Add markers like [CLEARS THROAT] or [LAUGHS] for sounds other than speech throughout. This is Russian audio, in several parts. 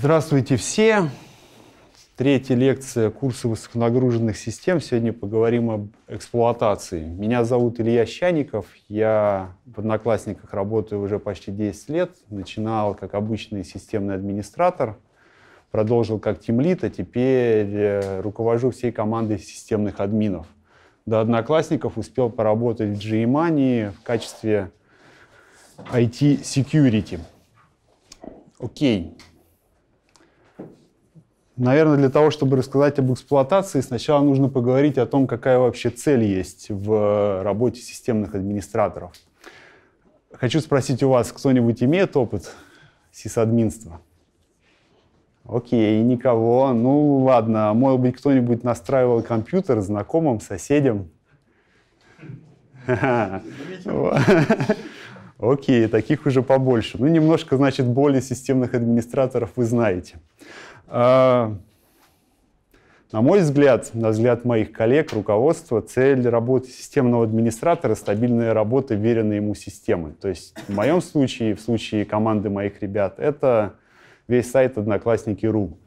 Здравствуйте все! Третья лекция курса высоконагруженных систем. Сегодня поговорим об эксплуатации. Меня зовут Илья Щаников. Я в «Одноклассниках» работаю уже почти 10 лет. Начинал как обычный системный администратор, продолжил как тимлит, а теперь э, руковожу всей командой системных админов. До «Одноклассников» успел поработать в GMoney в качестве IT-security. Окей. Okay. Наверное, для того, чтобы рассказать об эксплуатации, сначала нужно поговорить о том, какая вообще цель есть в э, работе системных администраторов. Хочу спросить у вас, кто-нибудь имеет опыт сисадминства? Окей, никого. Ну ладно, может быть, кто-нибудь настраивал компьютер знакомым, соседям? [LAUGHS] Окей, таких уже побольше. Ну, немножко, значит, более системных администраторов вы знаете. А, на мой взгляд, на взгляд моих коллег, руководства, цель работы системного администратора – стабильная работа веренной ему системы. То есть в моем случае, в случае команды моих ребят, это весь сайт «Одноклассники.ру».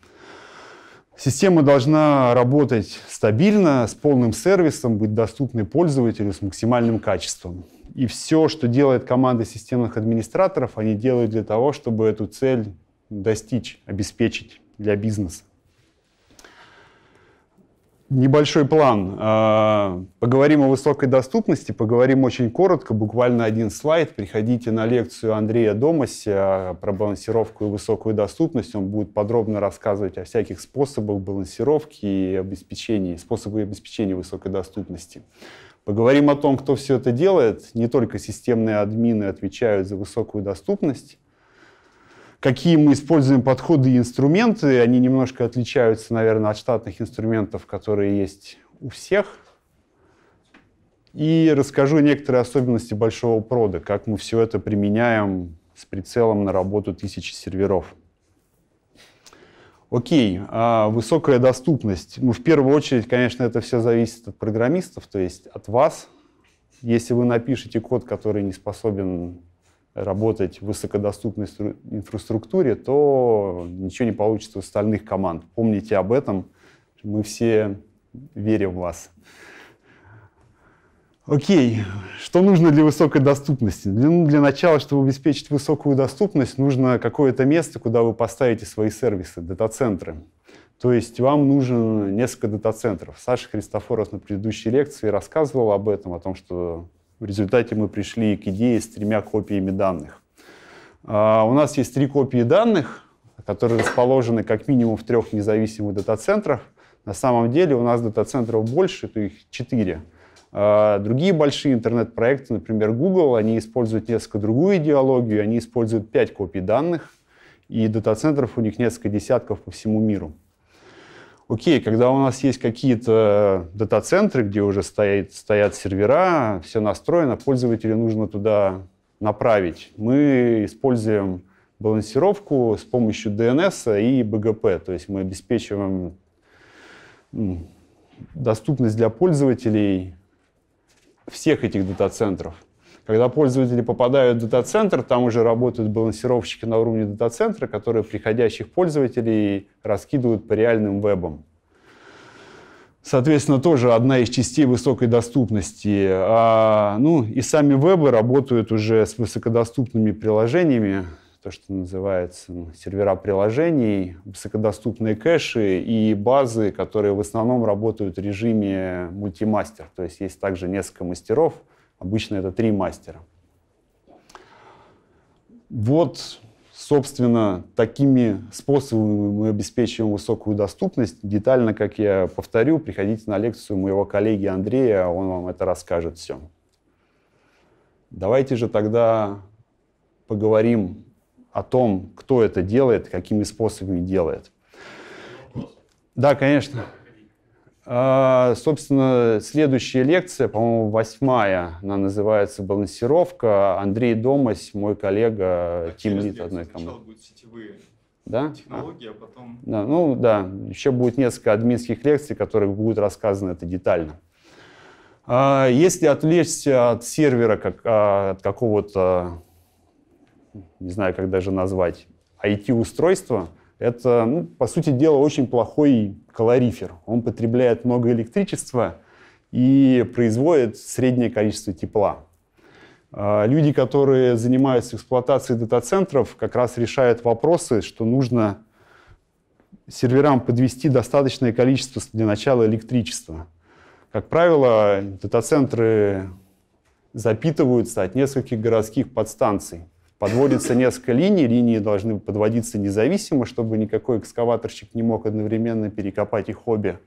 Система должна работать стабильно, с полным сервисом, быть доступной пользователю с максимальным качеством. И все, что делает команда системных администраторов, они делают для того, чтобы эту цель достичь, обеспечить для бизнеса. Небольшой план. А, поговорим о высокой доступности, поговорим очень коротко, буквально один слайд. Приходите на лекцию Андрея Домася а, про балансировку и высокую доступность. Он будет подробно рассказывать о всяких способах балансировки и обеспечении, способах обеспечения высокой доступности. Поговорим о том, кто все это делает. Не только системные админы отвечают за высокую доступность, какие мы используем подходы и инструменты. Они немножко отличаются, наверное, от штатных инструментов, которые есть у всех. И расскажу некоторые особенности большого прода, как мы все это применяем с прицелом на работу тысячи серверов. Окей, а высокая доступность. Ну, в первую очередь, конечно, это все зависит от программистов, то есть от вас. Если вы напишете код, который не способен работать в высокодоступной инфраструктуре, то ничего не получится у остальных команд. Помните об этом. Мы все верим в вас. Окей, что нужно для высокой доступности? Для, ну, для начала, чтобы обеспечить высокую доступность, нужно какое-то место, куда вы поставите свои сервисы, дата-центры. То есть вам нужно несколько дата-центров. Саша Христофоров на предыдущей лекции рассказывал об этом, о том, что в результате мы пришли к идее с тремя копиями данных. А, у нас есть три копии данных, которые расположены как минимум в трех независимых дата-центрах. На самом деле у нас дата-центров больше, то их четыре. А, другие большие интернет-проекты, например, Google, они используют несколько другую идеологию, они используют пять копий данных, и дата-центров у них несколько десятков по всему миру окей, когда у нас есть какие-то дата-центры, где уже стоят, стоят сервера, все настроено, пользователя нужно туда направить. Мы используем балансировку с помощью DNS и BGP, то есть мы обеспечиваем доступность для пользователей всех этих дата-центров. Когда пользователи попадают в дата-центр, там уже работают балансировщики на уровне дата-центра, которые приходящих пользователей раскидывают по реальным вебам. Соответственно, тоже одна из частей высокой доступности. А, ну и сами вебы работают уже с высокодоступными приложениями, то, что называется ну, сервера приложений, высокодоступные кэши и базы, которые в основном работают в режиме мультимастер. То есть есть также несколько мастеров, Обычно это три мастера. Вот, собственно, такими способами мы обеспечиваем высокую доступность. Детально, как я повторю, приходите на лекцию моего коллеги Андрея, он вам это расскажет все. Давайте же тогда поговорим о том, кто это делает, какими способами делает. Да, конечно. А, собственно, следующая лекция, по-моему, восьмая, она называется «Балансировка». Андрей Домась, мой коллега, а тим лид одной команды. будут сетевые да? технологии, а, а потом... Да, ну да, еще будет несколько админских лекций, в которых будет рассказано это детально. А, если отвлечься от сервера, как, от какого-то, не знаю, как даже назвать, IT-устройства, это, ну, по сути дела, очень плохой калорифер. Он потребляет много электричества и производит среднее количество тепла. А, люди, которые занимаются эксплуатацией дата-центров, как раз решают вопросы, что нужно серверам подвести достаточное количество для начала электричества. Как правило, дата-центры запитываются от нескольких городских подстанций подводится несколько линий, линии должны подводиться независимо, чтобы никакой экскаваторщик не мог одновременно перекопать их обе.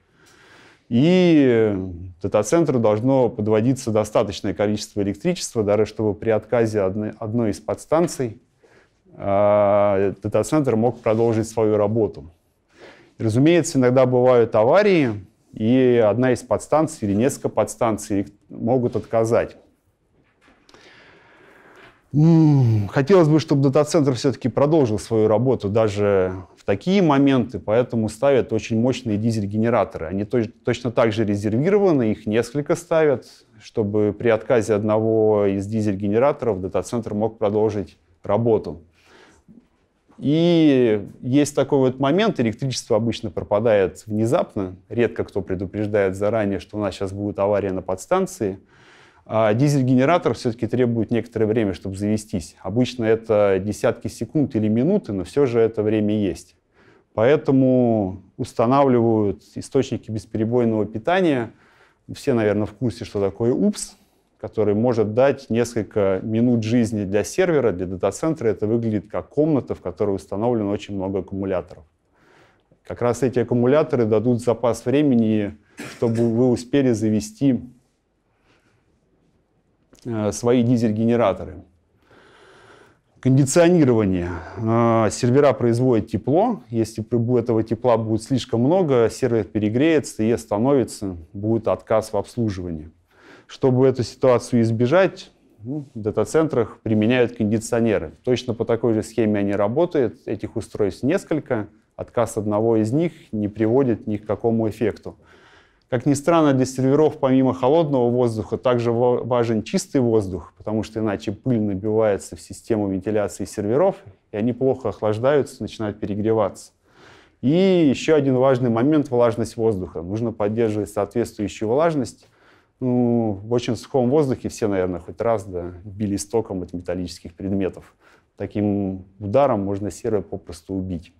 И дата-центру должно подводиться достаточное количество электричества, даже чтобы при отказе одной, из подстанций э, дата-центр мог продолжить свою работу. Разумеется, иногда бывают аварии, и одна из подстанций или несколько подстанций могут отказать. Хотелось бы, чтобы дата-центр все-таки продолжил свою работу даже в такие моменты, поэтому ставят очень мощные дизель-генераторы. Они точно так же резервированы, их несколько ставят, чтобы при отказе одного из дизель-генераторов дата-центр мог продолжить работу. И есть такой вот момент, электричество обычно пропадает внезапно, редко кто предупреждает заранее, что у нас сейчас будет авария на подстанции – а дизель-генератор все-таки требует некоторое время, чтобы завестись. Обычно это десятки секунд или минуты, но все же это время есть. Поэтому устанавливают источники бесперебойного питания. Все, наверное, в курсе, что такое УПС, который может дать несколько минут жизни для сервера, для дата-центра. Это выглядит как комната, в которой установлено очень много аккумуляторов. Как раз эти аккумуляторы дадут запас времени, чтобы вы успели завести Э, свои дизель-генераторы. Кондиционирование. Э, сервера производят тепло. Если этого тепла будет слишком много, сервер перегреется, и становится, будет отказ в обслуживании. Чтобы эту ситуацию избежать, ну, в дата-центрах применяют кондиционеры. Точно по такой же схеме они работают. Этих устройств несколько. Отказ одного из них не приводит ни к какому эффекту. Как ни странно, для серверов помимо холодного воздуха также важен чистый воздух, потому что иначе пыль набивается в систему вентиляции серверов, и они плохо охлаждаются, начинают перегреваться. И еще один важный момент – влажность воздуха. Нужно поддерживать соответствующую влажность. Ну, в очень сухом воздухе все, наверное, хоть раз да, били стоком от металлических предметов. Таким ударом можно сервер попросту убить.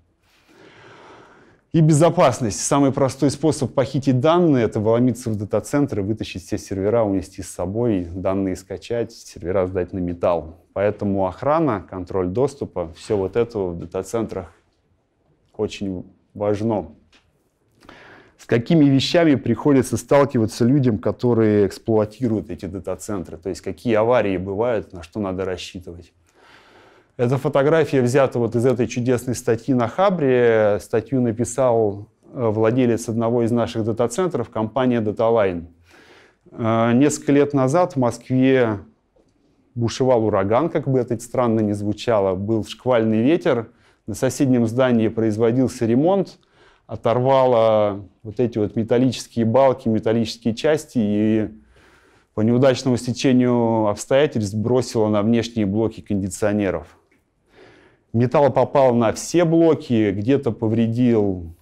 И безопасность. Самый простой способ похитить данные – это вломиться в дата-центры, вытащить все сервера, унести с собой, данные скачать, сервера сдать на металл. Поэтому охрана, контроль доступа, все вот это в дата-центрах очень важно. С какими вещами приходится сталкиваться людям, которые эксплуатируют эти дата-центры? То есть какие аварии бывают, на что надо рассчитывать? Эта фотография взята вот из этой чудесной статьи на Хабре. Статью написал э, владелец одного из наших дата-центров, компания DataLine. Э, несколько лет назад в Москве бушевал ураган, как бы это странно ни звучало. Был шквальный ветер, на соседнем здании производился ремонт, оторвало вот эти вот металлические балки, металлические части, и по неудачному стечению обстоятельств бросило на внешние блоки кондиционеров. Металл попал на все блоки, где-то повредил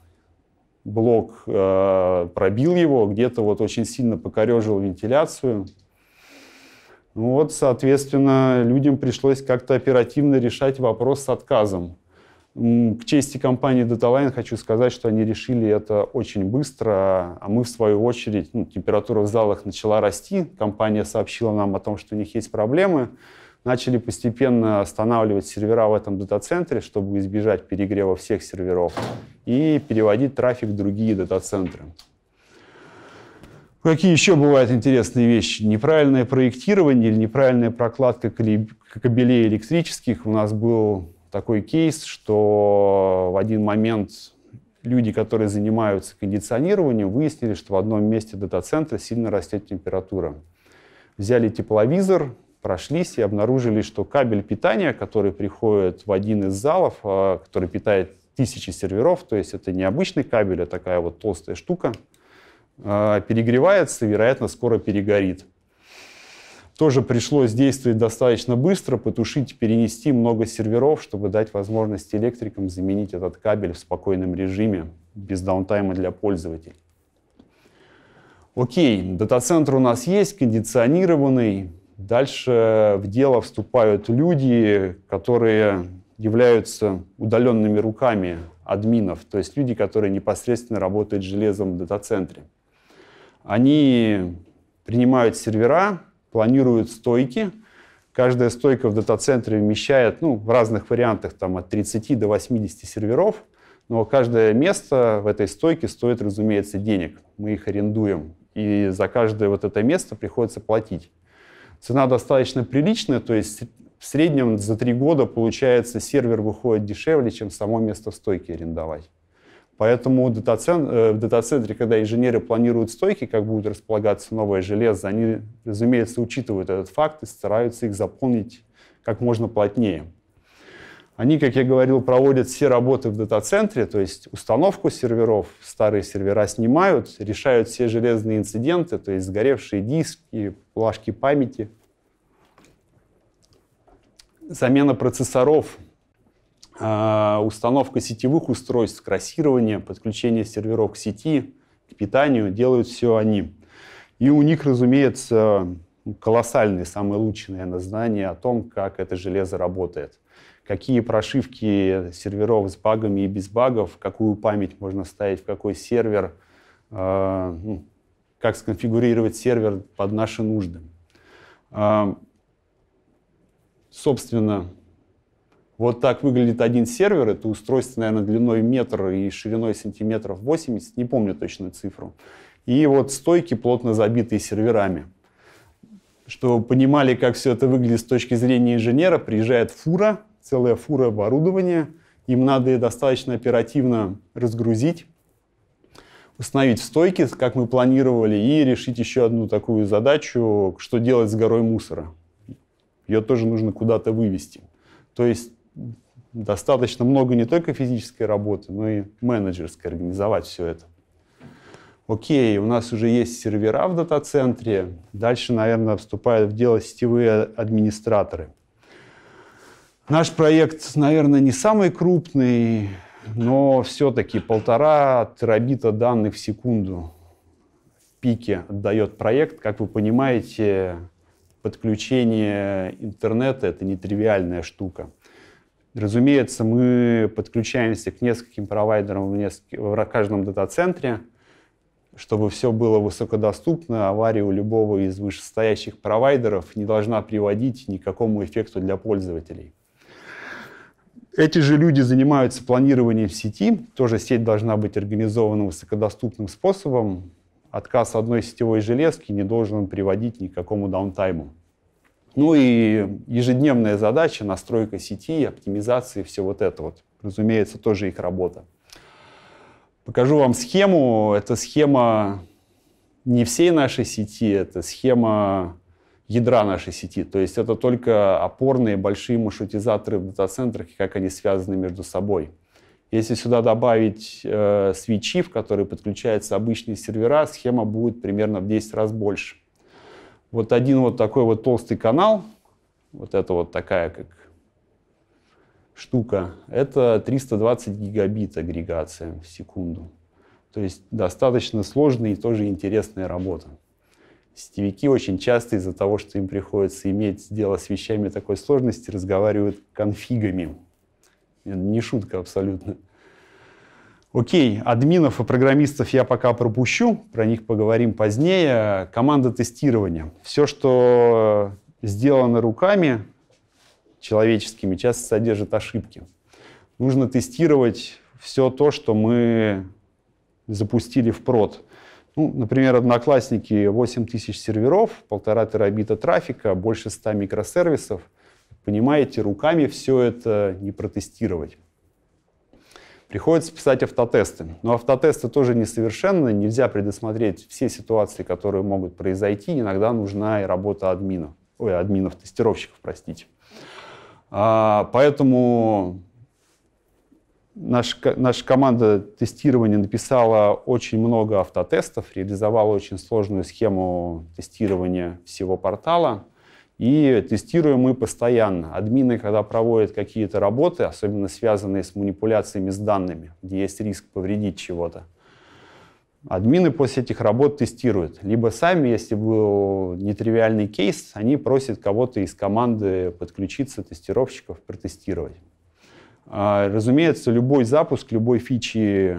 блок, э, пробил его, где-то вот очень сильно покорежил вентиляцию. Ну Вот, соответственно, людям пришлось как-то оперативно решать вопрос с отказом. К чести компании DataLine хочу сказать, что они решили это очень быстро, а мы, в свою очередь, ну, температура в залах начала расти, компания сообщила нам о том, что у них есть проблемы, начали постепенно останавливать сервера в этом дата-центре, чтобы избежать перегрева всех серверов, и переводить трафик в другие дата-центры. Какие еще бывают интересные вещи? Неправильное проектирование или неправильная прокладка кабелей электрических. У нас был такой кейс, что в один момент люди, которые занимаются кондиционированием, выяснили, что в одном месте дата-центра сильно растет температура. Взяли тепловизор, прошлись и обнаружили, что кабель питания, который приходит в один из залов, а, который питает тысячи серверов, то есть это не обычный кабель, а такая вот толстая штука, а, перегревается вероятно, скоро перегорит. Тоже пришлось действовать достаточно быстро, потушить, перенести много серверов, чтобы дать возможность электрикам заменить этот кабель в спокойном режиме, без даунтайма для пользователей. Окей, дата-центр у нас есть, кондиционированный, Дальше в дело вступают люди, которые являются удаленными руками админов, то есть люди, которые непосредственно работают железом в дата-центре. Они принимают сервера, планируют стойки. Каждая стойка в дата-центре вмещает ну, в разных вариантах там, от 30 до 80 серверов, но каждое место в этой стойке стоит, разумеется, денег. Мы их арендуем, и за каждое вот это место приходится платить. Цена достаточно приличная, то есть в среднем за три года, получается, сервер выходит дешевле, чем само место стойки арендовать. Поэтому э, в дата-центре, когда инженеры планируют стойки, как будет располагаться новое железо, они, разумеется, учитывают этот факт и стараются их заполнить как можно плотнее. Они, как я говорил, проводят все работы в дата-центре, то есть установку серверов, старые сервера снимают, решают все железные инциденты, то есть сгоревшие диски, плашки памяти. Замена процессоров, а, установка сетевых устройств, кроссирование, подключение серверов к сети, к питанию делают все они. И у них, разумеется, колоссальные, самые лучшие, наверное, знания о том, как это железо работает какие прошивки серверов с багами и без багов, какую память можно ставить, в какой сервер, э, ну, как сконфигурировать сервер под наши нужды. Э, собственно, вот так выглядит один сервер. Это устройство, наверное, длиной метр и шириной сантиметров 80, не помню точную цифру. И вот стойки, плотно забитые серверами. Чтобы вы понимали, как все это выглядит с точки зрения инженера, приезжает фура, целая фура оборудования, им надо достаточно оперативно разгрузить, установить стойки, как мы планировали, и решить еще одну такую задачу, что делать с горой мусора. Ее тоже нужно куда-то вывести. То есть достаточно много не только физической работы, но и менеджерской, организовать все это. Окей, у нас уже есть сервера в дата-центре. Дальше, наверное, вступают в дело сетевые администраторы – Наш проект, наверное, не самый крупный, но все-таки полтора терабита данных в секунду в пике отдает проект. Как вы понимаете, подключение интернета – это нетривиальная штука. Разумеется, мы подключаемся к нескольким провайдерам в, несколь... в каждом дата-центре, чтобы все было высокодоступно. Авария у любого из вышестоящих провайдеров не должна приводить никакому эффекту для пользователей. Эти же люди занимаются планированием сети. Тоже сеть должна быть организована высокодоступным способом. Отказ одной сетевой железки не должен приводить ни к какому даунтайму. Ну и ежедневная задача, настройка сети, оптимизация, все вот это вот. Разумеется, тоже их работа. Покажу вам схему. Это схема не всей нашей сети, это схема ядра нашей сети. То есть это только опорные большие маршрутизаторы в дата-центрах и как они связаны между собой. Если сюда добавить э, свечи, в которые подключаются обычные сервера, схема будет примерно в 10 раз больше. Вот один вот такой вот толстый канал, вот это вот такая как штука, это 320 гигабит агрегация в секунду. То есть достаточно сложная и тоже интересная работа. Сетевики очень часто из-за того, что им приходится иметь дело с вещами такой сложности, разговаривают конфигами. не шутка абсолютно. Окей, админов и программистов я пока пропущу, про них поговорим позднее. Команда тестирования. Все, что сделано руками человеческими, часто содержит ошибки. Нужно тестировать все то, что мы запустили в прод. Ну, например, одноклассники 8 тысяч серверов, полтора терабита трафика, больше 100 микросервисов. Понимаете, руками все это не протестировать. Приходится писать автотесты. Но автотесты тоже несовершенны, нельзя предусмотреть все ситуации, которые могут произойти. Иногда нужна и работа админов, ой, админов, тестировщиков, простите. А, поэтому Наш, наша команда тестирования написала очень много автотестов, реализовала очень сложную схему тестирования всего портала. И тестируем мы постоянно. Админы, когда проводят какие-то работы, особенно связанные с манипуляциями с данными, где есть риск повредить чего-то, админы после этих работ тестируют. Либо сами, если был нетривиальный кейс, они просят кого-то из команды подключиться, тестировщиков, протестировать. А, разумеется, любой запуск, любой фичи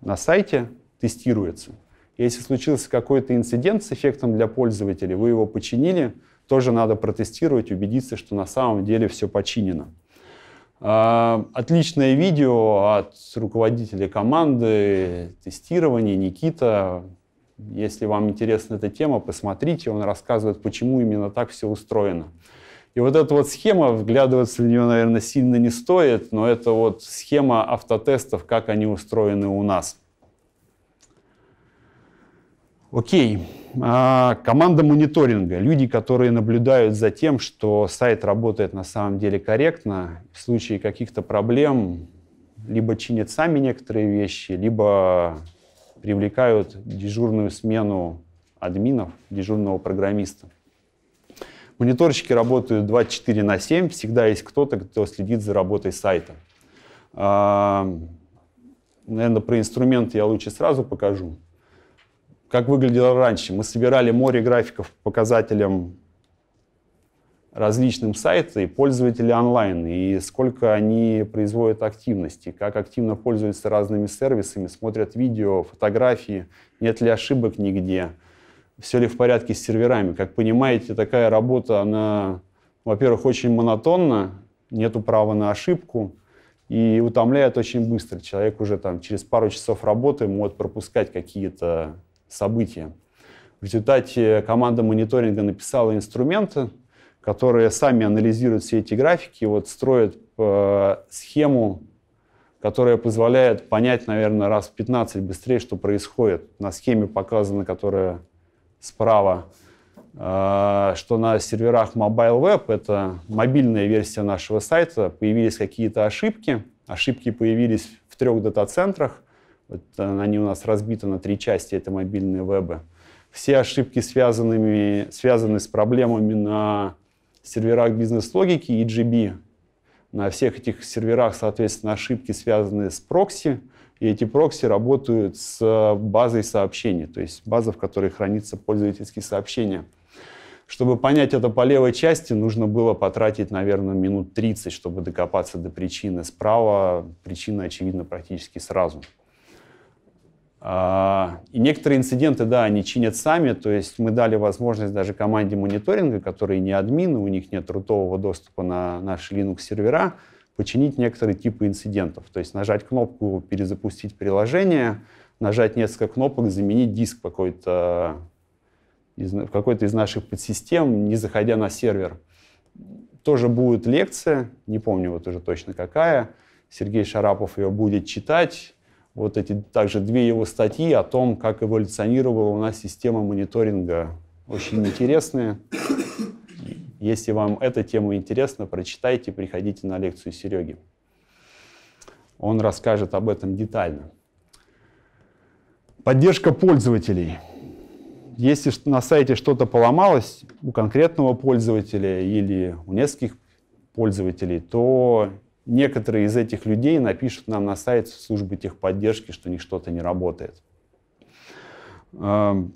на сайте тестируется. Если случился какой-то инцидент с эффектом для пользователя, вы его починили, тоже надо протестировать, убедиться, что на самом деле все починено. А, отличное видео от руководителя команды тестирования Никита. Если вам интересна эта тема, посмотрите, он рассказывает, почему именно так все устроено. И вот эта вот схема, вглядываться в нее, наверное, сильно не стоит, но это вот схема автотестов, как они устроены у нас. Окей. А, команда мониторинга. Люди, которые наблюдают за тем, что сайт работает на самом деле корректно. В случае каких-то проблем либо чинят сами некоторые вещи, либо привлекают дежурную смену админов, дежурного программиста. Мониторщики работают 24 на 7, всегда есть кто-то, кто следит за работой сайта. А, Наверное, про инструменты я лучше сразу покажу. Как выглядело раньше? Мы собирали море графиков по показателям различным сайтов и пользователи онлайн, и сколько они производят активности, как активно пользуются разными сервисами, смотрят видео, фотографии, нет ли ошибок нигде – все ли в порядке с серверами. Как понимаете, такая работа, она, во-первых, очень монотонна, нету права на ошибку и утомляет очень быстро. Человек уже там через пару часов работы может пропускать какие-то события. В результате команда мониторинга написала инструменты, которые сами анализируют все эти графики, вот строят э, схему, которая позволяет понять, наверное, раз в 15 быстрее, что происходит. На схеме показана, которая справа, э, что на серверах Mobile Web, это мобильная версия нашего сайта, появились какие-то ошибки. Ошибки появились в трех дата-центрах. Вот они у нас разбиты на три части, это мобильные вебы. Все ошибки связанными, связаны с проблемами на серверах бизнес-логики и GB. На всех этих серверах, соответственно, ошибки связаны с прокси, и эти прокси работают с э, базой сообщений, то есть база, в которой хранятся пользовательские сообщения. Чтобы понять это по левой части, нужно было потратить, наверное, минут 30, чтобы докопаться до причины. Справа причина очевидна практически сразу. А, и некоторые инциденты, да, они чинят сами, то есть мы дали возможность даже команде мониторинга, которые не админы, у них нет рутового доступа на наши Linux-сервера, починить некоторые типы инцидентов. То есть нажать кнопку «Перезапустить приложение», нажать несколько кнопок, заменить диск какой-то э, из, какой-то из наших подсистем, не заходя на сервер. Тоже будет лекция, не помню вот уже точно какая. Сергей Шарапов ее будет читать. Вот эти также две его статьи о том, как эволюционировала у нас система мониторинга. Очень интересные. Если вам эта тема интересна, прочитайте, приходите на лекцию Сереги. Он расскажет об этом детально. Поддержка пользователей. Если на сайте что-то поломалось у конкретного пользователя или у нескольких пользователей, то некоторые из этих людей напишут нам на сайт службы техподдержки, что у них что-то не работает. Эм,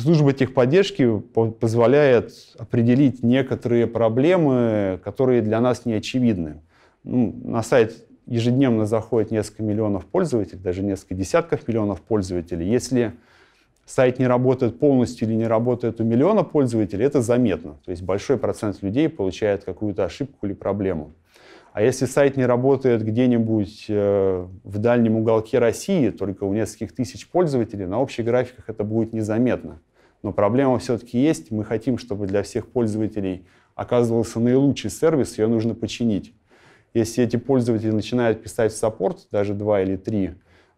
Служба техподдержки позволяет определить некоторые проблемы, которые для нас не очевидны. Ну, на сайт ежедневно заходит несколько миллионов пользователей, даже несколько десятков миллионов пользователей. Если сайт не работает полностью или не работает у миллиона пользователей, это заметно. То есть большой процент людей получает какую-то ошибку или проблему. А если сайт не работает где-нибудь э, в дальнем уголке России, только у нескольких тысяч пользователей, на общих графиках это будет незаметно. Но проблема все-таки есть. Мы хотим, чтобы для всех пользователей оказывался наилучший сервис, ее нужно починить. Если эти пользователи начинают писать в саппорт, даже два или три,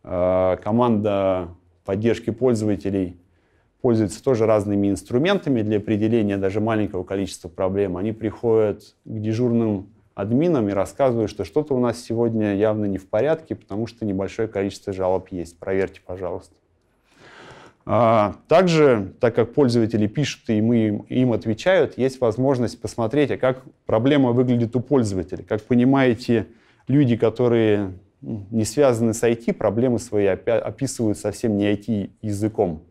э, команда поддержки пользователей пользуется тоже разными инструментами для определения даже маленького количества проблем. Они приходят к дежурным админам и рассказывают, что что-то у нас сегодня явно не в порядке, потому что небольшое количество жалоб есть. Проверьте, пожалуйста. А, также, так как пользователи пишут и мы им, им отвечают, есть возможность посмотреть, а как проблема выглядит у пользователя. Как понимаете, люди, которые не связаны с IT, проблемы свои описывают совсем не IT-языком.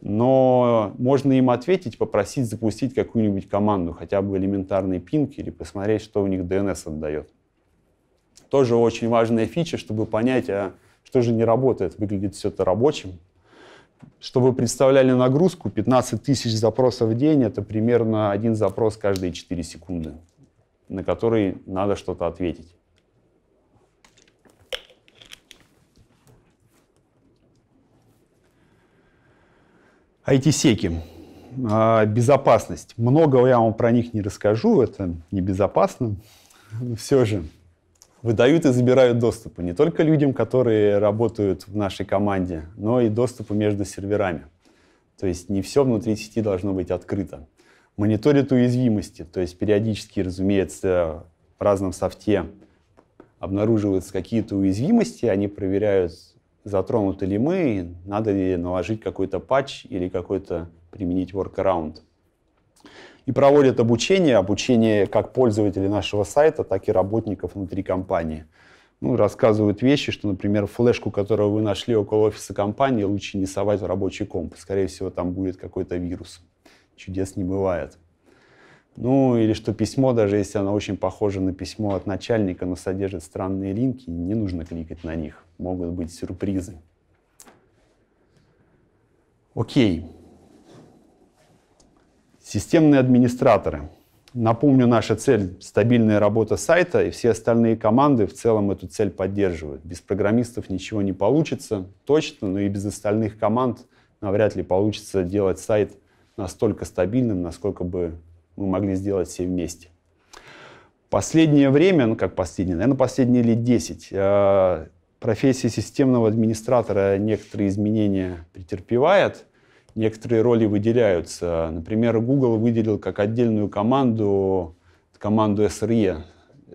Но можно им ответить, попросить запустить какую-нибудь команду, хотя бы элементарный пинг или посмотреть, что у них DNS отдает. Тоже очень важная фича, чтобы понять, а что же не работает, выглядит все это рабочим чтобы вы представляли нагрузку, 15 тысяч запросов в день – это примерно один запрос каждые 4 секунды, на который надо что-то ответить. IT-секи. А, безопасность. Много я вам про них не расскажу, это небезопасно, но все же – выдают и забирают доступы не только людям, которые работают в нашей команде, но и доступы между серверами. То есть не все внутри сети должно быть открыто. Мониторит уязвимости, то есть периодически, разумеется, в разном софте обнаруживаются какие-то уязвимости, они проверяют, затронуты ли мы, надо ли наложить какой-то патч или какой-то применить workaround и проводят обучение, обучение как пользователей нашего сайта, так и работников внутри компании. Ну, рассказывают вещи, что, например, флешку, которую вы нашли около офиса компании, лучше не совать в рабочий комп. Скорее всего, там будет какой-то вирус. Чудес не бывает. Ну, или что письмо, даже если оно очень похоже на письмо от начальника, но содержит странные линки, не нужно кликать на них. Могут быть сюрпризы. Окей. Системные администраторы. Напомню, наша цель – стабильная работа сайта, и все остальные команды в целом эту цель поддерживают. Без программистов ничего не получится, точно, но и без остальных команд навряд ли получится делать сайт настолько стабильным, насколько бы мы могли сделать все вместе. Последнее время, ну как последнее, наверное, последние лет 10, э, профессия системного администратора некоторые изменения претерпевает – некоторые роли выделяются. Например, Google выделил как отдельную команду команду SRE,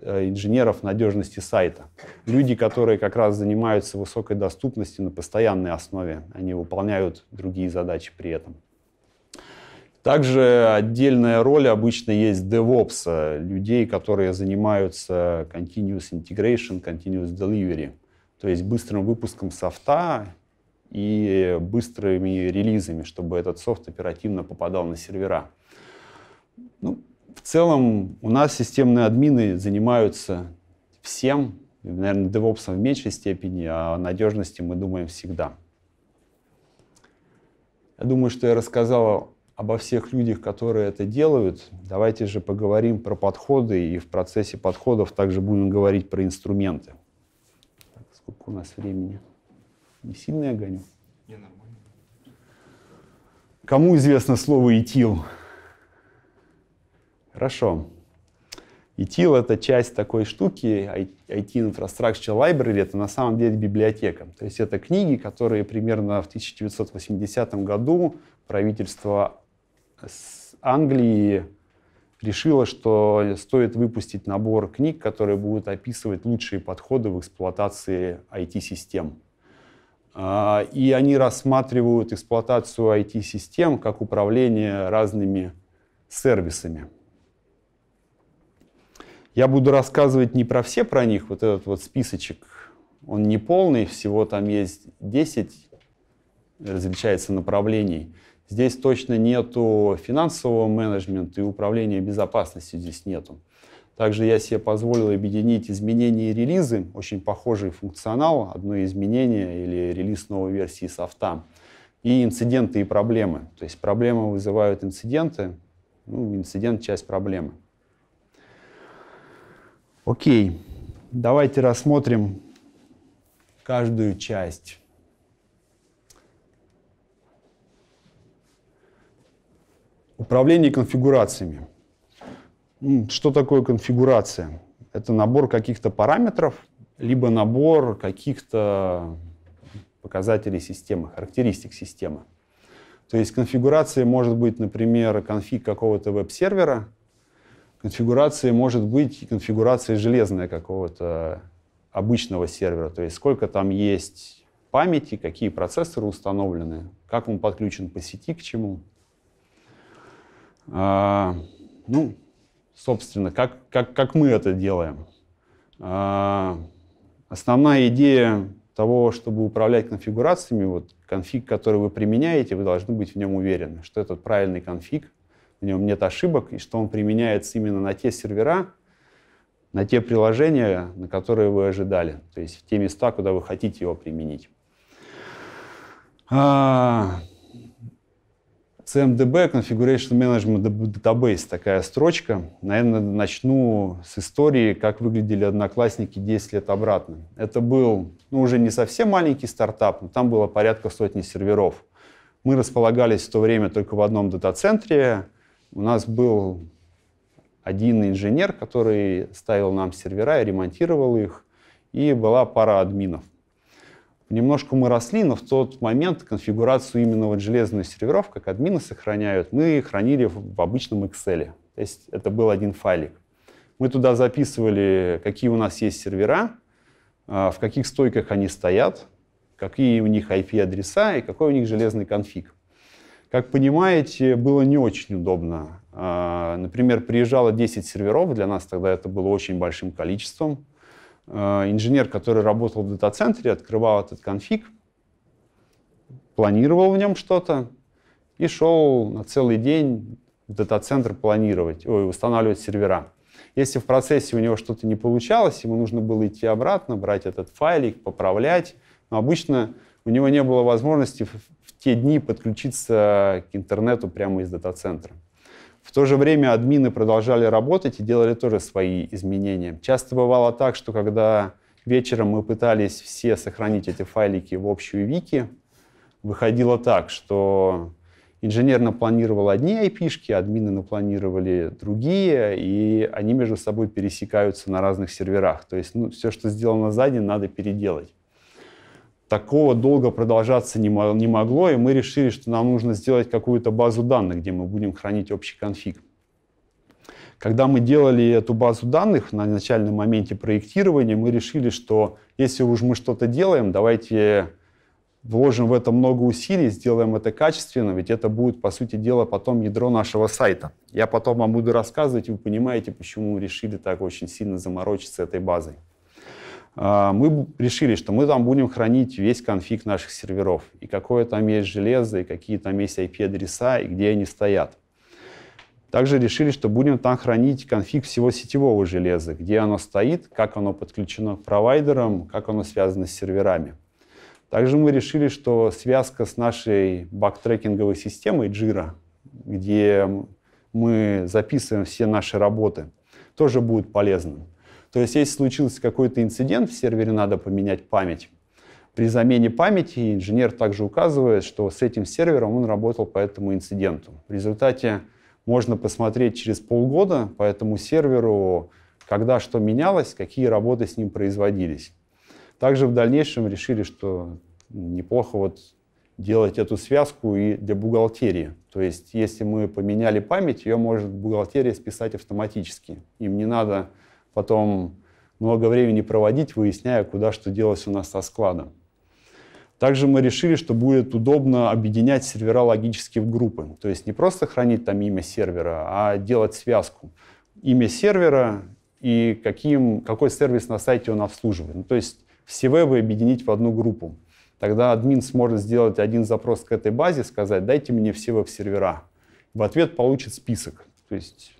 э, инженеров надежности сайта. Люди, которые как раз занимаются высокой доступностью на постоянной основе, они выполняют другие задачи при этом. Также отдельная роль обычно есть DevOps, э, людей, которые занимаются Continuous Integration, Continuous Delivery, то есть быстрым выпуском софта и быстрыми релизами, чтобы этот софт оперативно попадал на сервера. Ну, в целом у нас системные админы занимаются всем, наверное, DevOps в меньшей степени, а о надежности мы думаем всегда. Я думаю, что я рассказал обо всех людях, которые это делают. Давайте же поговорим про подходы, и в процессе подходов также будем говорить про инструменты. Так, сколько у нас времени? Не сильно я гоню? Не, нормально. Кому известно слово «итил»? Хорошо. ITIL — это часть такой штуки, IT Infrastructure Library, это на самом деле библиотека. То есть это книги, которые примерно в 1980 году правительство Англии решило, что стоит выпустить набор книг, которые будут описывать лучшие подходы в эксплуатации IT-систем. А, и они рассматривают эксплуатацию IT-систем как управление разными сервисами. Я буду рассказывать не про все про них, вот этот вот списочек, он не полный, всего там есть 10, э, различается направлений. Здесь точно нету финансового менеджмента и управления безопасностью здесь нету. Также я себе позволил объединить изменения и релизы, очень похожий функционал, одно изменение или релиз новой версии софта, и инциденты и проблемы. То есть проблемы вызывают инциденты, ну, инцидент — часть проблемы. Окей, давайте рассмотрим каждую часть. Управление конфигурациями. Что такое конфигурация? Это набор каких-то параметров, либо набор каких-то показателей системы, характеристик системы. То есть конфигурация может быть, например, конфиг какого-то веб-сервера, конфигурация может быть конфигурация железная какого-то обычного сервера, то есть сколько там есть памяти, какие процессоры установлены, как он подключен по сети к чему. А, ну, собственно, как, как, как мы это делаем. А, основная идея того, чтобы управлять конфигурациями, вот конфиг, который вы применяете, вы должны быть в нем уверены, что этот правильный конфиг, в нем нет ошибок, и что он применяется именно на те сервера, на те приложения, на которые вы ожидали, то есть в те места, куда вы хотите его применить. А, CMDB, Configuration Management Database, такая строчка. Наверное, начну с истории, как выглядели одноклассники 10 лет обратно. Это был ну, уже не совсем маленький стартап, но там было порядка сотни серверов. Мы располагались в то время только в одном дата-центре. У нас был один инженер, который ставил нам сервера и ремонтировал их, и была пара админов немножко мы росли, но в тот момент конфигурацию именно вот железных серверов, как админы сохраняют, мы хранили в обычном Excel. То есть это был один файлик. Мы туда записывали, какие у нас есть сервера, а, в каких стойках они стоят, какие у них IP-адреса и какой у них железный конфиг. Как понимаете, было не очень удобно. А, например, приезжало 10 серверов, для нас тогда это было очень большим количеством. Э, инженер, который работал в дата-центре, открывал этот конфиг, планировал в нем что-то и шел на целый день в дата-центр планировать, ой, устанавливать сервера. Если в процессе у него что-то не получалось, ему нужно было идти обратно, брать этот файлик, поправлять. Но обычно у него не было возможности в, в те дни подключиться к интернету прямо из дата-центра. В то же время админы продолжали работать и делали тоже свои изменения. Часто бывало так, что когда вечером мы пытались все сохранить эти файлики в общую вики, выходило так, что инженер напланировал одни айпишки, админы напланировали другие, и они между собой пересекаются на разных серверах. То есть ну, все, что сделано сзади, надо переделать такого долго продолжаться не, могло, и мы решили, что нам нужно сделать какую-то базу данных, где мы будем хранить общий конфиг. Когда мы делали эту базу данных на начальном моменте проектирования, мы решили, что если уж мы что-то делаем, давайте вложим в это много усилий, сделаем это качественно, ведь это будет, по сути дела, потом ядро нашего сайта. Я потом вам буду рассказывать, и вы понимаете, почему мы решили так очень сильно заморочиться этой базой. А, мы решили, что мы там будем хранить весь конфиг наших серверов, и какое там есть железо, и какие там есть IP-адреса, и где они стоят. Также решили, что будем там хранить конфиг всего сетевого железа, где оно стоит, как оно подключено к провайдерам, как оно связано с серверами. Также мы решили, что связка с нашей бактрекинговой системой Jira, где мы записываем все наши работы, тоже будет полезным. То есть, если случился какой-то инцидент, в сервере надо поменять память. При замене памяти инженер также указывает, что с этим сервером он работал по этому инциденту. В результате можно посмотреть через полгода по этому серверу, когда что менялось, какие работы с ним производились. Также в дальнейшем решили, что неплохо вот делать эту связку и для бухгалтерии. То есть, если мы поменяли память, ее может бухгалтерия списать автоматически. Им не надо потом много времени проводить, выясняя, куда что делось у нас со складом. Также мы решили, что будет удобно объединять сервера логически в группы. То есть не просто хранить там имя сервера, а делать связку. Имя сервера и каким, какой сервис на сайте он обслуживает. Ну, то есть все вебы объединить в одну группу. Тогда админ сможет сделать один запрос к этой базе, сказать, дайте мне все веб-сервера. В ответ получит список. То есть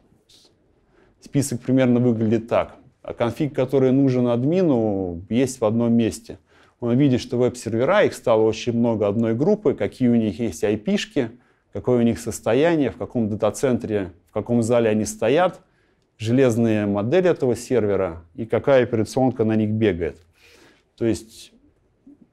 Список примерно выглядит так. А конфиг, который нужен админу, есть в одном месте. Он видит, что веб-сервера, их стало очень много одной группы, какие у них есть IP-шки, какое у них состояние, в каком дата-центре, в каком зале они стоят, железные модели этого сервера и какая операционка на них бегает. То есть,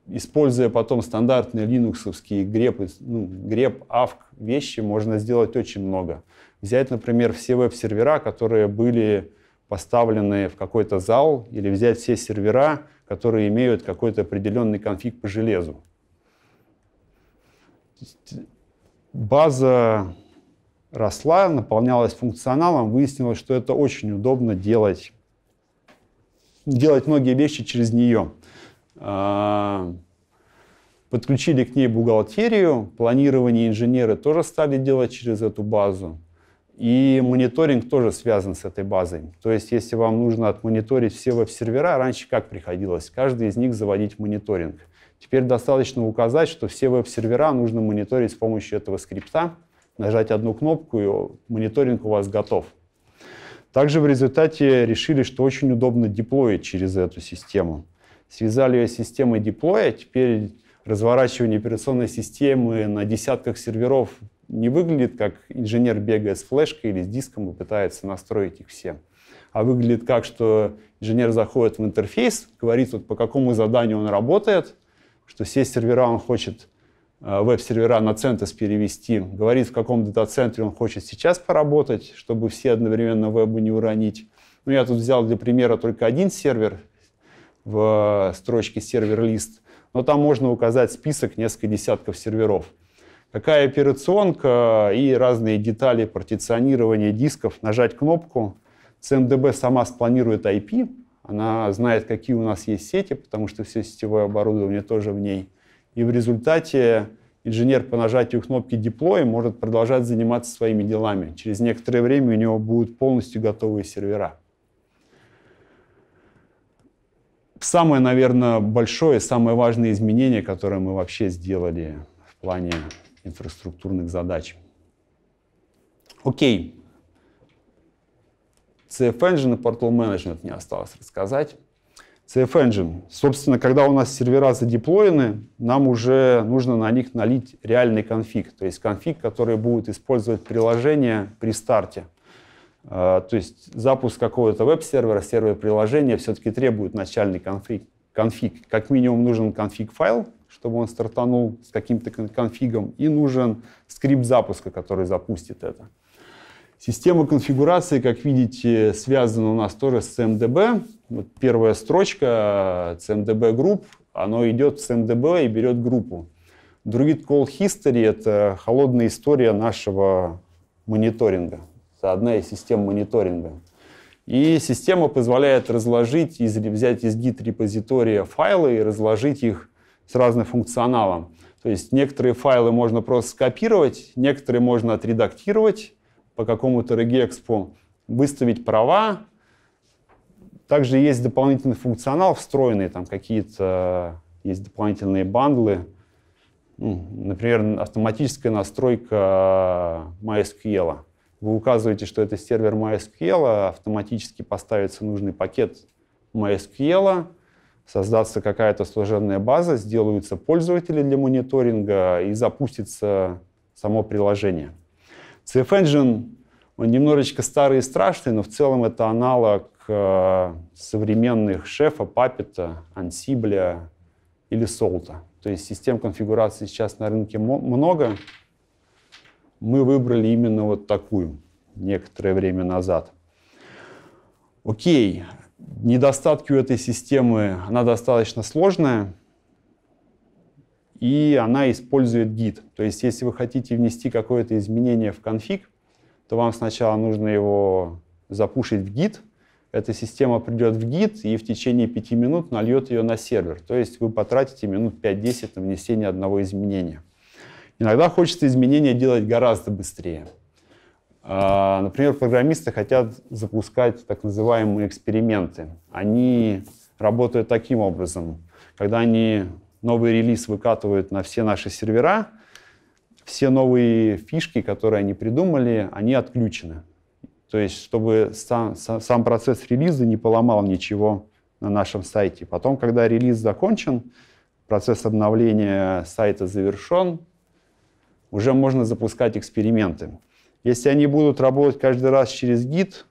используя потом стандартные линуксовские греп, ну, греп, авк вещи, можно сделать очень много. Взять, например, все веб-сервера, которые были поставлены в какой-то зал, или взять все сервера, которые имеют какой-то определенный конфиг по железу. База росла, наполнялась функционалом, выяснилось, что это очень удобно делать, делать многие вещи через нее. А, подключили к ней бухгалтерию, планирование инженеры тоже стали делать через эту базу. И мониторинг тоже связан с этой базой. То есть, если вам нужно отмониторить все веб-сервера, раньше как приходилось? Каждый из них заводить мониторинг. Теперь достаточно указать, что все веб-сервера нужно мониторить с помощью этого скрипта, нажать одну кнопку, и мониторинг у вас готов. Также в результате решили, что очень удобно деплоить через эту систему. Связали ее с системой деплоя, теперь разворачивание операционной системы на десятках серверов не выглядит как инженер бегает с флешкой или с диском и пытается настроить их все, а выглядит как, что инженер заходит в интерфейс, говорит, вот по какому заданию он работает, что все сервера он хочет э, веб-сервера на Центес перевести, говорит, в каком дата-центре он хочет сейчас поработать, чтобы все одновременно вебу не уронить. Ну, я тут взял для примера только один сервер в э, строчке сервер-лист, но там можно указать список несколько десятков серверов какая операционка и разные детали партиционирования дисков. Нажать кнопку. CMDB сама спланирует IP. Она знает, какие у нас есть сети, потому что все сетевое оборудование тоже в ней. И в результате инженер по нажатию кнопки Deploy может продолжать заниматься своими делами. Через некоторое время у него будут полностью готовые сервера. Самое, наверное, большое, самое важное изменение, которое мы вообще сделали в плане инфраструктурных задач. Окей. CF Engine и Portal Management не осталось рассказать. CF Engine. Собственно, когда у нас сервера задеплоены, нам уже нужно на них налить реальный конфиг. То есть конфиг, который будет использовать приложение при старте. Э, то есть запуск какого-то веб-сервера, сервер-приложения все-таки требует начальный конфиг. конфиг. Как минимум нужен конфиг-файл, чтобы он стартанул с каким-то конфигом, и нужен скрипт запуска, который запустит это. Система конфигурации, как видите, связана у нас тоже с CMDB. Вот первая строчка CMDB э, Group, оно идет в CMDB и берет группу. Druid Call History — это холодная история нашего мониторинга. Это одна из систем мониторинга. И система позволяет разложить, взять из git репозитория файлы и разложить их с разным функционалом. То есть некоторые файлы можно просто скопировать, некоторые можно отредактировать по какому-то regexpo, выставить права. Также есть дополнительный функционал встроенный, там какие-то есть дополнительные бандлы. Ну, например, автоматическая настройка MySQL. Вы указываете, что это сервер MySQL, автоматически поставится нужный пакет MySQL, создастся какая-то служебная база, сделаются пользователи для мониторинга и запустится само приложение. CF Engine, он немножечко старый и страшный, но в целом это аналог э, современных шефа, папета, ансибля или солта. То есть систем конфигурации сейчас на рынке много. Мы выбрали именно вот такую некоторое время назад. Окей недостатки у этой системы, она достаточно сложная, и она использует гид. То есть, если вы хотите внести какое-то изменение в конфиг, то вам сначала нужно его запушить в гид. Эта система придет в гид и в течение 5 минут нальет ее на сервер. То есть вы потратите минут 5-10 на внесение одного изменения. Иногда хочется изменения делать гораздо быстрее. А, например, программисты хотят запускать так называемые эксперименты. Они работают таким образом. Когда они новый релиз выкатывают на все наши сервера, все новые фишки, которые они придумали, они отключены. То есть, чтобы сам, сам процесс релиза не поломал ничего на нашем сайте. Потом, когда релиз закончен, процесс обновления сайта завершен, уже можно запускать эксперименты. Если они будут работать каждый раз через гид,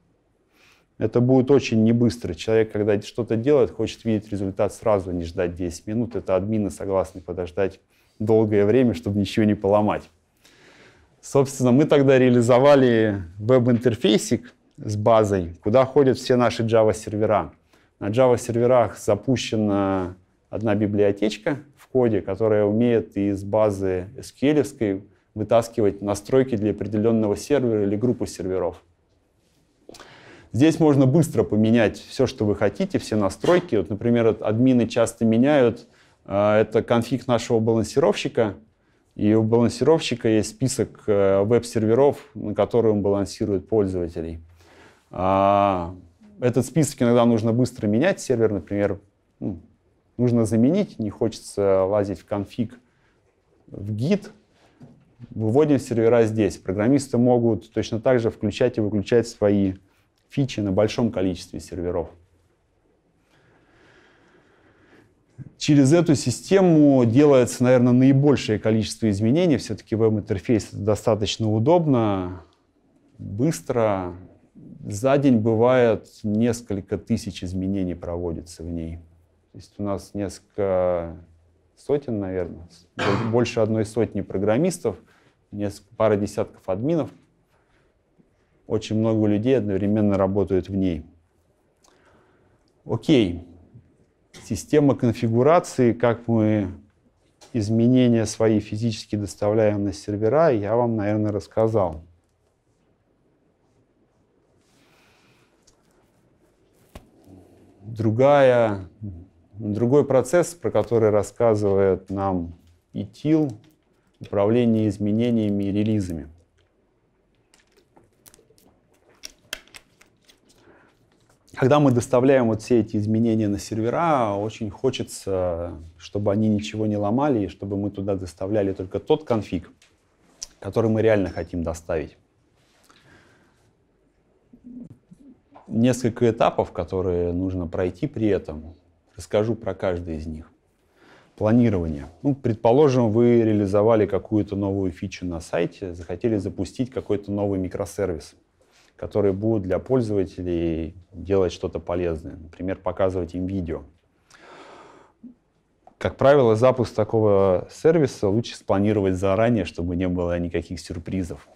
это будет очень небыстро. Человек, когда что-то делает, хочет видеть результат сразу, не ждать 10 минут. Это админы согласны подождать долгое время, чтобы ничего не поломать. Собственно, мы тогда реализовали веб-интерфейсик с базой, куда ходят все наши Java-сервера. На Java-серверах запущена одна библиотечка в коде, которая умеет из базы SQL вытаскивать настройки для определенного сервера или группы серверов. Здесь можно быстро поменять все, что вы хотите, все настройки. Вот, например, админы часто меняют. Э, это конфиг нашего балансировщика. И у балансировщика есть список э, веб-серверов, на которые он балансирует пользователей. А, этот список иногда нужно быстро менять. Сервер, например, ну, нужно заменить, не хочется лазить в конфиг в гид, выводим сервера здесь. Программисты могут точно так же включать и выключать свои фичи на большом количестве серверов. Через эту систему делается, наверное, наибольшее количество изменений. Все-таки веб-интерфейс достаточно удобно, быстро. За день бывает несколько тысяч изменений проводится в ней. То есть у нас несколько сотен, наверное, больше одной сотни программистов несколько, пара десятков админов. Очень много людей одновременно работают в ней. Окей. Система конфигурации, как мы изменения свои физически доставляем на сервера, я вам, наверное, рассказал. Другая, другой процесс, про который рассказывает нам ИТИЛ, управление изменениями и релизами. Когда мы доставляем вот все эти изменения на сервера, очень хочется, чтобы они ничего не ломали, и чтобы мы туда доставляли только тот конфиг, который мы реально хотим доставить. Несколько этапов, которые нужно пройти при этом. Расскажу про каждый из них планирования. Ну, предположим, вы реализовали какую-то новую фичу на сайте, захотели запустить какой-то новый микросервис, который будет для пользователей делать что-то полезное, например, показывать им видео. Как правило, запуск такого сервиса лучше спланировать заранее, чтобы не было никаких сюрпризов.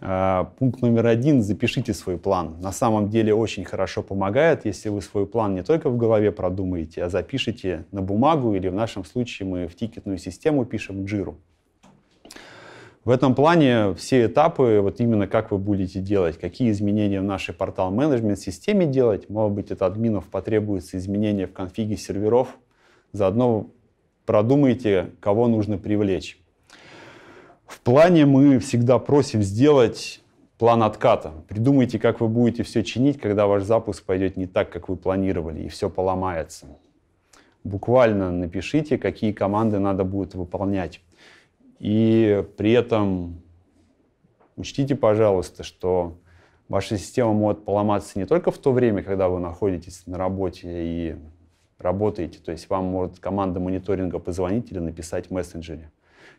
А, пункт номер один – запишите свой план. На самом деле очень хорошо помогает, если вы свой план не только в голове продумаете, а запишите на бумагу или в нашем случае мы в тикетную систему пишем джиру. В этом плане все этапы, вот именно как вы будете делать, какие изменения в нашей портал-менеджмент-системе делать, может быть, от админов потребуются изменения в конфиге серверов, заодно продумайте, кого нужно привлечь в плане мы всегда просим сделать план отката. Придумайте, как вы будете все чинить, когда ваш запуск пойдет не так, как вы планировали, и все поломается. Буквально напишите, какие команды надо будет выполнять. И при этом учтите, пожалуйста, что ваша система может поломаться не только в то время, когда вы находитесь на работе и работаете, то есть вам может команда мониторинга позвонить или написать в мессенджере.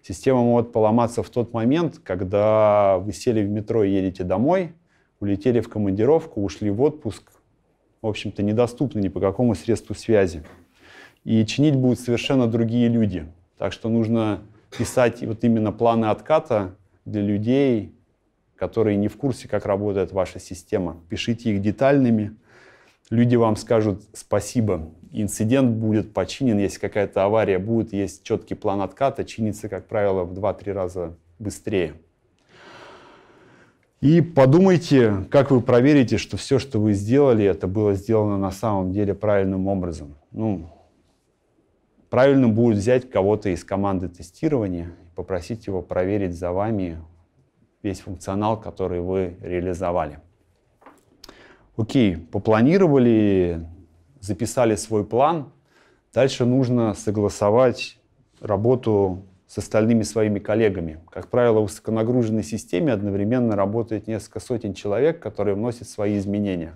Система может поломаться в тот момент, когда вы сели в метро и едете домой, улетели в командировку, ушли в отпуск, в общем-то, недоступны ни по какому средству связи. И чинить будут совершенно другие люди. Так что нужно писать вот именно планы отката для людей, которые не в курсе, как работает ваша система. Пишите их детальными. Люди вам скажут спасибо инцидент будет починен, если какая-то авария будет, есть четкий план отката, чинится, как правило, в 2-3 раза быстрее. И подумайте, как вы проверите, что все, что вы сделали, это было сделано на самом деле правильным образом. Ну, правильно будет взять кого-то из команды тестирования и попросить его проверить за вами весь функционал, который вы реализовали. Окей, попланировали, записали свой план, дальше нужно согласовать работу с остальными своими коллегами. Как правило, в высоконагруженной системе одновременно работает несколько сотен человек, которые вносят свои изменения.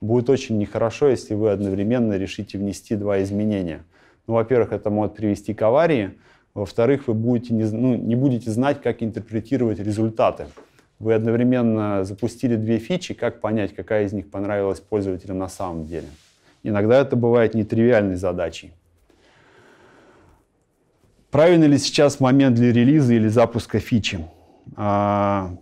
Будет очень нехорошо, если вы одновременно решите внести два изменения. Ну, во-первых, это может привести к аварии. Во-вторых, вы будете не, ну, не будете знать, как интерпретировать результаты. Вы одновременно запустили две фичи, как понять, какая из них понравилась пользователям на самом деле. Иногда это бывает нетривиальной задачей. Правильно ли сейчас момент для релиза или запуска фичи? А,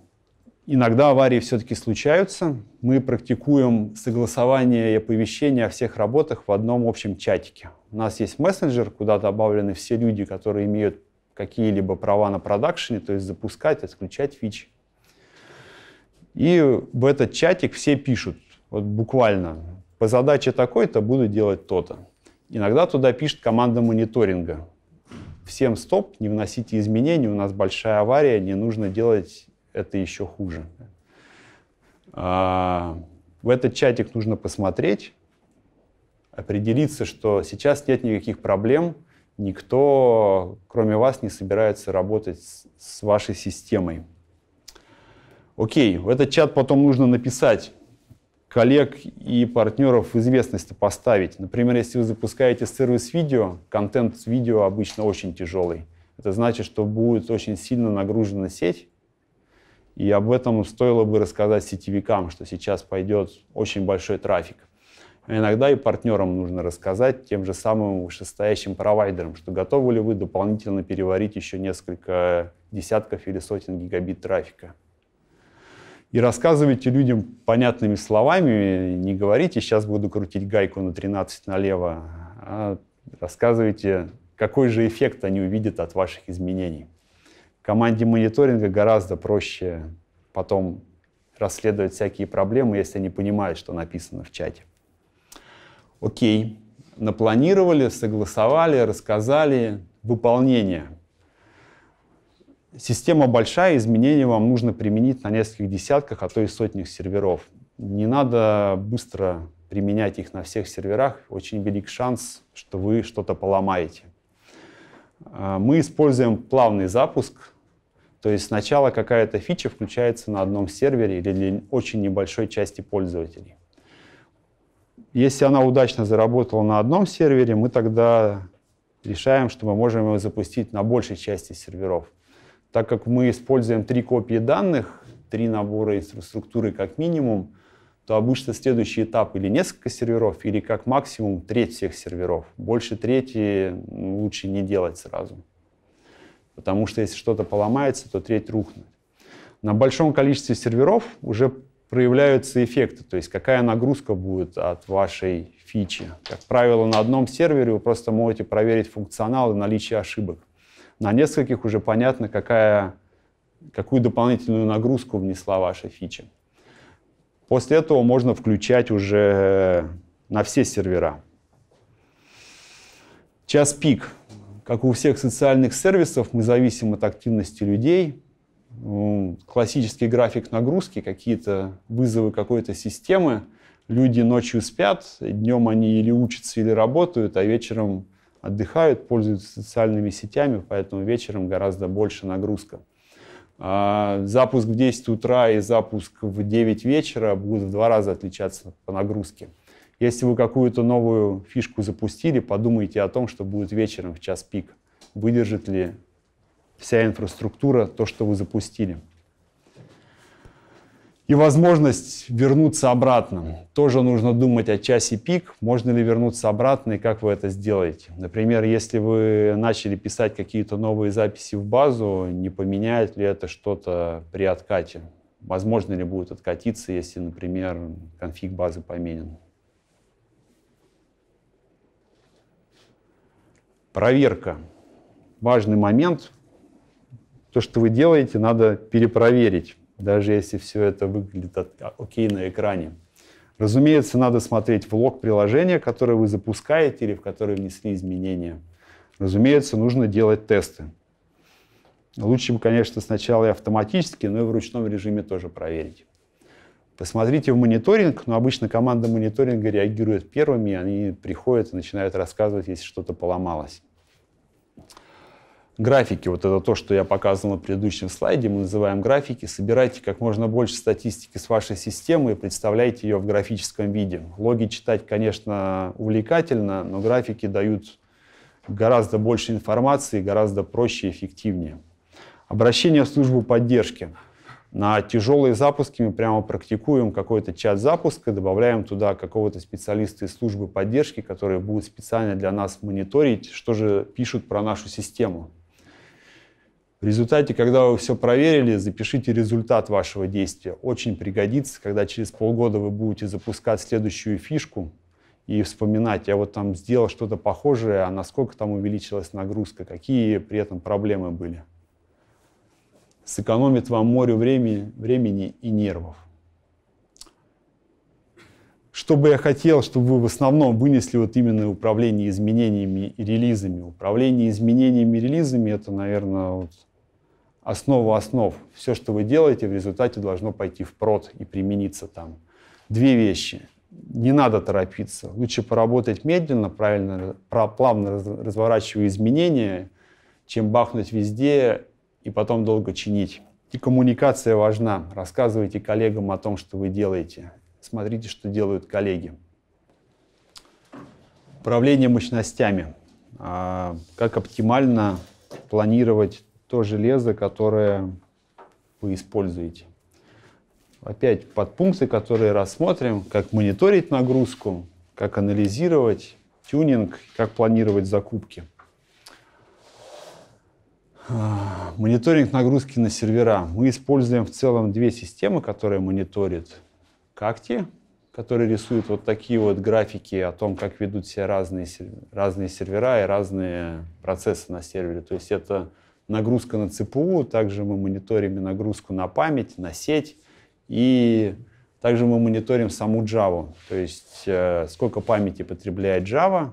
иногда аварии все-таки случаются. Мы практикуем согласование и оповещение о всех работах в одном общем чатике. У нас есть мессенджер, куда добавлены все люди, которые имеют какие-либо права на продакшене, то есть запускать, отключать фичи. И в этот чатик все пишут, вот буквально, по задаче такой-то буду делать то-то. Иногда туда пишет команда мониторинга. Всем стоп, не вносите изменения, у нас большая авария, не нужно делать это еще хуже. А, в этот чатик нужно посмотреть, определиться, что сейчас нет никаких проблем, никто, кроме вас, не собирается работать с вашей системой. Окей, в этот чат потом нужно написать, коллег и партнеров в известность поставить. Например, если вы запускаете сервис видео, контент с видео обычно очень тяжелый. Это значит, что будет очень сильно нагружена сеть, и об этом стоило бы рассказать сетевикам, что сейчас пойдет очень большой трафик. иногда и партнерам нужно рассказать, тем же самым вышестоящим провайдерам, что готовы ли вы дополнительно переварить еще несколько десятков или сотен гигабит трафика и рассказывайте людям понятными словами, не говорите, сейчас буду крутить гайку на 13 налево, а рассказывайте, какой же эффект они увидят от ваших изменений. Команде мониторинга гораздо проще потом расследовать всякие проблемы, если они понимают, что написано в чате. Окей, напланировали, согласовали, рассказали выполнение. Система большая, изменения вам нужно применить на нескольких десятках, а то и сотнях серверов. Не надо быстро применять их на всех серверах. Очень велик шанс, что вы что-то поломаете. А, мы используем плавный запуск, то есть сначала какая-то фича включается на одном сервере или для очень небольшой части пользователей. Если она удачно заработала на одном сервере, мы тогда решаем, что мы можем ее запустить на большей части серверов. Так как мы используем три копии данных, три набора инфраструктуры как минимум, то обычно следующий этап или несколько серверов, или как максимум треть всех серверов. Больше трети ну, лучше не делать сразу. Потому что если что-то поломается, то треть рухнет. На большом количестве серверов уже проявляются эффекты, то есть какая нагрузка будет от вашей фичи. Как правило, на одном сервере вы просто можете проверить функционал и наличие ошибок. На нескольких уже понятно, какая, какую дополнительную нагрузку внесла ваша фича. После этого можно включать уже э, на все сервера. Час пик. Как у всех социальных сервисов, мы зависим от активности людей. Классический график нагрузки, какие-то вызовы какой-то системы. Люди ночью спят, днем они или учатся, или работают, а вечером отдыхают, пользуются социальными сетями, поэтому вечером гораздо больше нагрузка. А, запуск в 10 утра и запуск в 9 вечера будут в два раза отличаться по нагрузке. Если вы какую-то новую фишку запустили, подумайте о том, что будет вечером в час пик. Выдержит ли вся инфраструктура то, что вы запустили. И возможность вернуться обратно. Тоже нужно думать о часе пик, можно ли вернуться обратно и как вы это сделаете. Например, если вы начали писать какие-то новые записи в базу, не поменяет ли это что-то при откате? Возможно ли будет откатиться, если, например, конфиг базы поменен? Проверка. Важный момент. То, что вы делаете, надо перепроверить даже если все это выглядит а, окей на экране. Разумеется, надо смотреть влог приложения, которое вы запускаете или в которое внесли изменения. Разумеется, нужно делать тесты. Лучше бы, конечно, сначала и автоматически, но и в ручном режиме тоже проверить. Посмотрите в мониторинг, но обычно команда мониторинга реагирует первыми, они приходят и начинают рассказывать, если что-то поломалось графики, вот это то, что я показывал на предыдущем слайде, мы называем графики, собирайте как можно больше статистики с вашей системы и представляйте ее в графическом виде. Логи читать, конечно, увлекательно, но графики дают гораздо больше информации, гораздо проще и эффективнее. Обращение в службу поддержки. На тяжелые запуски мы прямо практикуем какой-то чат запуска, добавляем туда какого-то специалиста из службы поддержки, который будет специально для нас мониторить, что же пишут про нашу систему. В результате, когда вы все проверили, запишите результат вашего действия. Очень пригодится, когда через полгода вы будете запускать следующую фишку и вспоминать, я вот там сделал что-то похожее, а насколько там увеличилась нагрузка, какие при этом проблемы были. Сэкономит вам море времени, времени и нервов. Что бы я хотел, чтобы вы в основном вынесли вот именно управление изменениями и релизами. Управление изменениями и релизами — это, наверное, вот основу основ. Все, что вы делаете, в результате должно пойти в прод и примениться там. Две вещи. Не надо торопиться. Лучше поработать медленно, правильно, плавно разворачивая изменения, чем бахнуть везде и потом долго чинить. И коммуникация важна. Рассказывайте коллегам о том, что вы делаете. Смотрите, что делают коллеги. Управление мощностями. А, как оптимально планировать то железо, которое вы используете. Опять подпункты, которые рассмотрим, как мониторить нагрузку, как анализировать тюнинг, как планировать закупки. Мониторинг нагрузки на сервера. Мы используем в целом две системы, которые мониторят Какти, которые рисуют вот такие вот графики о том, как ведут себя разные, разные сервера и разные процессы на сервере. То есть это нагрузка на ЦПУ, также мы мониторим и нагрузку на память, на сеть, и также мы мониторим саму Java, то есть э, сколько памяти потребляет Java,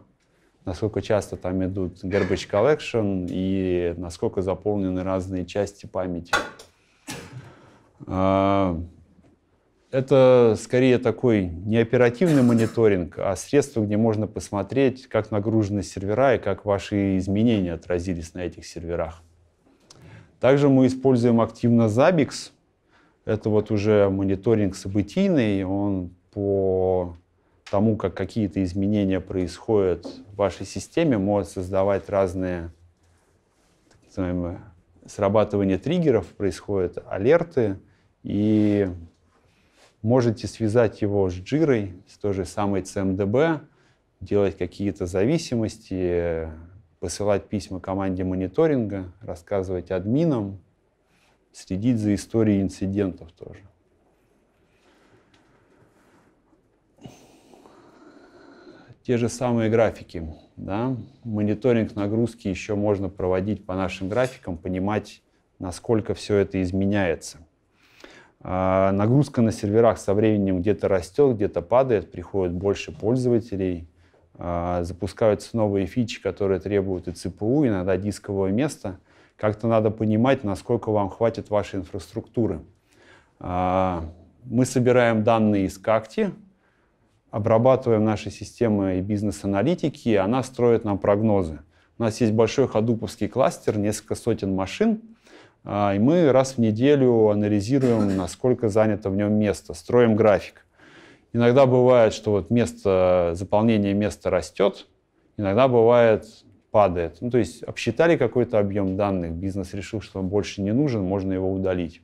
насколько часто там идут garbage collection и насколько заполнены разные части памяти. А, это скорее такой не оперативный мониторинг, а средство, где можно посмотреть, как нагружены сервера и как ваши изменения отразились на этих серверах. Также мы используем активно Zabbix. Это вот уже мониторинг событийный. Он по тому, как какие-то изменения происходят в вашей системе, может создавать разные так называемые срабатывание триггеров, происходят алерты, и можете связать его с джирой, с той же самой CMDB, делать какие-то зависимости, посылать письма команде мониторинга, рассказывать админам, следить за историей инцидентов тоже. Те же самые графики. Да? Мониторинг нагрузки еще можно проводить по нашим графикам, понимать, насколько все это изменяется. А, нагрузка на серверах со временем где-то растет, где-то падает, приходит больше пользователей – а, запускаются новые фичи, которые требуют и ЦПУ, иногда дискового места. Как-то надо понимать, насколько вам хватит вашей инфраструктуры. А, мы собираем данные из Какти, обрабатываем наши системы и бизнес-аналитики, и она строит нам прогнозы. У нас есть большой ходуповский кластер, несколько сотен машин, а, и мы раз в неделю анализируем, насколько занято в нем место, строим график. Иногда бывает, что вот место, заполнение места растет, иногда бывает падает. Ну, то есть обсчитали какой-то объем данных, бизнес решил, что он больше не нужен, можно его удалить.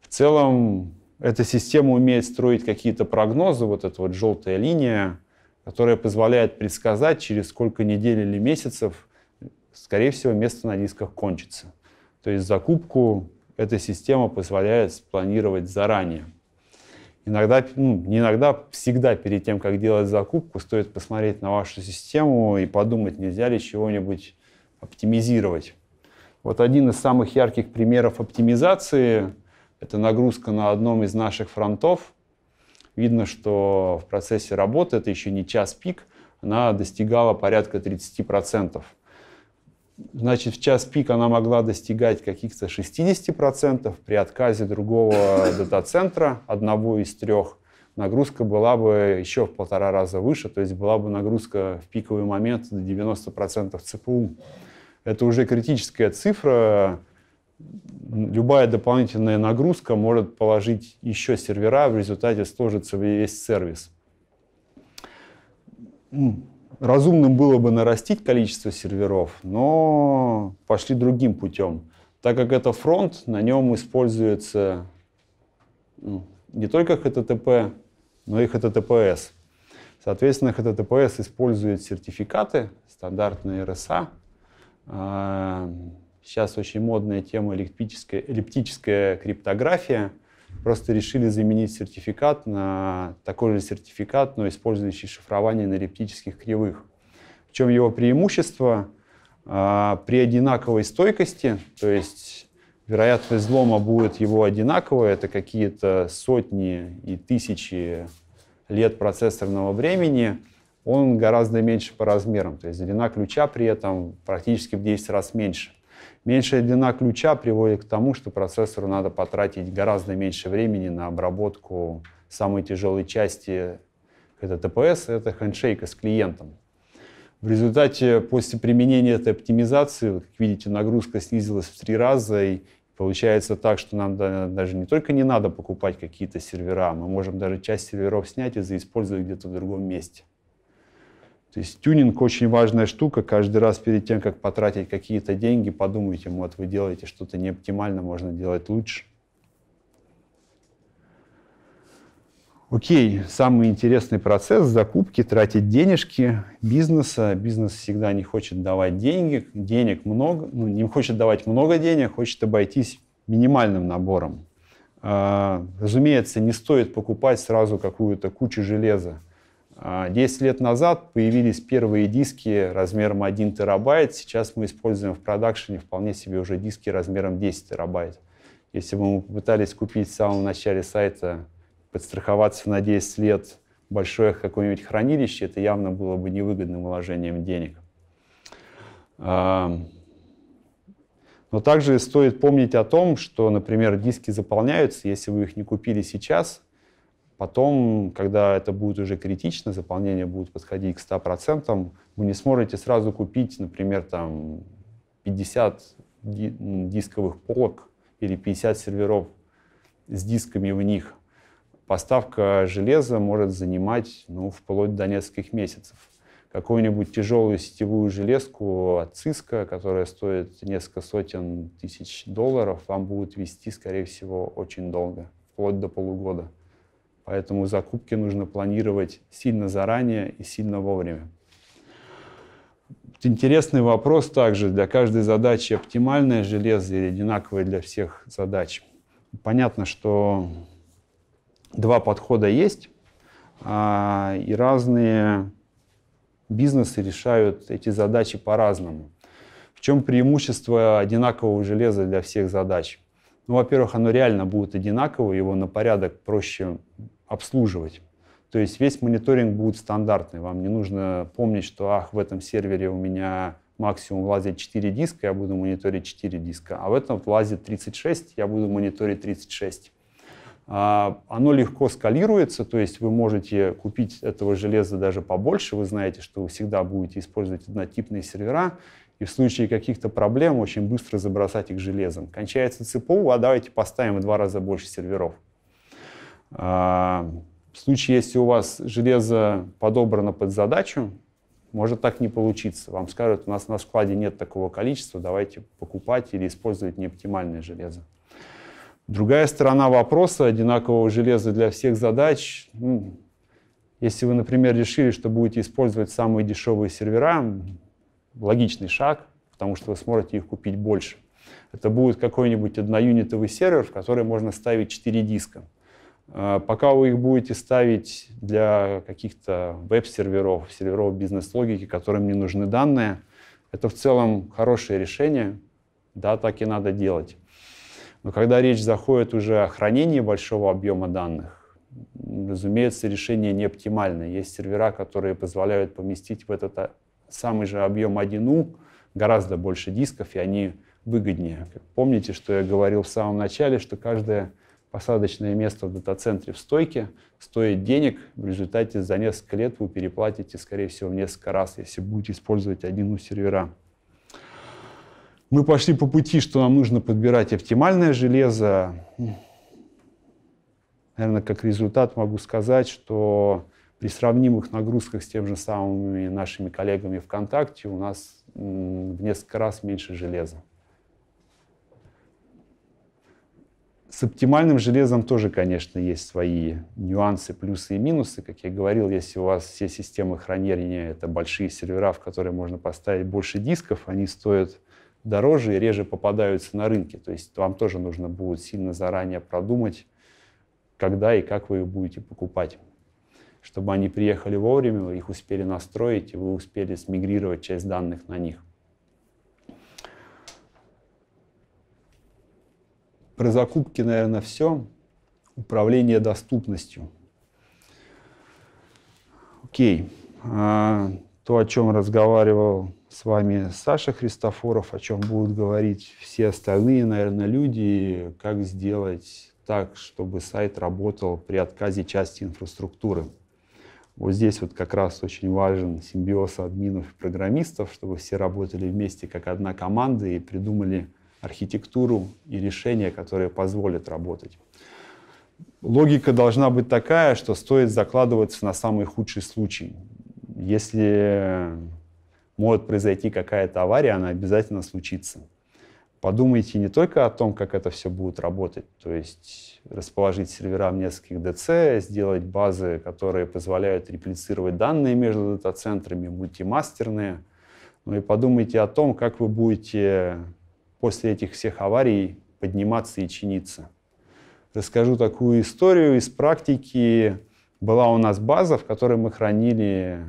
В целом эта система умеет строить какие-то прогнозы, вот эта вот желтая линия, которая позволяет предсказать, через сколько недель или месяцев, скорее всего, место на дисках кончится. То есть закупку эта система позволяет спланировать заранее. Иногда, ну, не иногда, всегда перед тем, как делать закупку, стоит посмотреть на вашу систему и подумать, нельзя ли чего-нибудь оптимизировать. Вот один из самых ярких примеров оптимизации – это нагрузка на одном из наших фронтов. Видно, что в процессе работы, это еще не час пик, она достигала порядка 30%. процентов значит, в час пик она могла достигать каких-то 60%, при отказе другого [LAUGHS] дата-центра, одного из трех, нагрузка была бы еще в полтора раза выше, то есть была бы нагрузка в пиковый момент до 90% ЦПУ. Это уже критическая цифра. Любая дополнительная нагрузка может положить еще сервера, в результате сложится весь сервис разумным было бы нарастить количество серверов, но пошли другим путем. Так как это фронт, на нем используется ну, не только HTTP, но и HTTPS. Соответственно, HTTPS использует сертификаты, стандартные RSA. А. А, сейчас очень модная тема эллиптическая, эллиптическая криптография просто решили заменить сертификат на такой же сертификат, но использующий шифрование на аналитических кривых. В чем его преимущество? А, при одинаковой стойкости, то есть вероятность взлома будет его одинаковая, это какие-то сотни и тысячи лет процессорного времени, он гораздо меньше по размерам. То есть длина ключа при этом практически в 10 раз меньше. Меньшая длина ключа приводит к тому, что процессору надо потратить гораздо меньше времени на обработку самой тяжелой части, это ТПС, это хендшейка с клиентом. В результате после применения этой оптимизации, как видите, нагрузка снизилась в три раза, и получается так, что нам даже не только не надо покупать какие-то сервера, мы можем даже часть серверов снять и заиспользовать где-то в другом месте. То есть тюнинг очень важная штука. Каждый раз перед тем, как потратить какие-то деньги, подумайте, вот вы делаете что-то не оптимально, можно делать лучше. Окей, самый интересный процесс закупки, тратить денежки бизнеса. Бизнес всегда не хочет давать деньги, денег много, ну, не хочет давать много денег, хочет обойтись минимальным набором. А, разумеется, не стоит покупать сразу какую-то кучу железа 10 а, лет назад появились первые диски размером 1 терабайт. Сейчас мы используем в продакшене вполне себе уже диски размером 10 терабайт. Если бы мы попытались купить в самом начале сайта, подстраховаться на 10 лет большое какое-нибудь хранилище, это явно было бы невыгодным вложением денег. А, но также стоит помнить о том, что, например, диски заполняются, если вы их не купили сейчас – Потом, когда это будет уже критично, заполнение будет подходить к 100%, вы не сможете сразу купить, например, там 50 дисковых полок или 50 серверов с дисками в них. Поставка железа может занимать ну, вплоть до нескольких месяцев. Какую-нибудь тяжелую сетевую железку от Cisco, которая стоит несколько сотен тысяч долларов, вам будет вести, скорее всего, очень долго, вплоть до полугода. Поэтому закупки нужно планировать сильно заранее и сильно вовремя. Интересный вопрос также. Для каждой задачи оптимальное железо или одинаковое для всех задач? Понятно, что два подхода есть, а, и разные бизнесы решают эти задачи по-разному. В чем преимущество одинакового железа для всех задач? Ну, во-первых, оно реально будет одинаково, его на порядок проще обслуживать. То есть весь мониторинг будет стандартный. Вам не нужно помнить, что ах, в этом сервере у меня максимум лазит 4 диска, я буду мониторить 4 диска, а в этом влазит 36, я буду мониторить 36. А, оно легко скалируется, то есть вы можете купить этого железа даже побольше, вы знаете, что вы всегда будете использовать однотипные сервера, и в случае каких-то проблем очень быстро забросать их железом. Кончается ЦПУ, а давайте поставим в два раза больше серверов. А, в случае, если у вас железо подобрано под задачу, может так не получиться. Вам скажут, у нас на складе нет такого количества, давайте покупать или использовать неоптимальное железо. Другая сторона вопроса одинакового железа для всех задач. Ну, если вы, например, решили, что будете использовать самые дешевые сервера, логичный шаг, потому что вы сможете их купить больше. Это будет какой-нибудь одноюнитовый сервер, в который можно ставить 4 диска. А, пока вы их будете ставить для каких-то веб-серверов, серверов бизнес-логики, которым не нужны данные, это в целом хорошее решение. Да, так и надо делать. Но когда речь заходит уже о хранении большого объема данных, разумеется, решение не оптимально. Есть сервера, которые позволяют поместить в этот а, самый же объем 1У гораздо больше дисков, и они выгоднее. Помните, что я говорил в самом начале, что каждая посадочное место в дата-центре в стойке стоит денег. В результате за несколько лет вы переплатите, скорее всего, в несколько раз, если будете использовать один у сервера. Мы пошли по пути, что нам нужно подбирать оптимальное железо. Наверное, как результат могу сказать, что при сравнимых нагрузках с тем же самыми нашими коллегами ВКонтакте у нас в несколько раз меньше железа. С оптимальным железом тоже, конечно, есть свои нюансы, плюсы и минусы. Как я говорил, если у вас все системы хранения — это большие сервера, в которые можно поставить больше дисков, они стоят дороже и реже попадаются на рынке. То есть вам тоже нужно будет сильно заранее продумать, когда и как вы их будете покупать чтобы они приехали вовремя, вы их успели настроить, и вы успели смигрировать часть данных на них. про закупки, наверное, все. Управление доступностью. Окей. А, то, о чем разговаривал с вами Саша Христофоров, о чем будут говорить все остальные, наверное, люди, как сделать так, чтобы сайт работал при отказе части инфраструктуры. Вот здесь вот как раз очень важен симбиоз админов и программистов, чтобы все работали вместе как одна команда и придумали архитектуру и решения, которые позволят работать. Логика должна быть такая, что стоит закладываться на самый худший случай. Если может произойти какая-то авария, она обязательно случится. Подумайте не только о том, как это все будет работать, то есть расположить сервера в нескольких ДЦ, сделать базы, которые позволяют реплицировать данные между дата-центрами, мультимастерные, но ну и подумайте о том, как вы будете после этих всех аварий подниматься и чиниться. Расскажу такую историю из практики. Была у нас база, в которой мы хранили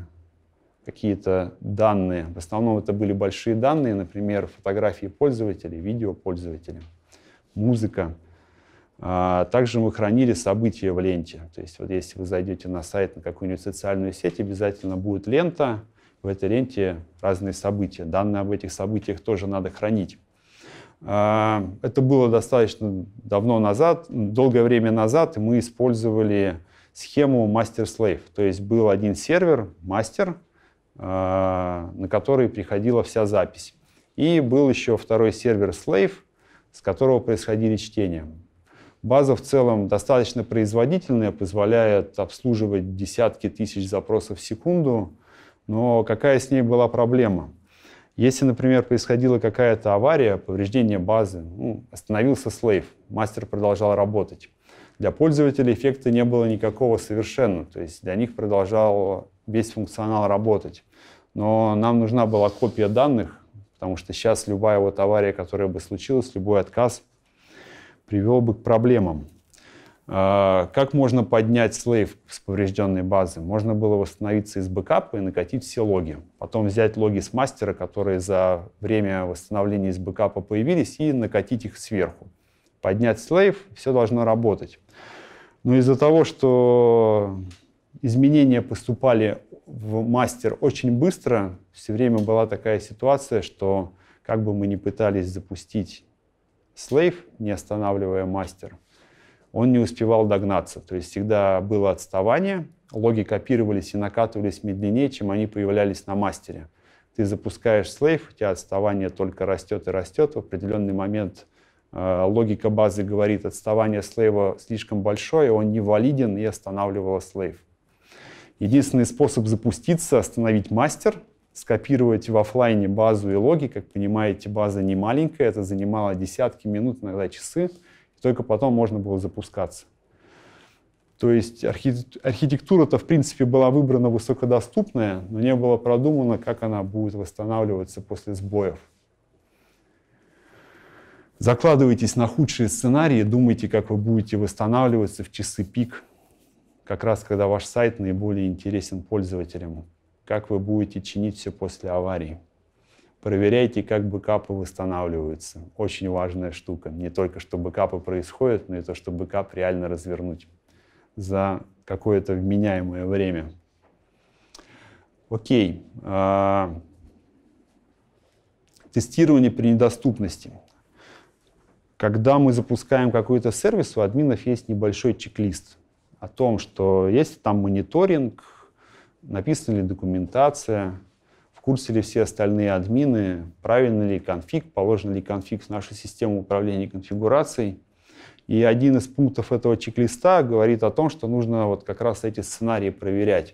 какие-то данные. В основном это были большие данные, например, фотографии пользователей, видео пользователей, музыка. А, также мы хранили события в ленте. То есть вот если вы зайдете на сайт, на какую-нибудь социальную сеть, обязательно будет лента. В этой ленте разные события. Данные об этих событиях тоже надо хранить. А, это было достаточно давно назад, долгое время назад, и мы использовали схему мастер-слейв. То есть был один сервер, мастер, а, на который приходила вся запись. И был еще второй сервер слейв, с которого происходили чтения. База в целом достаточно производительная, позволяет обслуживать десятки тысяч запросов в секунду. Но какая с ней была проблема? Если, например, происходила какая-то авария, повреждение базы, ну, остановился слейв, мастер продолжал работать. Для пользователя эффекта не было никакого совершенно, то есть для них продолжал весь функционал работать. Но нам нужна была копия данных, потому что сейчас любая вот авария, которая бы случилась, любой отказ привел бы к проблемам. А, как можно поднять слейв с поврежденной базы? Можно было восстановиться из бэкапа и накатить все логи. Потом взять логи с мастера, которые за время восстановления из бэкапа появились, и накатить их сверху. Поднять слейв, все должно работать. Но из-за того, что изменения поступали в мастер очень быстро, все время была такая ситуация, что как бы мы ни пытались запустить слейв, не останавливая мастер – он не успевал догнаться. То есть всегда было отставание, логи копировались и накатывались медленнее, чем они появлялись на мастере. Ты запускаешь слейв, у тебя отставание только растет и растет. В определенный момент э, логика базы говорит, отставание слейва слишком большое, он невалиден и останавливало слейв. Единственный способ запуститься, остановить мастер, скопировать в офлайне базу и логи. Как понимаете, база не маленькая, это занимало десятки минут, иногда часы только потом можно было запускаться. То есть архитектура-то, в принципе, была выбрана высокодоступная, но не было продумано, как она будет восстанавливаться после сбоев. Закладывайтесь на худшие сценарии, думайте, как вы будете восстанавливаться в часы пик, как раз когда ваш сайт наиболее интересен пользователям, как вы будете чинить все после аварии проверяйте, как бэкапы восстанавливаются. Очень важная штука. Не только, что бэкапы происходят, но и то, что бэкап реально развернуть за какое-то вменяемое время. Окей. А, тестирование при недоступности. Когда мы запускаем какой-то сервис, у админов есть небольшой чек-лист о том, что есть там мониторинг, написана ли документация, в курсе ли все остальные админы, правильно ли конфиг, положен ли конфиг в нашу систему управления конфигурацией. И один из пунктов этого чек-листа говорит о том, что нужно вот как раз эти сценарии проверять.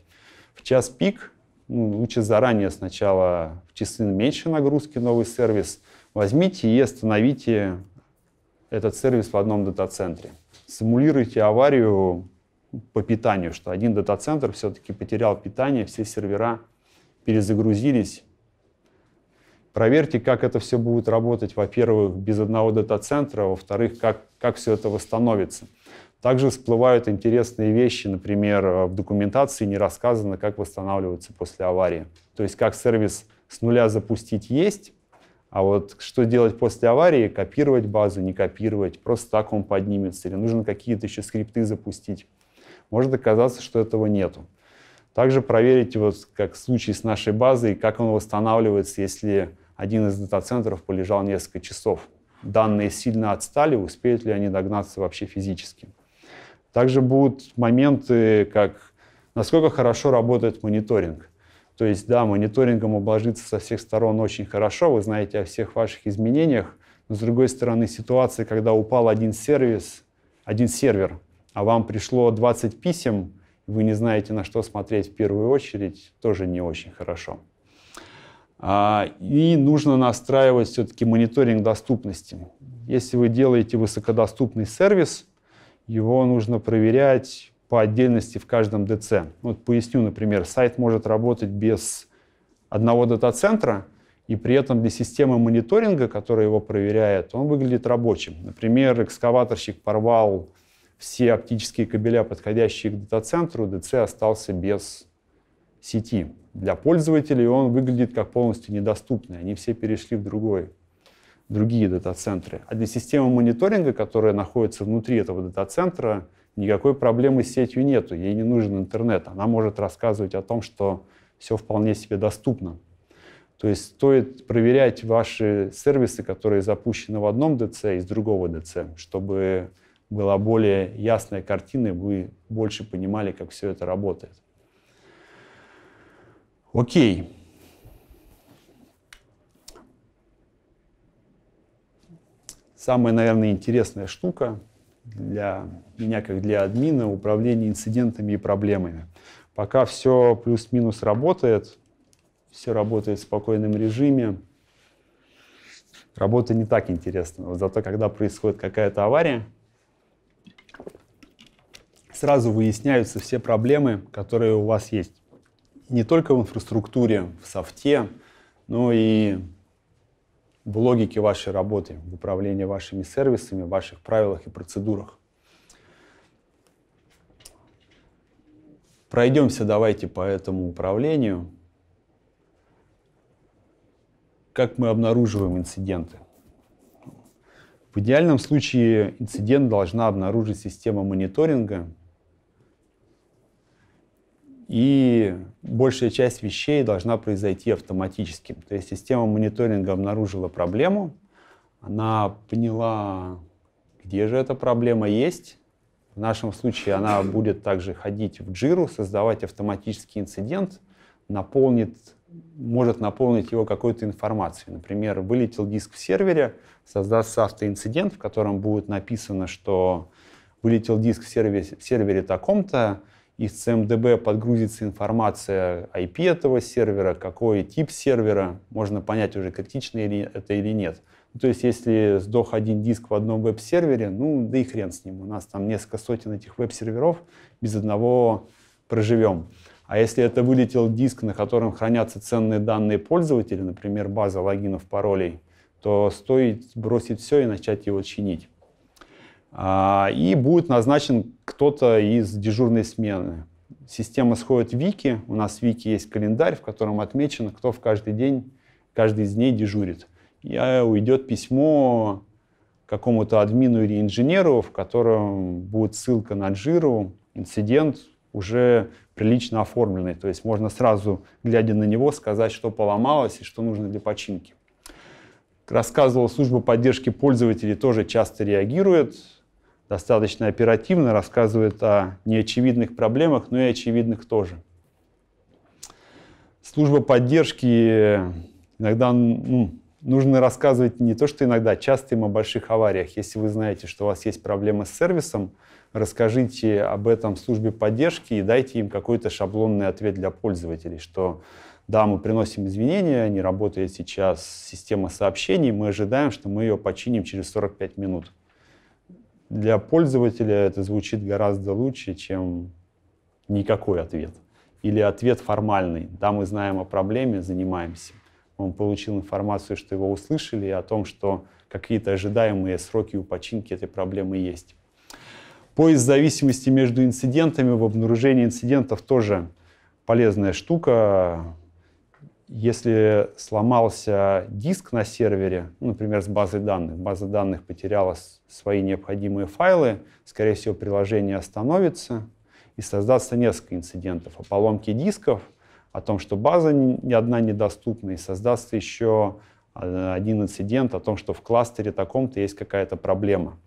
В час пик ну, лучше заранее сначала в часы меньше нагрузки новый сервис возьмите и остановите этот сервис в одном дата-центре. Симулируйте аварию по питанию, что один дата-центр все-таки потерял питание, все сервера перезагрузились. Проверьте, как это все будет работать, во-первых, без одного дата-центра, а во-вторых, как, как все это восстановится. Также всплывают интересные вещи, например, э, в документации не рассказано, как восстанавливаются после аварии. То есть как сервис с нуля запустить есть, а вот что делать после аварии, копировать базу, не копировать, просто так он поднимется, или нужно какие-то еще скрипты запустить. Может оказаться, что этого нету. Также проверить, вот, как в случае с нашей базой, как он восстанавливается, если один из дата-центров полежал несколько часов. Данные сильно отстали, успеют ли они догнаться вообще физически. Также будут моменты, как насколько хорошо работает мониторинг. То есть, да, мониторингом обложиться со всех сторон очень хорошо, вы знаете о всех ваших изменениях, но с другой стороны, ситуация, когда упал один сервис, один сервер, а вам пришло 20 писем, вы не знаете, на что смотреть в первую очередь, тоже не очень хорошо. А, и нужно настраивать все-таки мониторинг доступности. Если вы делаете высокодоступный сервис, его нужно проверять по отдельности в каждом ДЦ. Вот поясню, например, сайт может работать без одного дата-центра, и при этом для системы мониторинга, которая его проверяет, он выглядит рабочим. Например, экскаваторщик порвал все оптические кабеля, подходящие к дата-центру, ДЦ остался без сети. Для пользователей он выглядит как полностью недоступный. Они все перешли в другой, другие дата-центры. А для системы мониторинга, которая находится внутри этого дата-центра, никакой проблемы с сетью нету. Ей не нужен интернет. Она может рассказывать о том, что все вполне себе доступно. То есть стоит проверять ваши сервисы, которые запущены в одном ДЦ, из другого ДЦ, чтобы была более ясная картина, и вы больше понимали, как все это работает. Окей. Самая, наверное, интересная штука для меня, как для админа, управление инцидентами и проблемами. Пока все плюс-минус работает, все работает в спокойном режиме, работа не так интересна. Вот зато когда происходит какая-то авария, сразу выясняются все проблемы, которые у вас есть. Не только в инфраструктуре, в софте, но и в логике вашей работы, в управлении вашими сервисами, в ваших правилах и процедурах. Пройдемся давайте по этому управлению. Как мы обнаруживаем инциденты? В идеальном случае инцидент должна обнаружить система мониторинга и большая часть вещей должна произойти автоматически. То есть система мониторинга обнаружила проблему, она поняла, где же эта проблема есть. В нашем случае она будет также ходить в джиру, создавать автоматический инцидент, наполнит, может наполнить его какой-то информацией. Например, вылетел диск в сервере, создастся автоинцидент, в котором будет написано, что вылетел диск в сервере, в сервере таком-то, из CMDB подгрузится информация IP этого сервера, какой тип сервера, можно понять уже, критично или это или нет. Ну, то есть если сдох один диск в одном веб-сервере, ну да и хрен с ним, у нас там несколько сотен этих веб-серверов, без одного проживем. А если это вылетел диск, на котором хранятся ценные данные пользователя, например, база логинов, паролей, то стоит бросить все и начать его чинить. А, и будет назначен кто-то из дежурной смены. Система сходит в Вики, у нас в Вики есть календарь, в котором отмечено, кто в каждый день, каждый из дней дежурит. И а, уйдет письмо какому-то админу или инженеру, в котором будет ссылка на джиру, инцидент уже прилично оформленный. То есть можно сразу, глядя на него, сказать, что поломалось и что нужно для починки рассказывал, служба поддержки пользователей тоже часто реагирует достаточно оперативно рассказывает о неочевидных проблемах, но и очевидных тоже. Служба поддержки иногда ну, нужно рассказывать не то, что иногда, часто им о больших авариях. Если вы знаете, что у вас есть проблемы с сервисом, расскажите об этом службе поддержки и дайте им какой-то шаблонный ответ для пользователей, что да, мы приносим извинения, не работает сейчас система сообщений, мы ожидаем, что мы ее починим через 45 минут для пользователя это звучит гораздо лучше, чем никакой ответ. Или ответ формальный. Да, мы знаем о проблеме, занимаемся. Он получил информацию, что его услышали, о том, что какие-то ожидаемые сроки у починки этой проблемы есть. Поиск зависимости между инцидентами в обнаружении инцидентов тоже полезная штука если сломался диск на сервере, например, с базой данных, база данных потеряла свои необходимые файлы, скорее всего, приложение остановится и создастся несколько инцидентов о поломке дисков, о том, что база ни одна недоступна, и создастся еще а, один инцидент о том, что в кластере таком-то есть какая-то проблема.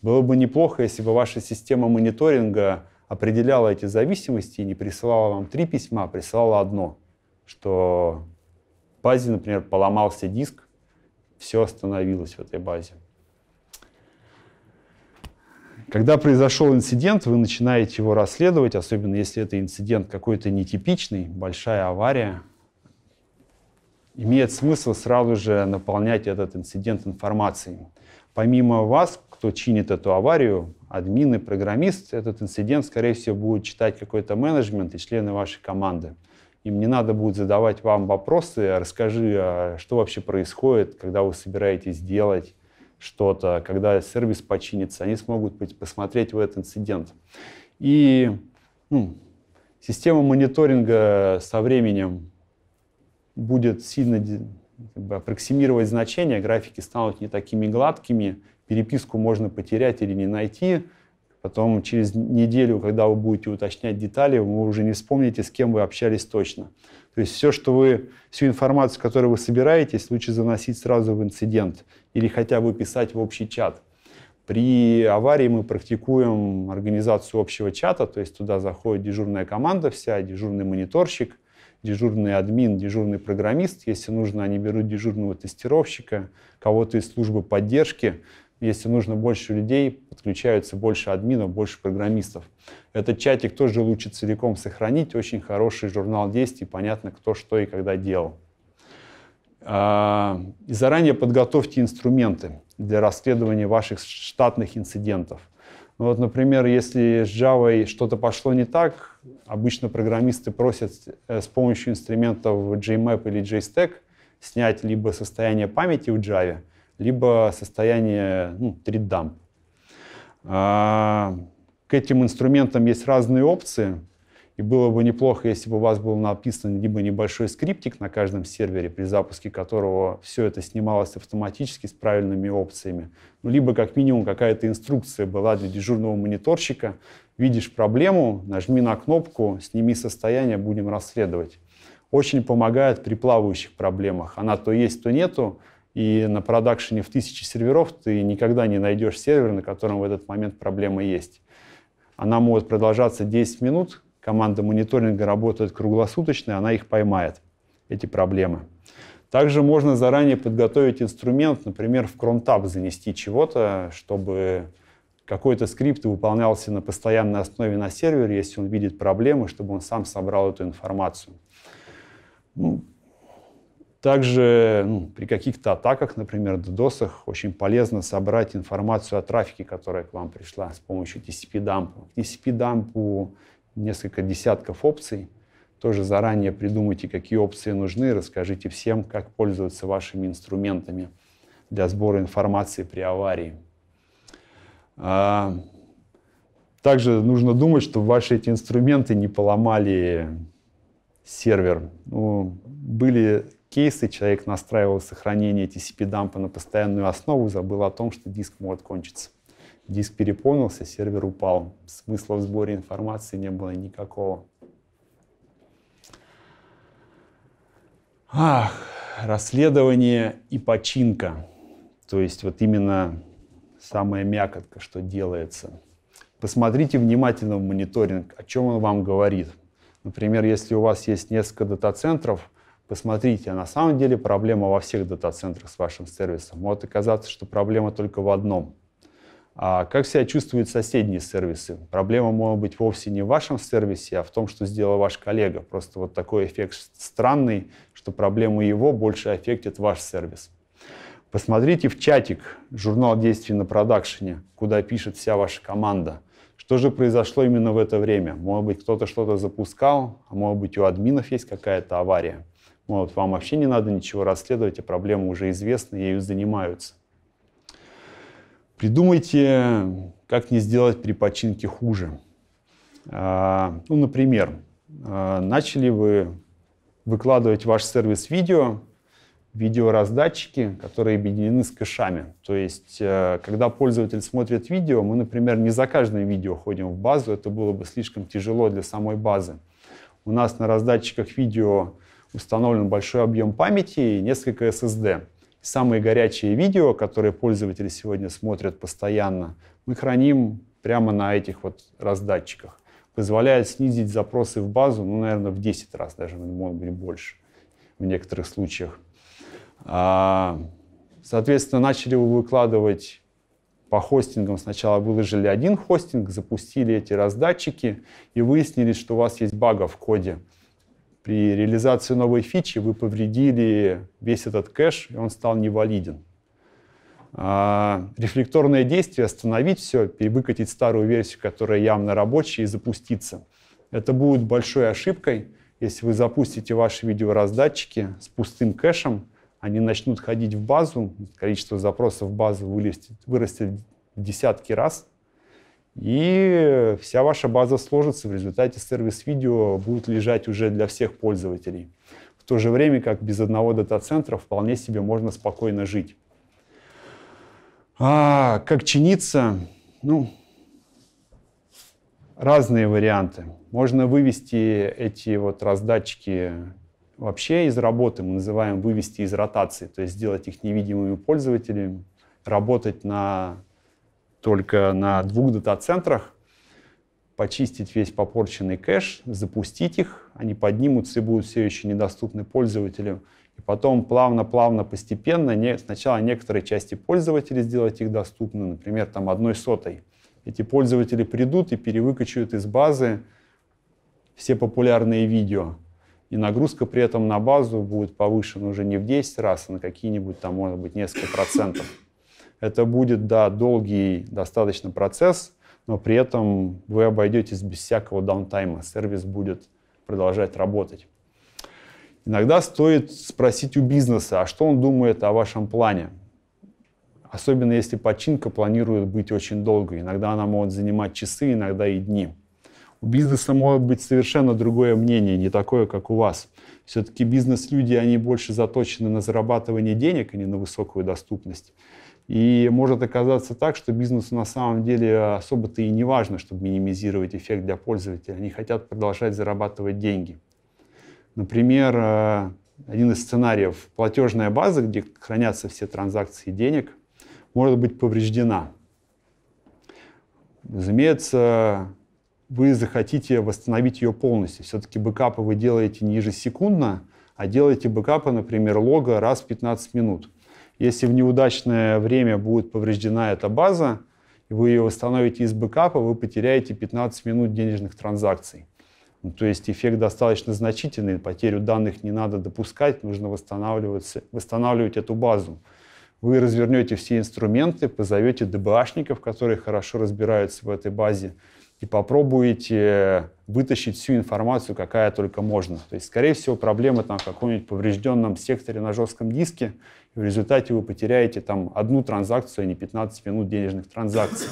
Было бы неплохо, если бы ваша система мониторинга определяла эти зависимости и не присылала вам три письма, а присылала одно — что в базе, например, поломался диск, все остановилось в этой базе. Когда произошел инцидент, вы начинаете его расследовать, особенно если это инцидент какой-то нетипичный, большая авария. Имеет смысл сразу же наполнять этот инцидент информацией. Помимо вас, кто чинит эту аварию, админы, программист, этот инцидент, скорее всего, будет читать какой-то менеджмент и члены вашей команды. Им не надо будет задавать вам вопросы, а расскажи, а что вообще происходит, когда вы собираетесь делать что-то, когда сервис починится. Они смогут посмотреть в этот инцидент. И ну, система мониторинга со временем будет сильно аппроксимировать значения, графики станут не такими гладкими, переписку можно потерять или не найти – Потом через неделю, когда вы будете уточнять детали, вы уже не вспомните, с кем вы общались точно. То есть все, что вы, всю информацию, которую вы собираетесь, лучше заносить сразу в инцидент или хотя бы писать в общий чат. При аварии мы практикуем организацию общего чата, то есть туда заходит дежурная команда вся, дежурный мониторщик, дежурный админ, дежурный программист. Если нужно, они берут дежурного тестировщика, кого-то из службы поддержки. Если нужно больше людей, подключаются больше админов, больше программистов. Этот чатик тоже лучше целиком сохранить. Очень хороший журнал действий, понятно, кто что и когда делал. А, и заранее подготовьте инструменты для расследования ваших штатных инцидентов. Ну вот, например, если с Java что-то пошло не так, обычно программисты просят э, с помощью инструментов JMap или JStack снять либо состояние памяти в Java, либо состояние ну, 3 дамп А, к этим инструментам есть разные опции. И было бы неплохо, если бы у вас был написан либо небольшой скриптик на каждом сервере, при запуске которого все это снималось автоматически с правильными опциями. Ну, либо как минимум какая-то инструкция была для дежурного мониторщика. Видишь проблему, нажми на кнопку, сними состояние, будем расследовать. Очень помогает при плавающих проблемах. Она то есть, то нету и на продакшене в тысячи серверов ты никогда не найдешь сервер, на котором в этот момент проблема есть. Она может продолжаться 10 минут, команда мониторинга работает круглосуточно, она их поймает, эти проблемы. Также можно заранее подготовить инструмент, например, в CronTab занести чего-то, чтобы какой-то скрипт выполнялся на постоянной основе на сервере, если он видит проблемы, чтобы он сам собрал эту информацию. Ну, также ну, при каких-то атаках, например, DDoSах, очень полезно собрать информацию о трафике, которая к вам пришла с помощью TCP-дампа. К TCP-дампу несколько десятков опций. Тоже заранее придумайте, какие опции нужны, расскажите всем, как пользоваться вашими инструментами для сбора информации при аварии. А, также нужно думать, чтобы ваши эти инструменты не поломали сервер. Ну, были кейсы, человек настраивал сохранение TCP-дампа на постоянную основу, забыл о том, что диск может кончиться. Диск переполнился, сервер упал. Смысла в сборе информации не было никакого. Ах, расследование и починка. То есть вот именно самая мякотка, что делается. Посмотрите внимательно в мониторинг, о чем он вам говорит. Например, если у вас есть несколько дата-центров, посмотрите, а на самом деле проблема во всех дата-центрах с вашим сервисом. Может оказаться, что проблема только в одном. А как себя чувствуют соседние сервисы? Проблема может быть вовсе не в вашем сервисе, а в том, что сделал ваш коллега. Просто вот такой эффект странный, что проблему его больше аффектит ваш сервис. Посмотрите в чатик журнал действий на продакшене, куда пишет вся ваша команда. Что же произошло именно в это время? Может быть, кто-то что-то запускал, а может быть, у админов есть какая-то авария. Вот, вам вообще не надо ничего расследовать, а проблема уже известна, ею занимаются. Придумайте, как не сделать при починке хуже. А, ну, например, а, начали вы выкладывать ваш сервис видео, видеораздатчики, которые объединены с кэшами. То есть, э, когда пользователь смотрит видео, мы, например, не за каждое видео ходим в базу, это было бы слишком тяжело для самой базы. У нас на раздатчиках видео установлен большой объем памяти и несколько SSD. Самые горячие видео, которые пользователи сегодня смотрят постоянно, мы храним прямо на этих вот раздатчиках. Позволяет снизить запросы в базу, ну, наверное, в 10 раз даже, ну, может быть, больше в некоторых случаях. А, соответственно, начали выкладывать по хостингам сначала выложили один хостинг, запустили эти раздатчики и выяснили, что у вас есть бага в коде при реализации новой фичи вы повредили весь этот кэш, и он стал невалиден. А, рефлекторное действие остановить все, перевыкатить старую версию, которая явно рабочая, и запуститься. Это будет большой ошибкой, если вы запустите ваши видеораздатчики с пустым кэшем, они начнут ходить в базу, количество запросов в базу вырастет, вырастет в десятки раз – и вся ваша база сложится, в результате сервис-видео будет лежать уже для всех пользователей. В то же время, как без одного дата-центра вполне себе можно спокойно жить. А как чиниться? Ну, разные варианты. Можно вывести эти вот раздатчики вообще из работы, мы называем вывести из ротации, то есть сделать их невидимыми пользователями, работать на только на двух дата-центрах, почистить весь попорченный кэш, запустить их, они поднимутся и будут все еще недоступны пользователям. И потом плавно-плавно, постепенно, не, сначала некоторые части пользователей сделать их доступны, например, там одной сотой. Эти пользователи придут и перевыкачивают из базы все популярные видео. И нагрузка при этом на базу будет повышена уже не в 10 раз, а на какие-нибудь там, может быть, несколько процентов. Это будет, да, долгий достаточно процесс, но при этом вы обойдетесь без всякого даунтайма, сервис будет продолжать работать. Иногда стоит спросить у бизнеса, а что он думает о вашем плане. Особенно если починка планирует быть очень долго. Иногда она может занимать часы, иногда и дни. У бизнеса может быть совершенно другое мнение, не такое, как у вас. Все-таки бизнес-люди, они больше заточены на зарабатывание денег, а не на высокую доступность. И может оказаться так, что бизнесу на самом деле особо-то и не важно, чтобы минимизировать эффект для пользователя. Они хотят продолжать зарабатывать деньги. Например, э, один из сценариев – платежная база, где хранятся все транзакции денег, может быть повреждена. Разумеется, вы захотите восстановить ее полностью. Все-таки бэкапы вы делаете не ежесекундно, а делаете бэкапы, например, лога раз в 15 минут – если в неудачное время будет повреждена эта база, и вы ее восстановите из бэкапа, вы потеряете 15 минут денежных транзакций. Ну, то есть эффект достаточно значительный, потерю данных не надо допускать, нужно восстанавливаться, восстанавливать эту базу. Вы развернете все инструменты, позовете ДБАшников, которые хорошо разбираются в этой базе, и попробуете вытащить всю информацию, какая только можно. То есть, скорее всего, проблема там в каком-нибудь поврежденном секторе на жестком диске, и в результате вы потеряете там одну транзакцию, а не 15 минут денежных транзакций.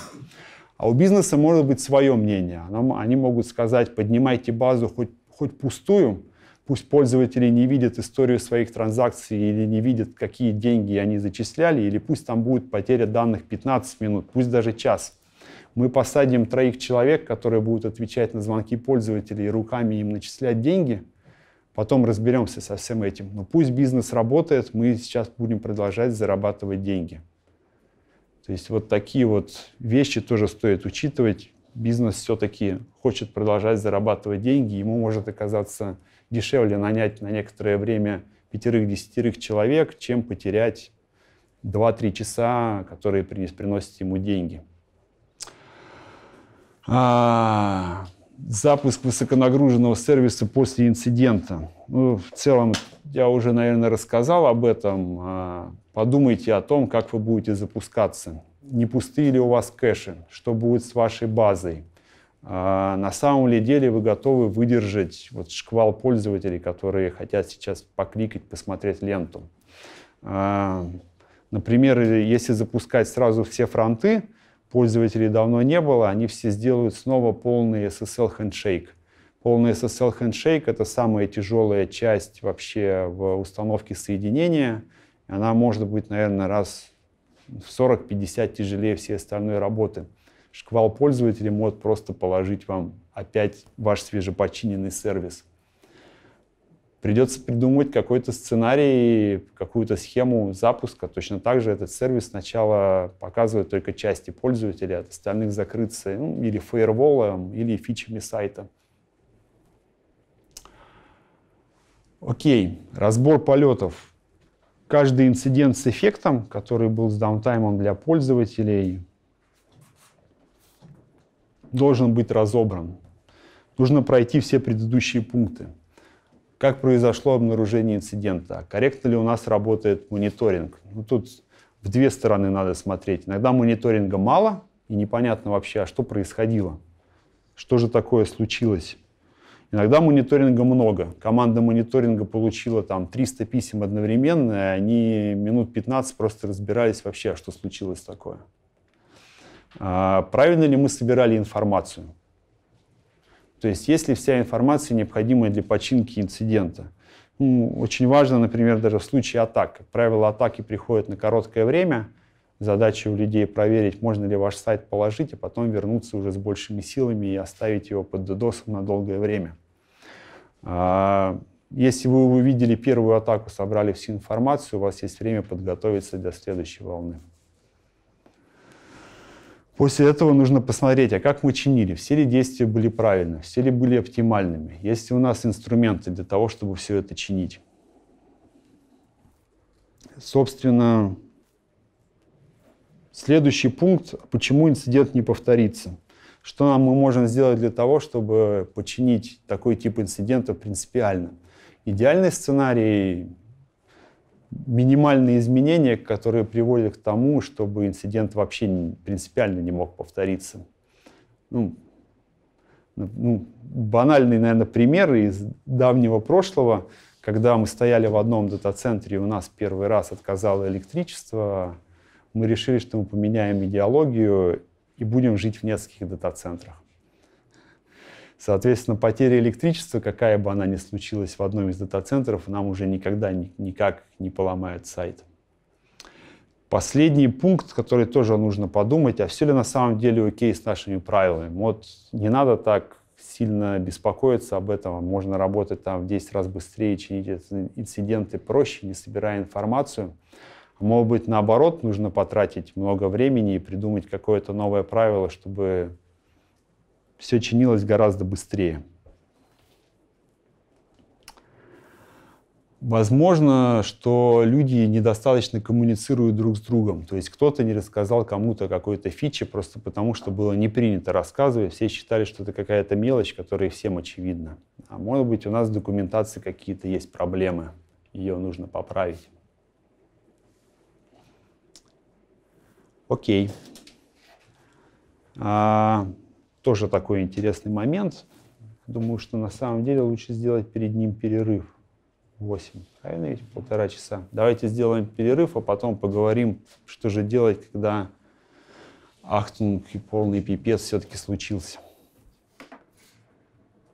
А у бизнеса может быть свое мнение. Они могут сказать, поднимайте базу хоть, хоть пустую, пусть пользователи не видят историю своих транзакций или не видят, какие деньги они зачисляли, или пусть там будет потеря данных 15 минут, пусть даже час – мы посадим троих человек, которые будут отвечать на звонки пользователей и руками им начислять деньги, потом разберемся со всем этим. Но пусть бизнес работает, мы сейчас будем продолжать зарабатывать деньги. То есть вот такие вот вещи тоже стоит учитывать. Бизнес все-таки хочет продолжать зарабатывать деньги, ему может оказаться дешевле нанять на некоторое время пятерых-десятерых человек, чем потерять 2-3 часа, которые принес, приносят ему деньги а, запуск высоконагруженного сервиса после инцидента. Ну, в целом, я уже, наверное, рассказал об этом. А, подумайте о том, как вы будете запускаться. Не пустые ли у вас кэши? Что будет с вашей базой? А, на самом ли деле вы готовы выдержать вот шквал пользователей, которые хотят сейчас покликать, посмотреть ленту? А, например, если запускать сразу все фронты, пользователей давно не было, они все сделают снова полный SSL handshake. Полный SSL handshake — это самая тяжелая часть вообще в установке соединения. Она может быть, наверное, раз в 40-50 тяжелее всей остальной работы. Шквал пользователей может просто положить вам опять ваш свежепочиненный сервис — придется придумать какой-то сценарий, какую-то схему запуска. Точно так же этот сервис сначала показывает только части пользователя, от остальных закрыться ну, или фаерволом, или фичами сайта. Окей, разбор полетов. Каждый инцидент с эффектом, который был с даунтаймом для пользователей, должен быть разобран. Нужно пройти все предыдущие пункты – как произошло обнаружение инцидента, корректно ли у нас работает мониторинг. Ну, тут в две стороны надо смотреть. Иногда мониторинга мало, и непонятно вообще, а что происходило, что же такое случилось. Иногда мониторинга много. Команда мониторинга получила там 300 писем одновременно, и они минут 15 просто разбирались вообще, а что случилось такое. А, правильно ли мы собирали информацию? То есть если вся информация необходимая для починки инцидента. Ну, очень важно, например, даже в случае атак. Как правило, атаки приходят на короткое время. Задача у людей проверить, можно ли ваш сайт положить, а потом вернуться уже с большими силами и оставить его под додосом на долгое время. А, если вы увидели первую атаку, собрали всю информацию, у вас есть время подготовиться для следующей волны. После этого нужно посмотреть, а как мы чинили, все ли действия были правильны, все ли были оптимальными, есть ли у нас инструменты для того, чтобы все это чинить. Собственно, следующий пункт, почему инцидент не повторится. Что нам мы можем сделать для того, чтобы починить такой тип инцидента принципиально? Идеальный сценарий минимальные изменения, которые приводят к тому, чтобы инцидент вообще принципиально не мог повториться. Ну, ну, ну банальный, наверное, пример из давнего прошлого, когда мы стояли в одном дата-центре, и у нас первый раз отказало электричество, мы решили, что мы поменяем идеологию и будем жить в нескольких дата-центрах. Соответственно, потеря электричества, какая бы она ни случилась в одном из дата-центров, нам уже никогда никак не поломает сайт. Последний пункт, который тоже нужно подумать, а все ли на самом деле окей с нашими правилами. Вот не надо так сильно беспокоиться об этом. А можно работать там в 10 раз быстрее, чинить инциденты проще, не собирая информацию. Может быть, наоборот, нужно потратить много времени и придумать какое-то новое правило, чтобы все чинилось гораздо быстрее. Возможно, что люди недостаточно коммуницируют друг с другом. То есть кто-то не рассказал кому-то какой-то фичи просто потому, что было не принято рассказывать. Все считали, что это какая-то мелочь, которая всем очевидна. А может быть, у нас в документации какие-то есть проблемы. Ее нужно поправить. Окей. А, тоже такой интересный момент. Думаю, что на самом деле лучше сделать перед ним перерыв. 8, правильно ведь? Полтора часа. Давайте сделаем перерыв, а потом поговорим, что же делать, когда ахтунг и полный пипец все-таки случился.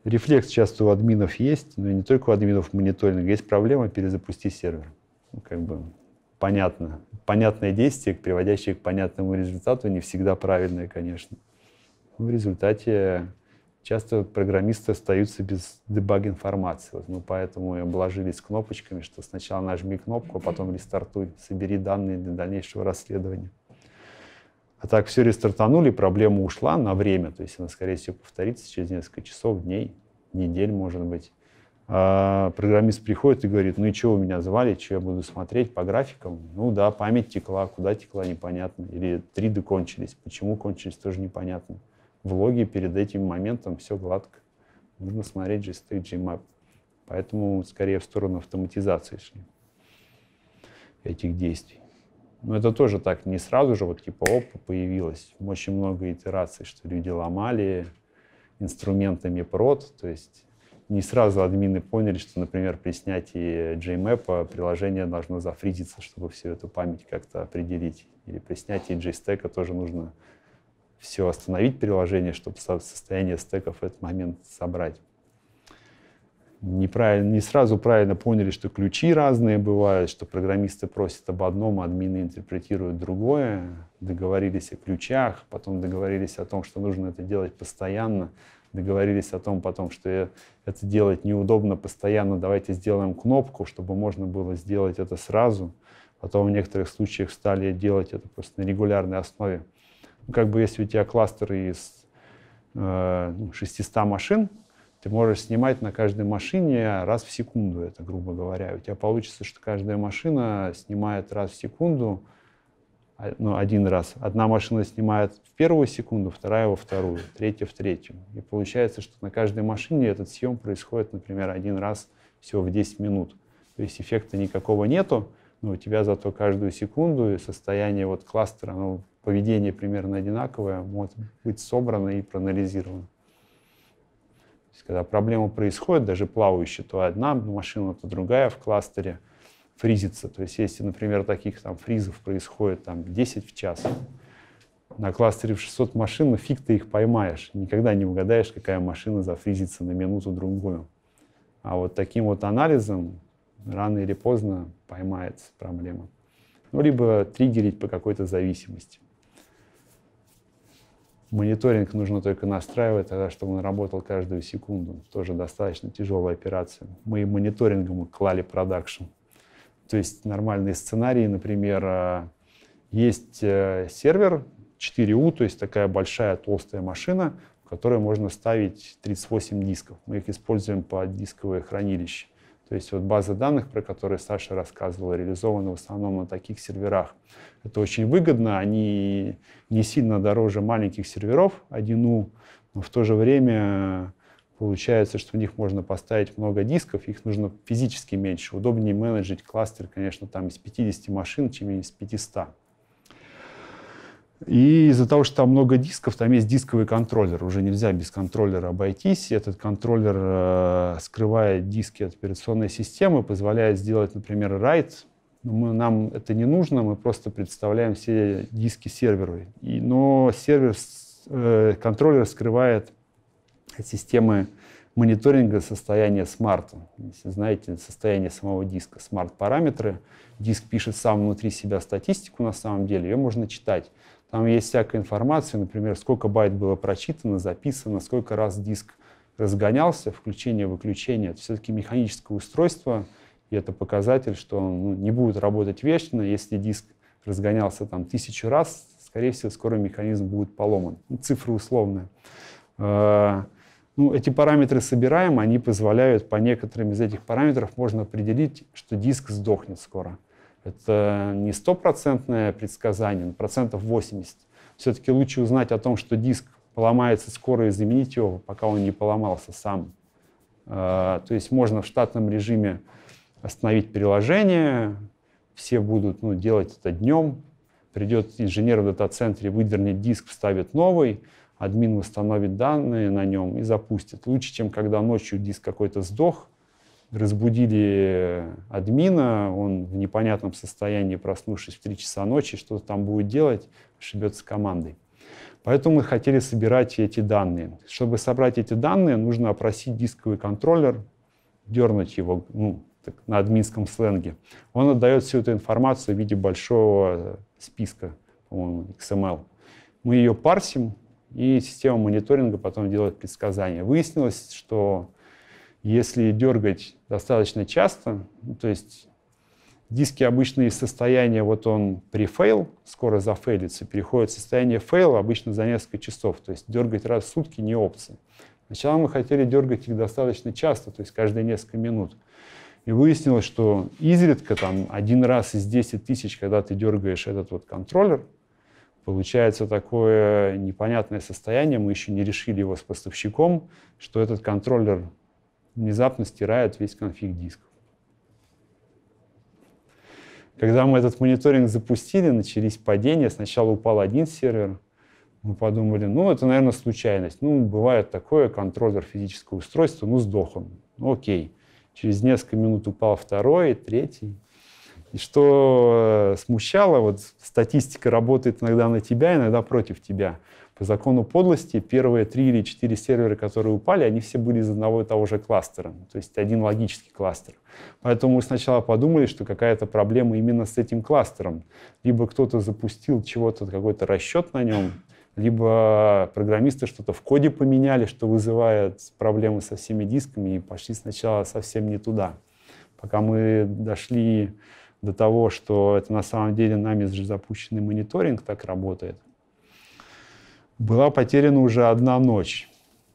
Рефлекс часто у админов есть, но не только у админов мониторинга. Есть проблема перезапустить сервер. Ну, как бы понятно. Понятное действие, приводящее к понятному результату, не всегда правильное, конечно. В результате часто программисты остаются без дебаг информации. Вот мы ну, поэтому и обложились кнопочками, что сначала нажми кнопку, а потом рестартуй, собери данные для дальнейшего расследования. А так все рестартанули, проблема ушла на время, то есть она, скорее всего, повторится через несколько часов, дней, недель, может быть. А программист приходит и говорит, ну и что вы меня звали, что я буду смотреть по графикам? Ну да, память текла, куда текла, непонятно. Или триды кончились, почему кончились, тоже непонятно влоги перед этим моментом, все гладко. Нужно смотреть GST, GMAP. Поэтому скорее в сторону автоматизации шли этих действий. Но это тоже так, не сразу же, вот типа, опа, появилось. Очень много итераций, что люди ломали инструментами прод, то есть не сразу админы поняли, что, например, при снятии JMAP а приложение должно зафризиться, чтобы всю эту память как-то определить. Или при снятии JSTAC а тоже нужно все остановить приложение, чтобы состояние стеков в этот момент собрать. Неправильно, не сразу правильно поняли, что ключи разные бывают, что программисты просят об одном, а админы интерпретируют другое. Договорились о ключах, потом договорились о том, что нужно это делать постоянно, договорились о том потом, что это делать неудобно постоянно, давайте сделаем кнопку, чтобы можно было сделать это сразу. Потом в некоторых случаях стали делать это просто на регулярной основе как бы если у тебя кластер из э, 600 ну, машин, ты можешь снимать на каждой машине раз в секунду, это грубо говоря. У тебя получится, что каждая машина снимает раз в секунду, а, ну, один раз. Одна машина снимает в первую секунду, вторая во вторую, третья в третью. И получается, что на каждой машине этот съем происходит, например, один раз всего в 10 минут. То есть эффекта никакого нету, но у тебя зато каждую секунду состояние вот кластера, оно поведение примерно одинаковое, может быть собрано и проанализировано. То есть, когда проблема происходит, даже плавающая, то одна машина, то другая в кластере фризится. То есть, если, например, таких там фризов происходит там 10 в час, на кластере в 600 машин, ну фиг ты их поймаешь. Никогда не угадаешь, какая машина зафризится на минуту-другую. А вот таким вот анализом рано или поздно поймается проблема. Ну, либо триггерить по какой-то зависимости. Мониторинг нужно только настраивать, тогда, чтобы он работал каждую секунду. Тоже достаточно тяжелая операция. Мы мониторингом клали продакшн. То есть нормальные сценарии, например, э, есть э, сервер 4U, то есть такая большая толстая машина, в которой можно ставить 38 дисков. Мы их используем по дисковое хранилище. То есть вот база данных, про которые Саша рассказывала, реализована в основном на таких серверах. Это очень выгодно, они не сильно дороже маленьких серверов 1У, но в то же время получается, что в них можно поставить много дисков, их нужно физически меньше. Удобнее менеджить кластер, конечно, там из 50 машин, чем из 500. И из-за того, что там много дисков, там есть дисковый контроллер. Уже нельзя без контроллера обойтись. Этот контроллер, э, скрывает диски от операционной системы, позволяет сделать, например, write. Ну, мы, нам это не нужно, мы просто представляем все диски серверу. И, но сервер, э, контроллер скрывает от системы мониторинга состояния смарта. Если знаете состояние самого диска, смарт-параметры, диск пишет сам внутри себя статистику на самом деле, ее можно читать. Там есть всякая информация, например, сколько байт было прочитано, записано, сколько раз диск разгонялся, включение, выключение. Это все-таки механическое устройство, и это показатель, что он ну, не будет работать вечно. Если диск разгонялся там тысячу раз, скорее всего, скоро механизм будет поломан. Ну, цифры условные. А, ну, эти параметры собираем, они позволяют по некоторым из этих параметров можно определить, что диск сдохнет скоро. Это не стопроцентное предсказание, но процентов 80. Все-таки лучше узнать о том, что диск поломается скоро и заменить его, пока он не поломался сам. А, то есть можно в штатном режиме остановить приложение, все будут ну, делать это днем, придет инженер в дата-центре, выдернет диск, вставит новый, админ восстановит данные на нем и запустит. Лучше, чем когда ночью диск какой-то сдох, разбудили админа, он в непонятном состоянии, проснувшись в 3 часа ночи, что-то там будет делать, ошибется командой. Поэтому мы хотели собирать эти данные. Чтобы собрать эти данные, нужно опросить дисковый контроллер, дернуть его ну, так, на админском сленге. Он отдает всю эту информацию в виде большого списка, по-моему, XML. Эм мы ее парсим, и система мониторинга потом делает предсказания. Выяснилось, что если дергать достаточно часто, то есть диски обычно из состояния, вот он при префейл, скоро зафейлится, переходит в состояние фейл обычно за несколько часов. То есть дергать раз в сутки не опция. Сначала мы хотели дергать их достаточно часто, то есть каждые несколько минут. И выяснилось, что изредка, там, один раз из 10 тысяч, когда ты дергаешь этот вот контроллер, получается такое непонятное состояние, мы еще не решили его с поставщиком, что этот контроллер внезапно стирают весь конфиг дисков. Когда мы этот мониторинг запустили, начались падения. Сначала упал один сервер. Мы подумали, ну, это, наверное, случайность. Ну, бывает такое, контроллер физического устройства, ну, сдох он. Ну, окей. Через несколько минут упал второй, третий. И что э, смущало, вот статистика работает иногда на тебя, иногда против тебя. По закону подлости первые три или четыре сервера, которые упали, они все были из одного и того же кластера, ну, то есть один логический кластер. Поэтому мы сначала подумали, что какая-то проблема именно с этим кластером. Либо кто-то запустил чего-то, какой-то расчет на нем, либо программисты что-то в коде поменяли, что вызывает проблемы со всеми дисками, и пошли сначала совсем не туда. Пока мы дошли до того, что это на самом деле нами запущенный мониторинг так работает, была потеряна уже одна ночь.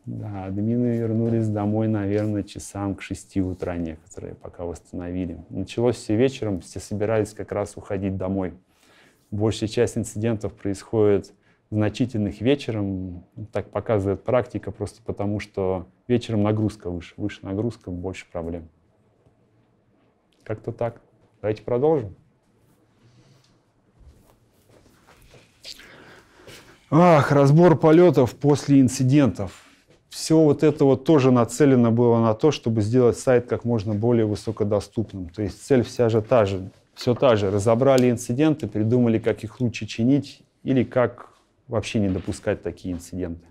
Да, админы вернулись домой, наверное, часам к шести утра некоторые, пока восстановили. Началось все вечером, все собирались как раз уходить домой. Большая часть инцидентов происходит значительных вечером, так показывает практика, просто потому что вечером нагрузка выше, выше нагрузка, больше проблем. Как-то так. Давайте продолжим. Ах, разбор полетов после инцидентов. Все вот это вот тоже нацелено было на то, чтобы сделать сайт как можно более высокодоступным. То есть цель вся же та же, все та же. Разобрали инциденты, придумали, как их лучше чинить или как вообще не допускать такие инциденты.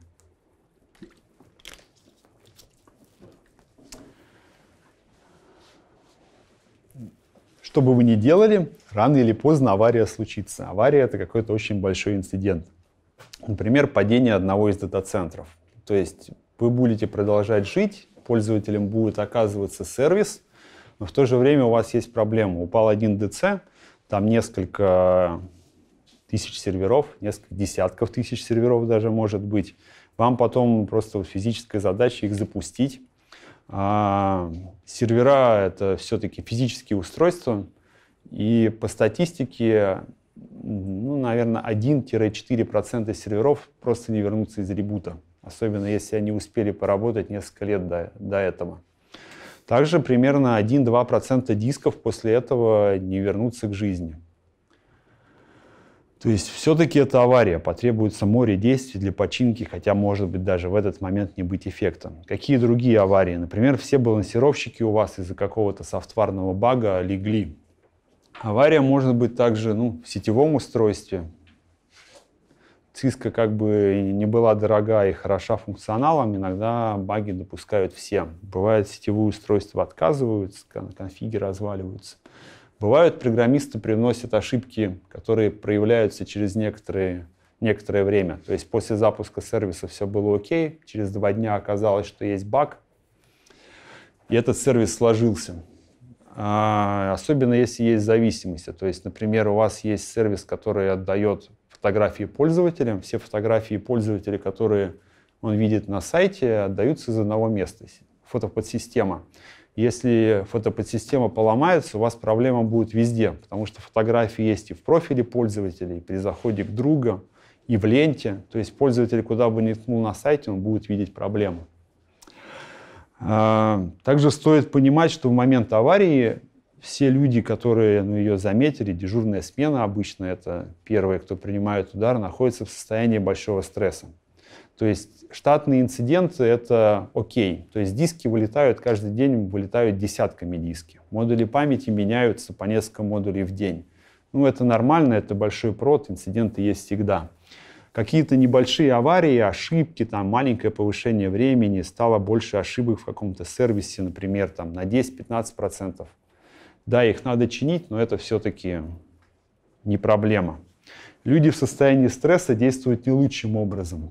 Что бы вы ни делали, рано или поздно авария случится. Авария — это какой-то очень большой инцидент. Например, падение одного из дата-центров. То есть вы будете продолжать жить, пользователям будет оказываться сервис, но в то же время у вас есть проблема. Упал один ДЦ, там несколько тысяч серверов, несколько десятков тысяч серверов даже может быть. Вам потом просто физическая задача их запустить. А, сервера — это все-таки физические устройства, и по статистике ну, наверное, 1-4% серверов просто не вернутся из ребута, особенно если они успели поработать несколько лет до, до этого. Также примерно 1-2% дисков после этого не вернутся к жизни. То есть все-таки это авария, потребуется море действий для починки, хотя может быть даже в этот момент не быть эффекта. Какие другие аварии? Например, все балансировщики у вас из-за какого-то софтварного бага легли, Авария может быть также ну, в сетевом устройстве. циска как бы не была дорога и хороша функционалом, иногда баги допускают все. Бывают сетевые устройства отказываются, конфиги разваливаются. Бывают программисты приносят ошибки, которые проявляются через некоторые, некоторое время. То есть после запуска сервиса все было окей, через два дня оказалось, что есть баг, и этот сервис сложился. А, особенно если есть зависимости. То есть, например, у вас есть сервис, который отдает фотографии пользователям. Все фотографии пользователей, которые он видит на сайте, отдаются из одного места. Фотоподсистема. Если фотоподсистема поломается, у вас проблема будет везде, потому что фотографии есть и в профиле пользователей, и при заходе к другу, и в ленте. То есть пользователь, куда бы ни ткнул на сайте, он будет видеть проблему. А, также стоит понимать, что в момент аварии все люди, которые ну, ее заметили, дежурная смена обычно, это первые, кто принимает удар, находятся в состоянии большого стресса. То есть штатные инциденты — это окей. То есть диски вылетают каждый день, вылетают десятками диски. Модули памяти меняются по несколько модулей в день. Ну, это нормально, это большой прод, инциденты есть всегда какие-то небольшие аварии, ошибки, там маленькое повышение времени, стало больше ошибок в каком-то сервисе, например, там на 10-15%. Да, их надо чинить, но это все-таки не проблема. Люди в состоянии стресса действуют не лучшим образом.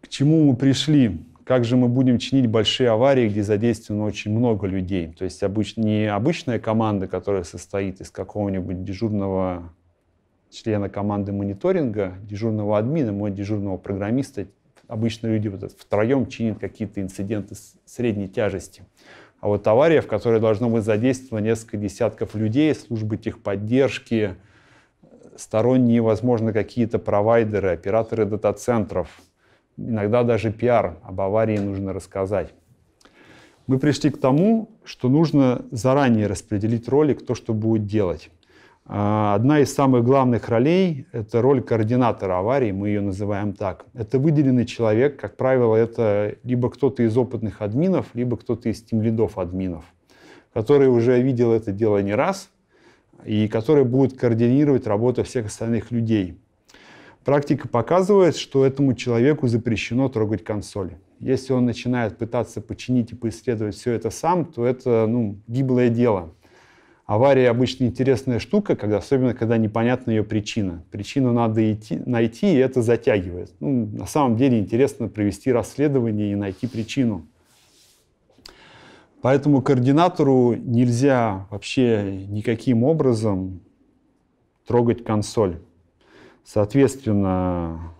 К чему мы пришли? Как же мы будем чинить большие аварии, где задействовано очень много людей? То есть обыч... не обычная команда, которая состоит из какого-нибудь дежурного члена команды мониторинга, дежурного админа, мой дежурного программиста. Обычно люди вот втроем чинят какие-то инциденты средней тяжести. А вот авария, в которой должно быть задействовано несколько десятков людей, службы техподдержки, сторонние, возможно, какие-то провайдеры, операторы дата-центров, иногда даже пиар об аварии нужно рассказать. Мы пришли к тому, что нужно заранее распределить роли, кто что будет делать. А, одна из самых главных ролей – это роль координатора аварии, мы ее называем так. Это выделенный человек, как правило, это либо кто-то из опытных админов, либо кто-то из тимлидов админов, который уже видел это дело не раз и который будет координировать работу всех остальных людей. Практика показывает, что этому человеку запрещено трогать консоль. Если он начинает пытаться починить и поисследовать все это сам, то это ну, гиблое дело – Авария обычно интересная штука, когда, особенно когда непонятна ее причина. Причину надо идти, найти, и это затягивает. Ну, на самом деле интересно провести расследование и найти причину. Поэтому координатору нельзя вообще никаким образом трогать консоль. Соответственно,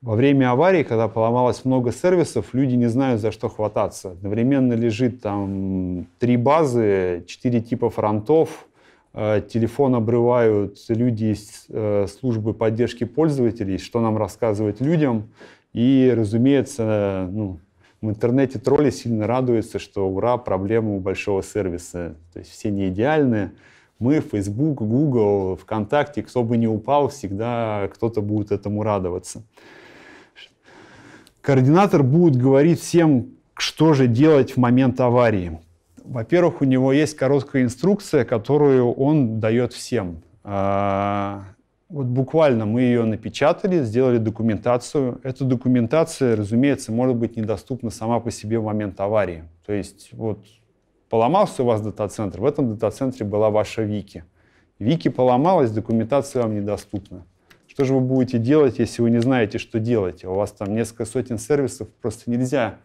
во время аварии, когда поломалось много сервисов, люди не знают, за что хвататься. Одновременно лежит там три базы, четыре типа фронтов, э, телефон обрывают люди из э, службы поддержки пользователей, что нам рассказывать людям. И, разумеется, ну, в интернете тролли сильно радуются, что ура, проблема у большого сервиса. То есть все не идеальны. Мы, Facebook, Google, ВКонтакте, кто бы ни упал, всегда кто-то будет этому радоваться. Координатор будет говорить всем, что же делать в момент аварии. Во-первых, у него есть короткая инструкция, которую он дает всем. А, вот буквально мы ее напечатали, сделали документацию. Эта документация, разумеется, может быть недоступна сама по себе в момент аварии. То есть вот поломался у вас дата-центр, в этом дата-центре была ваша Вики. Вики поломалась, документация вам недоступна. Что же вы будете делать, если вы не знаете, что делать? А у вас там несколько сотен сервисов, просто нельзя.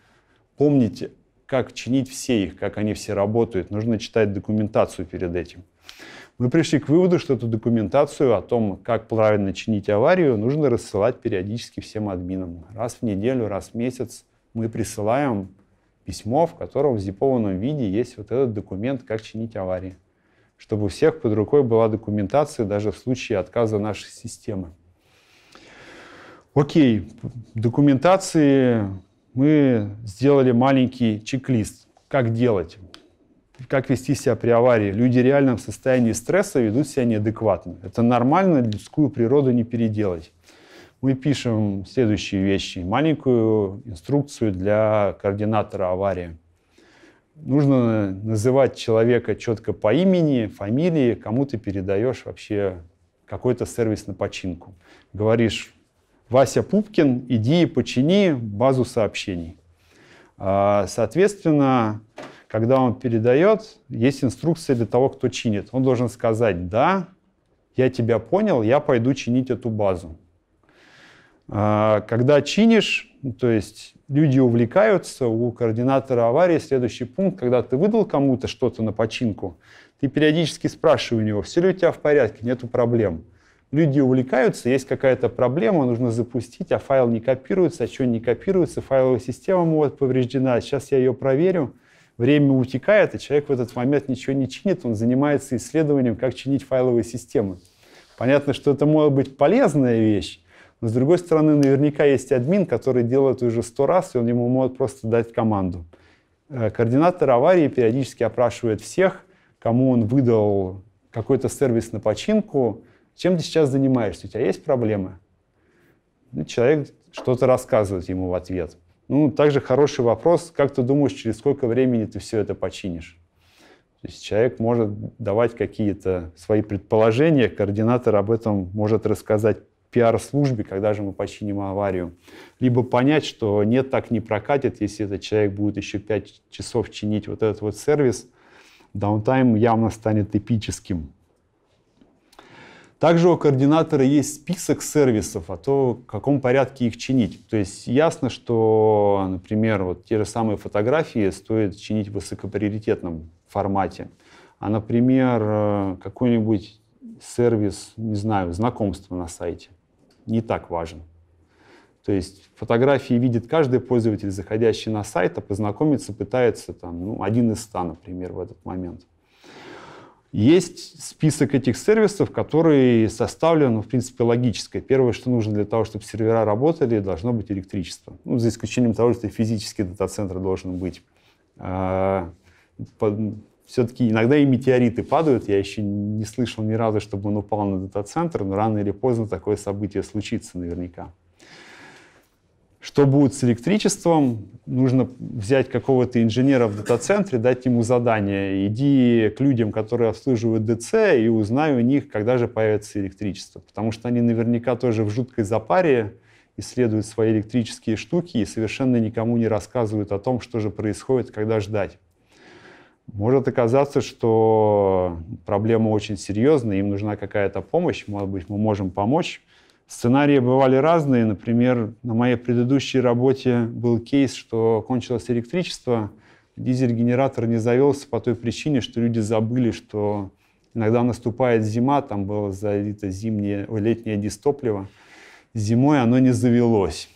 помнить, как чинить все их, как они все работают. Нужно читать документацию перед этим. Мы пришли к выводу, что эту документацию о том, как правильно чинить аварию, нужно рассылать периодически всем админам. Раз в неделю, раз в месяц мы присылаем письмо, в котором в зипованном виде есть вот этот документ, как чинить аварии чтобы у всех под рукой была документация даже в случае отказа нашей системы. Окей, документации мы сделали маленький чек-лист. Как делать? Как вести себя при аварии? Люди реально в состоянии стресса ведут себя неадекватно. Это нормально, людскую природу не переделать. Мы пишем следующие вещи. Маленькую инструкцию для координатора аварии. Нужно называть человека четко по имени, фамилии, кому ты передаешь вообще какой-то сервис на починку. Говоришь, Вася Пупкин, иди почини базу сообщений. А, соответственно, когда он передает, есть инструкция для того, кто чинит. Он должен сказать, да, я тебя понял, я пойду чинить эту базу. А, когда чинишь, ну, то есть люди увлекаются, у координатора аварии следующий пункт, когда ты выдал кому-то что-то на починку, ты периодически спрашивай у него, все ли у тебя в порядке, нету проблем люди увлекаются, есть какая-то проблема, нужно запустить, а файл не копируется, а что не копируется, файловая система может повреждена, сейчас я ее проверю. Время утекает, и человек в этот момент ничего не чинит, он занимается исследованием, как чинить файловые системы. Понятно, что это может быть полезная вещь, но с другой стороны, наверняка есть админ, который делает уже сто раз, и он ему может просто дать команду. Э, координатор аварии периодически опрашивает всех, кому он выдал какой-то сервис на починку, чем ты сейчас занимаешься? У тебя есть проблемы? Ну, человек что-то рассказывает ему в ответ. Ну, также хороший вопрос, как ты думаешь, через сколько времени ты все это починишь? То есть человек может давать какие-то свои предположения, координатор об этом может рассказать пиар-службе, когда же мы починим аварию. Либо понять, что нет, так не прокатит, если этот человек будет еще 5 часов чинить вот этот вот сервис, даунтайм явно станет эпическим. Также у координатора есть список сервисов, а то в каком порядке их чинить. То есть ясно, что, например, вот те же самые фотографии стоит чинить в высокоприоритетном формате. А, например, э, какой-нибудь сервис, не знаю, знакомство на сайте не так важен. То есть фотографии видит каждый пользователь, заходящий на сайт, а познакомиться пытается там, ну, один из ста, например, в этот момент. Есть список этих сервисов, который составлен, ну, в принципе, логически. Первое, что нужно для того, чтобы сервера работали, должно быть электричество. Ну, за исключением того, что физический дата-центр должен быть. А, Все-таки иногда и метеориты падают. Я еще не слышал ни разу, чтобы он упал на дата-центр, но рано или поздно такое событие случится наверняка. Что будет с электричеством? Нужно взять какого-то инженера в дата-центре, дать ему задание. Иди к людям, которые обслуживают ДЦ, и узнай у них, когда же появится электричество. Потому что они наверняка тоже в жуткой запаре исследуют свои электрические штуки и совершенно никому не рассказывают о том, что же происходит, когда ждать. Может оказаться, что проблема очень серьезная, им нужна какая-то помощь, может быть, мы можем помочь, Сценарии бывали разные. Например, на моей предыдущей работе был кейс, что кончилось электричество, дизель-генератор не завелся по той причине, что люди забыли, что иногда наступает зима, там было залито зимнее, летнее дистопливо. Зимой оно не завелось.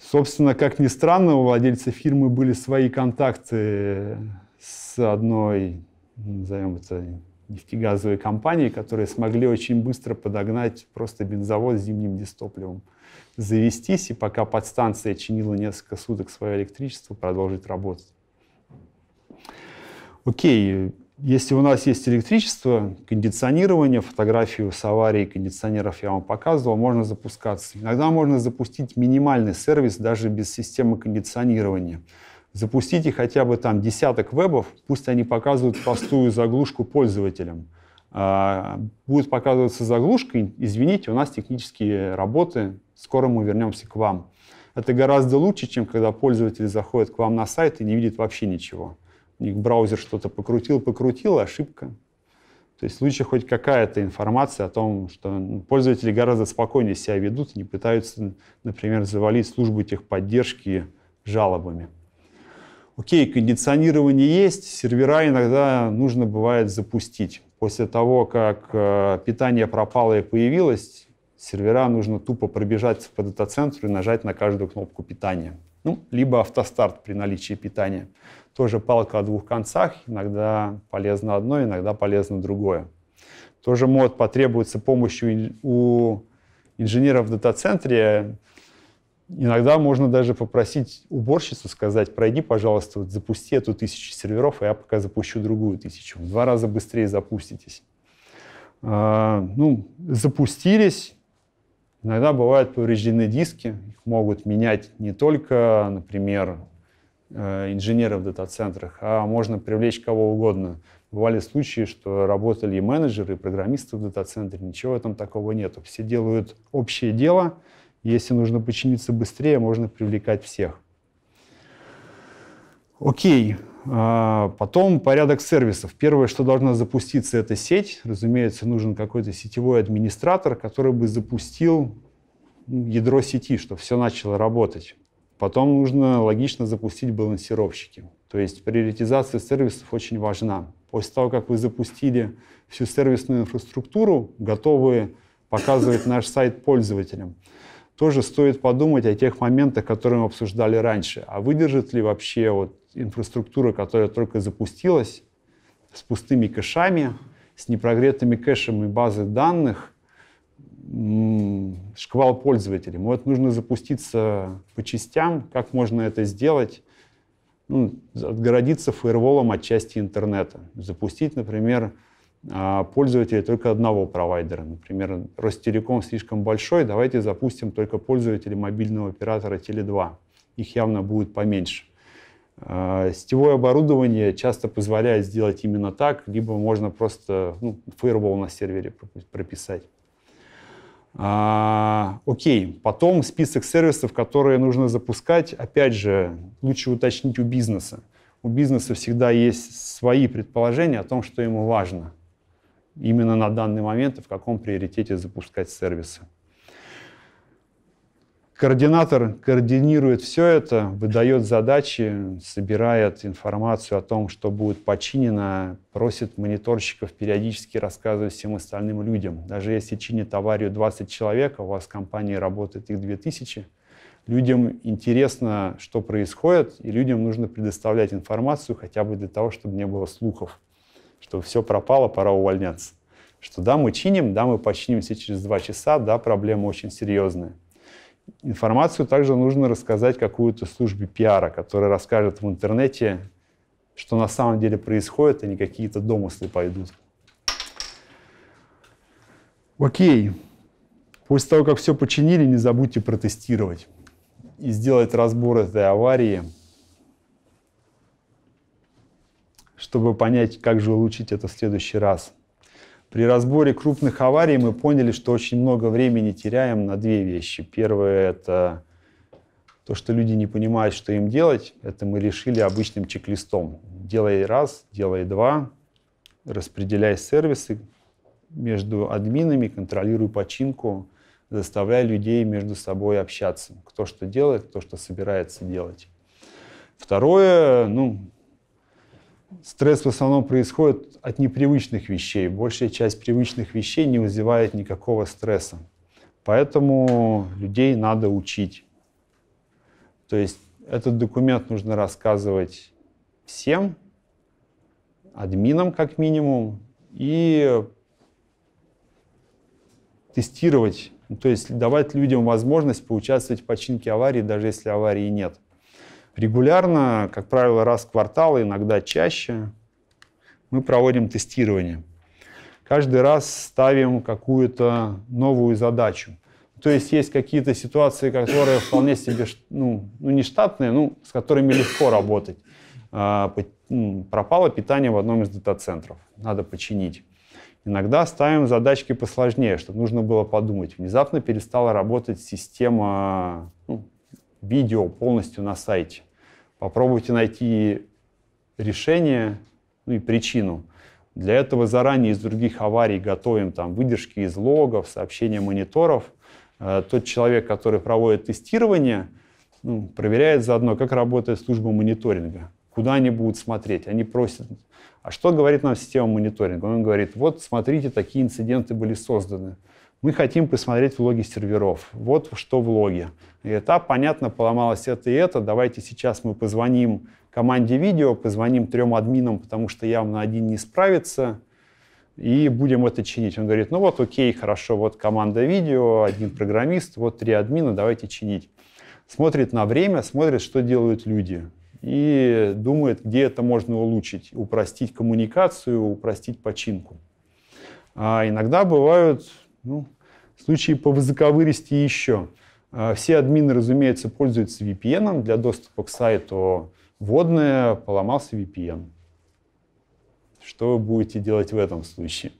Собственно, как ни странно, у владельца фирмы были свои контакты с одной, назовем это, нефтегазовые компании, которые смогли очень быстро подогнать просто бензовоз с зимним дистопливом, завестись, и пока подстанция чинила несколько суток свое электричество, продолжить работать. Окей, если у нас есть электричество, кондиционирование, фотографию с аварии кондиционеров я вам показывал, можно запускаться. Иногда можно запустить минимальный сервис даже без системы кондиционирования – запустите хотя бы там десяток вебов, пусть они показывают простую заглушку пользователям. А, будет показываться заглушка, извините, у нас технические работы, скоро мы вернемся к вам. Это гораздо лучше, чем когда пользователь заходит к вам на сайт и не видит вообще ничего. У них браузер что-то покрутил, покрутил, ошибка. То есть лучше хоть какая-то информация о том, что ну, пользователи гораздо спокойнее себя ведут, не пытаются, например, завалить службу техподдержки жалобами. Окей, кондиционирование есть, сервера иногда нужно бывает запустить. После того, как э, питание пропало и появилось, сервера нужно тупо пробежать по дата-центру и нажать на каждую кнопку питания. Ну, либо автостарт при наличии питания. Тоже палка о двух концах. Иногда полезно одно, иногда полезно другое. Тоже может потребуется помощь у инженеров в дата-центре иногда можно даже попросить уборщицу сказать, пройди, пожалуйста, вот запусти эту тысячу серверов, а я пока запущу другую тысячу. В два раза быстрее запуститесь. А, ну, запустились. Иногда бывают повреждены диски. Их могут менять не только, например, э, инженеры в дата-центрах, а можно привлечь кого угодно. Бывали случаи, что работали и менеджеры, и программисты в дата-центре. Ничего там такого нету. Все делают общее дело – если нужно починиться быстрее, можно привлекать всех. Окей. А, потом порядок сервисов. Первое, что должна запуститься, это сеть. Разумеется, нужен какой-то сетевой администратор, который бы запустил ну, ядро сети, чтобы все начало работать. Потом нужно логично запустить балансировщики. То есть приоритизация сервисов очень важна. После того, как вы запустили всю сервисную инфраструктуру, готовы показывать наш сайт пользователям тоже стоит подумать о тех моментах, которые мы обсуждали раньше. А выдержит ли вообще вот инфраструктура, которая только запустилась, с пустыми кэшами, с непрогретыми кэшами базы данных, шквал пользователей. Вот нужно запуститься по частям, как можно это сделать, ну, отгородиться фаерволом от части интернета. Запустить, например, а пользователей только одного провайдера. Например, Ростелеком слишком большой, давайте запустим только пользователей мобильного оператора Теле2. Их явно будет поменьше. А, сетевое оборудование часто позволяет сделать именно так, либо можно просто ну, firewall на сервере прописать. А, окей, потом список сервисов, которые нужно запускать, опять же, лучше уточнить у бизнеса. У бизнеса всегда есть свои предположения о том, что ему важно именно на данный момент и в каком приоритете запускать сервисы. Координатор координирует все это, выдает задачи, собирает информацию о том, что будет починено, просит мониторщиков периодически рассказывать всем остальным людям. Даже если чинит аварию 20 человек, а у вас в компании работает их 2000, людям интересно, что происходит, и людям нужно предоставлять информацию хотя бы для того, чтобы не было слухов что все пропало, пора увольняться. Что да, мы чиним, да, мы починимся через два часа, да, проблема очень серьезная. Информацию также нужно рассказать какую-то службе пиара, которая расскажет в интернете, что на самом деле происходит, а не какие-то домыслы пойдут. Окей. После того, как все починили, не забудьте протестировать и сделать разбор этой аварии – чтобы понять, как же улучшить это в следующий раз. При разборе крупных аварий мы поняли, что очень много времени теряем на две вещи. Первое – это то, что люди не понимают, что им делать. Это мы решили обычным чек-листом. Делай раз, делай два, распределяй сервисы между админами, контролируй починку, заставляй людей между собой общаться. Кто что делает, кто что собирается делать. Второе, ну, Стресс в основном происходит от непривычных вещей. Большая часть привычных вещей не вызывает никакого стресса. Поэтому людей надо учить. То есть этот документ нужно рассказывать всем, админам как минимум, и тестировать, ну, то есть давать людям возможность поучаствовать в починке аварии, даже если аварии нет. Регулярно, как правило, раз в квартал, иногда чаще, мы проводим тестирование. Каждый раз ставим какую-то новую задачу. То есть есть какие-то ситуации, которые вполне себе, ну, ну не штатные, ну, с которыми легко работать. А, ну, пропало питание в одном из дата-центров, надо починить. Иногда ставим задачки посложнее, чтобы нужно было подумать. Внезапно перестала работать система ну, видео полностью на сайте. Попробуйте найти решение ну, и причину. Для этого заранее из других аварий готовим там выдержки из логов, сообщения мониторов. Э, тот человек, который проводит тестирование, ну, проверяет заодно, как работает служба мониторинга, куда они будут смотреть. Они просят, а что говорит нам система мониторинга? Он говорит, вот смотрите, такие инциденты были созданы мы хотим посмотреть влоги серверов. Вот что в логе. И это понятно, поломалось это и это. Давайте сейчас мы позвоним команде видео, позвоним трем админам, потому что явно один не справится, и будем это чинить. Он говорит, ну вот, окей, хорошо, вот команда видео, один программист, вот три админа, давайте чинить. Смотрит на время, смотрит, что делают люди. И думает, где это можно улучшить, упростить коммуникацию, упростить починку. А иногда бывают ну, в случае ПВЗК вырасти еще. А, все админы, разумеется, пользуются VPN для доступа к сайту вводное, поломался VPN. Что вы будете делать в этом случае?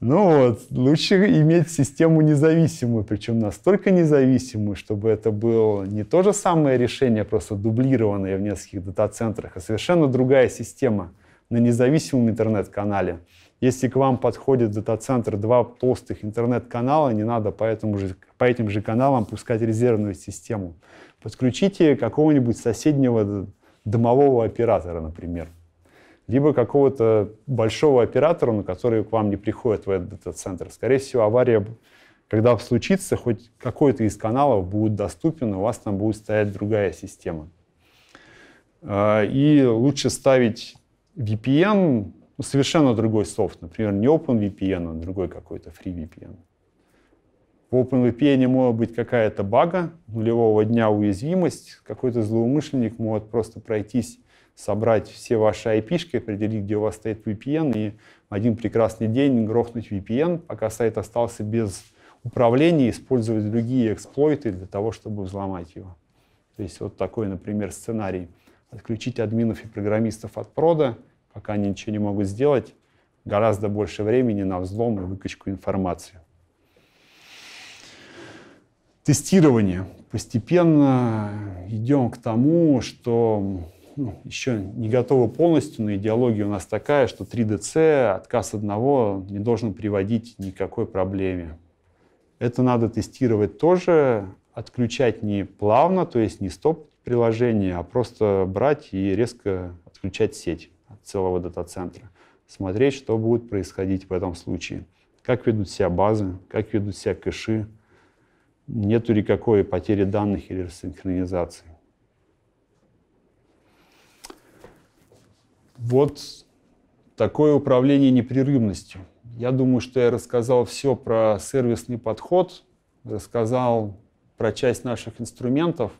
Ну вот, лучше иметь систему независимую, причем настолько независимую, чтобы это было не то же самое решение, просто дублированное в нескольких дата-центрах, а совершенно другая система на независимом интернет-канале. Если к вам подходит дата-центр два толстых интернет-канала, не надо по, этому же, по этим же каналам пускать резервную систему. Подключите какого-нибудь соседнего домового оператора, например. Либо какого-то большого оператора, на который к вам не приходит в этот дата-центр. Скорее всего, авария, когда случится, хоть какой-то из каналов будет доступен, у вас там будет стоять другая система. А, и лучше ставить VPN, ну совершенно другой софт, например, не OpenVPN, а другой какой-то FreeVPN. В OpenVPN может быть какая-то бага, нулевого дня уязвимость, какой-то злоумышленник может просто пройтись, собрать все ваши IP-шки, определить, где у вас стоит VPN, и один прекрасный день грохнуть VPN, пока сайт остался без управления, использовать другие эксплойты для того, чтобы взломать его. То есть вот такой, например, сценарий. Отключить админов и программистов от прода — пока они ничего не могут сделать, гораздо больше времени на взлом и выкачку информации. Тестирование. Постепенно идем к тому, что ну, еще не готовы полностью, но идеология у нас такая, что 3DC, отказ одного не должен приводить никакой проблеме. Это надо тестировать тоже, отключать не плавно, то есть не стоп приложение, а просто брать и резко отключать сеть целого дата-центра. Смотреть, что будет происходить в этом случае. Как ведут себя базы, как ведут себя кэши. Нету ли какой потери данных или рассинхронизации. Вот такое управление непрерывностью. Я думаю, что я рассказал все про сервисный подход, рассказал про часть наших инструментов.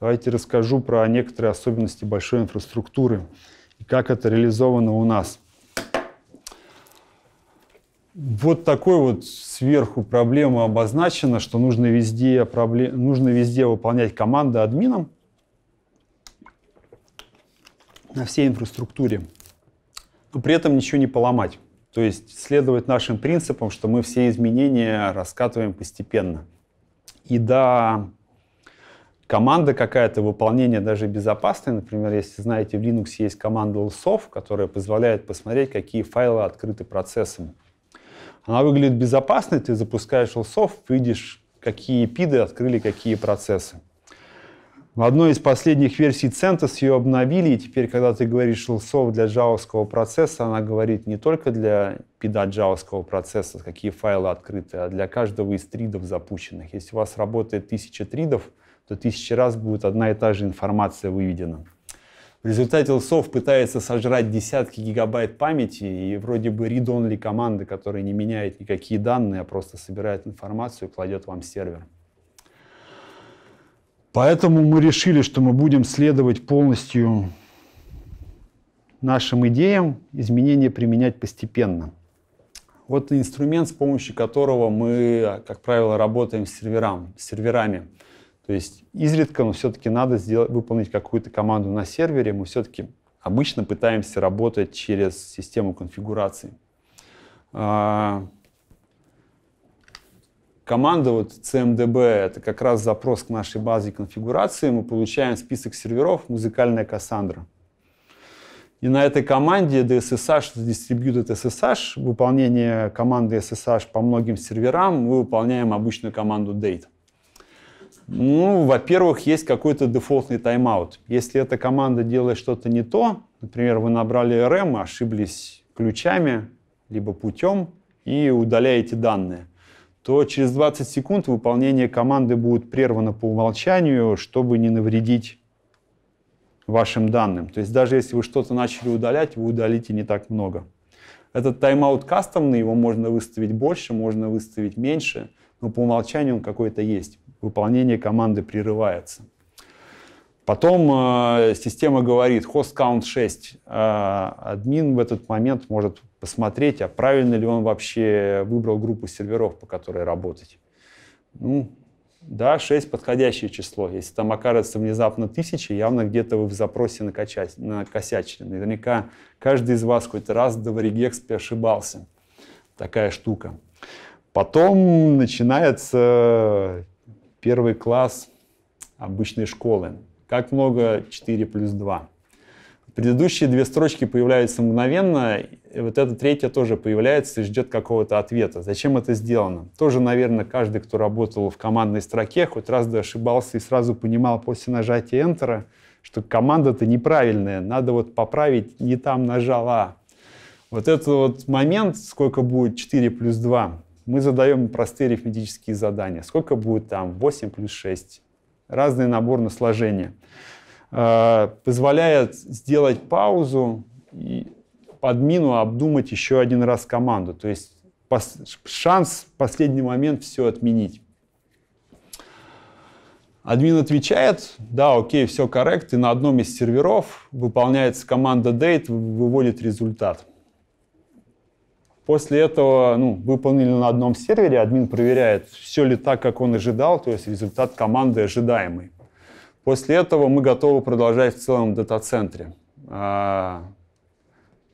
Давайте расскажу про некоторые особенности большой инфраструктуры. И как это реализовано у нас. Вот такой вот сверху проблема обозначена, что нужно везде, проблем, нужно везде выполнять команды админом на всей инфраструктуре, но при этом ничего не поломать. То есть следовать нашим принципам, что мы все изменения раскатываем постепенно. И да команда какая-то, выполнение даже безопасное. Например, если знаете, в Linux есть команда lsof, которая позволяет посмотреть, какие файлы открыты процессами. Она выглядит безопасной, ты запускаешь lsof, видишь, какие пиды открыли какие процессы. В одной из последних версий CentOS ее обновили, и теперь, когда ты говоришь lsof для джавовского процесса, она говорит не только для пида джавовского процесса, какие файлы открыты, а для каждого из тридов запущенных. Если у вас работает тысяча тридов, то тысячи раз будет одна и та же информация выведена. В результате LSOF пытается сожрать десятки гигабайт памяти, и вроде бы read-only команда, которая не меняет никакие данные, а просто собирает информацию и кладет вам сервер. Поэтому мы решили, что мы будем следовать полностью нашим идеям, изменения применять постепенно. Вот инструмент, с помощью которого мы, как правило, работаем с, серверам, с серверами. То есть изредка, но все-таки надо сделать, выполнить какую-то команду на сервере. Мы все-таки обычно пытаемся работать через систему конфигурации. А, команда вот CMDB — это как раз запрос к нашей базе конфигурации. Мы получаем список серверов «Музыкальная Кассандра». И на этой команде DSSH, Distributed SSH, выполнение команды SSH по многим серверам, мы выполняем обычную команду date. Ну, во-первых, есть какой-то дефолтный тайм-аут. Если эта команда делает что-то не то, например, вы набрали РМ, ошиблись ключами, либо путем, и удаляете данные, то через 20 секунд выполнение команды будет прервано по умолчанию, чтобы не навредить вашим данным. То есть даже если вы что-то начали удалять, вы удалите не так много. Этот тайм-аут кастомный, его можно выставить больше, можно выставить меньше, но по умолчанию он какой-то есть выполнение команды прерывается. Потом э, система говорит host count 6. Э, админ в этот момент может посмотреть, а правильно ли он вообще выбрал группу серверов, по которой работать. Ну, да, 6 подходящее число. Если там окажется внезапно тысяча, явно где-то вы в запросе накачать, накосячили. Наверняка каждый из вас хоть раз до Доваригекспе ошибался. Такая штука. Потом начинается Первый класс обычной школы. Как много 4 плюс 2? Предыдущие две строчки появляются мгновенно, и вот эта третья тоже появляется и ждет какого-то ответа. Зачем это сделано? Тоже, наверное, каждый, кто работал в командной строке, хоть раз да ошибался и сразу понимал после нажатия Enter, что команда-то неправильная, надо вот поправить, не там нажала. Вот этот вот момент, сколько будет 4 плюс 2, мы задаем простые арифметические задания. Сколько будет там? 8 плюс 6. Разный набор на сложение. Э, Позволяет сделать паузу и подмину обдумать еще один раз команду. То есть шанс в последний момент все отменить. Админ отвечает, да, окей, все корректно. и на одном из серверов выполняется команда date, выводит результат. После этого ну, выполнили на одном сервере, админ проверяет, все ли так, как он ожидал, то есть результат команды ожидаемый. После этого мы готовы продолжать в целом дата-центре. А,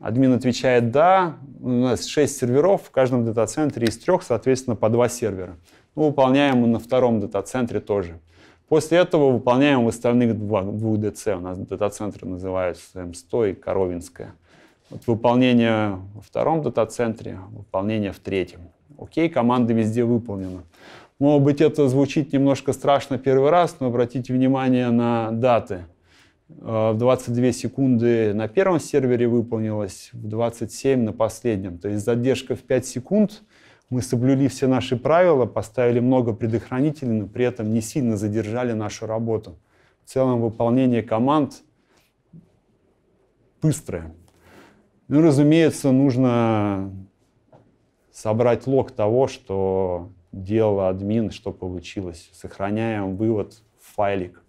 админ отвечает «да». У нас 6 серверов, в каждом дата-центре из трех, соответственно, по два сервера. Мы ну, выполняем мы на втором дата-центре тоже. После этого выполняем в остальных двух ДЦ. У нас дата-центры называются М100 и Коровинская выполнение во втором дата-центре, выполнение в третьем. Окей, команды везде выполнены. Может быть, это звучит немножко страшно первый раз, но обратите внимание на даты. Э, в 22 секунды на первом сервере выполнилось, в 27 на последнем. То есть задержка в 5 секунд. Мы соблюли все наши правила, поставили много предохранителей, но при этом не сильно задержали нашу работу. В целом выполнение команд быстрое. Ну, разумеется, нужно собрать лог того, что делал админ, что получилось. Сохраняем вывод в файлик.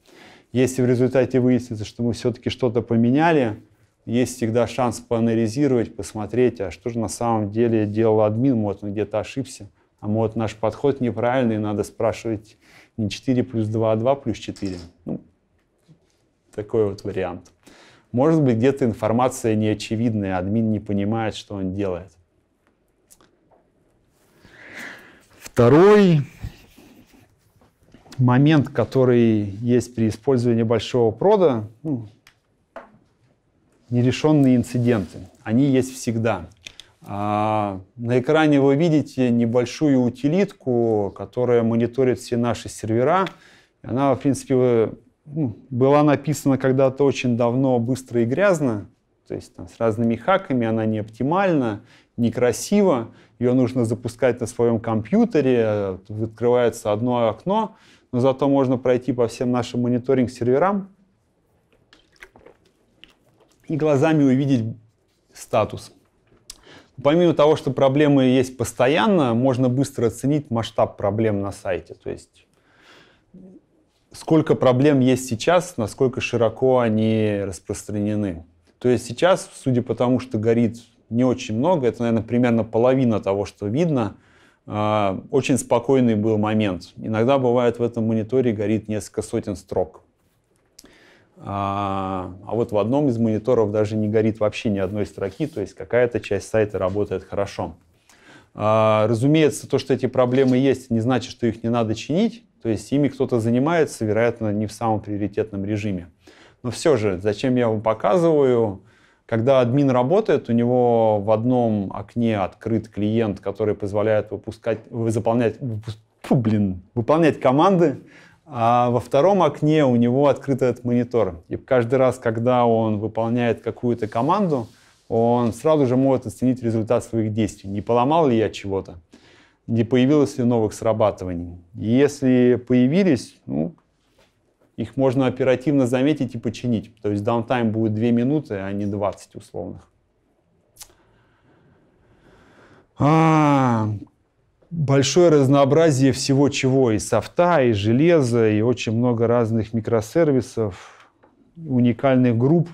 Если в результате выяснится, что мы все-таки что-то поменяли, есть всегда шанс поанализировать, посмотреть, а что же на самом деле делал админ, может, он где-то ошибся, а может, наш подход неправильный, надо спрашивать не 4 плюс 2, а 2 плюс 4. Ну, такой вот вариант. Может быть, где-то информация неочевидная, админ не понимает, что он делает. Второй момент, который есть при использовании большого прода, ну, нерешенные инциденты. Они есть всегда. А на экране вы видите небольшую утилитку, которая мониторит все наши сервера. Она, в принципе, ну, была написана когда-то очень давно, быстро и грязно, то есть там, с разными хаками, она не оптимальна, некрасиво, ее нужно запускать на своем компьютере, а открывается одно окно, но зато можно пройти по всем нашим мониторинг-серверам и глазами увидеть статус. Помимо того, что проблемы есть постоянно, можно быстро оценить масштаб проблем на сайте. То есть сколько проблем есть сейчас, насколько широко они распространены. То есть сейчас, судя по тому, что горит не очень много, это, наверное, примерно половина того, что видно, а, очень спокойный был момент. Иногда бывает в этом мониторе горит несколько сотен строк. А, а вот в одном из мониторов даже не горит вообще ни одной строки, то есть какая-то часть сайта работает хорошо. А, разумеется, то, что эти проблемы есть, не значит, что их не надо чинить. То есть ими кто-то занимается, вероятно, не в самом приоритетном режиме. Но все же, зачем я вам показываю? Когда админ работает, у него в одном окне открыт клиент, который позволяет выпускать, заполнять, блин, выполнять команды, а во втором окне у него открыт этот монитор. И каждый раз, когда он выполняет какую-то команду, он сразу же может оценить результат своих действий. Не поломал ли я чего-то? не появилось ли новых срабатываний. Если появились, ну, их можно оперативно заметить и починить. То есть даунтайм будет 2 минуты, а не 20 условных. А, большое разнообразие всего чего, и софта, и железа, и очень много разных микросервисов, уникальных групп.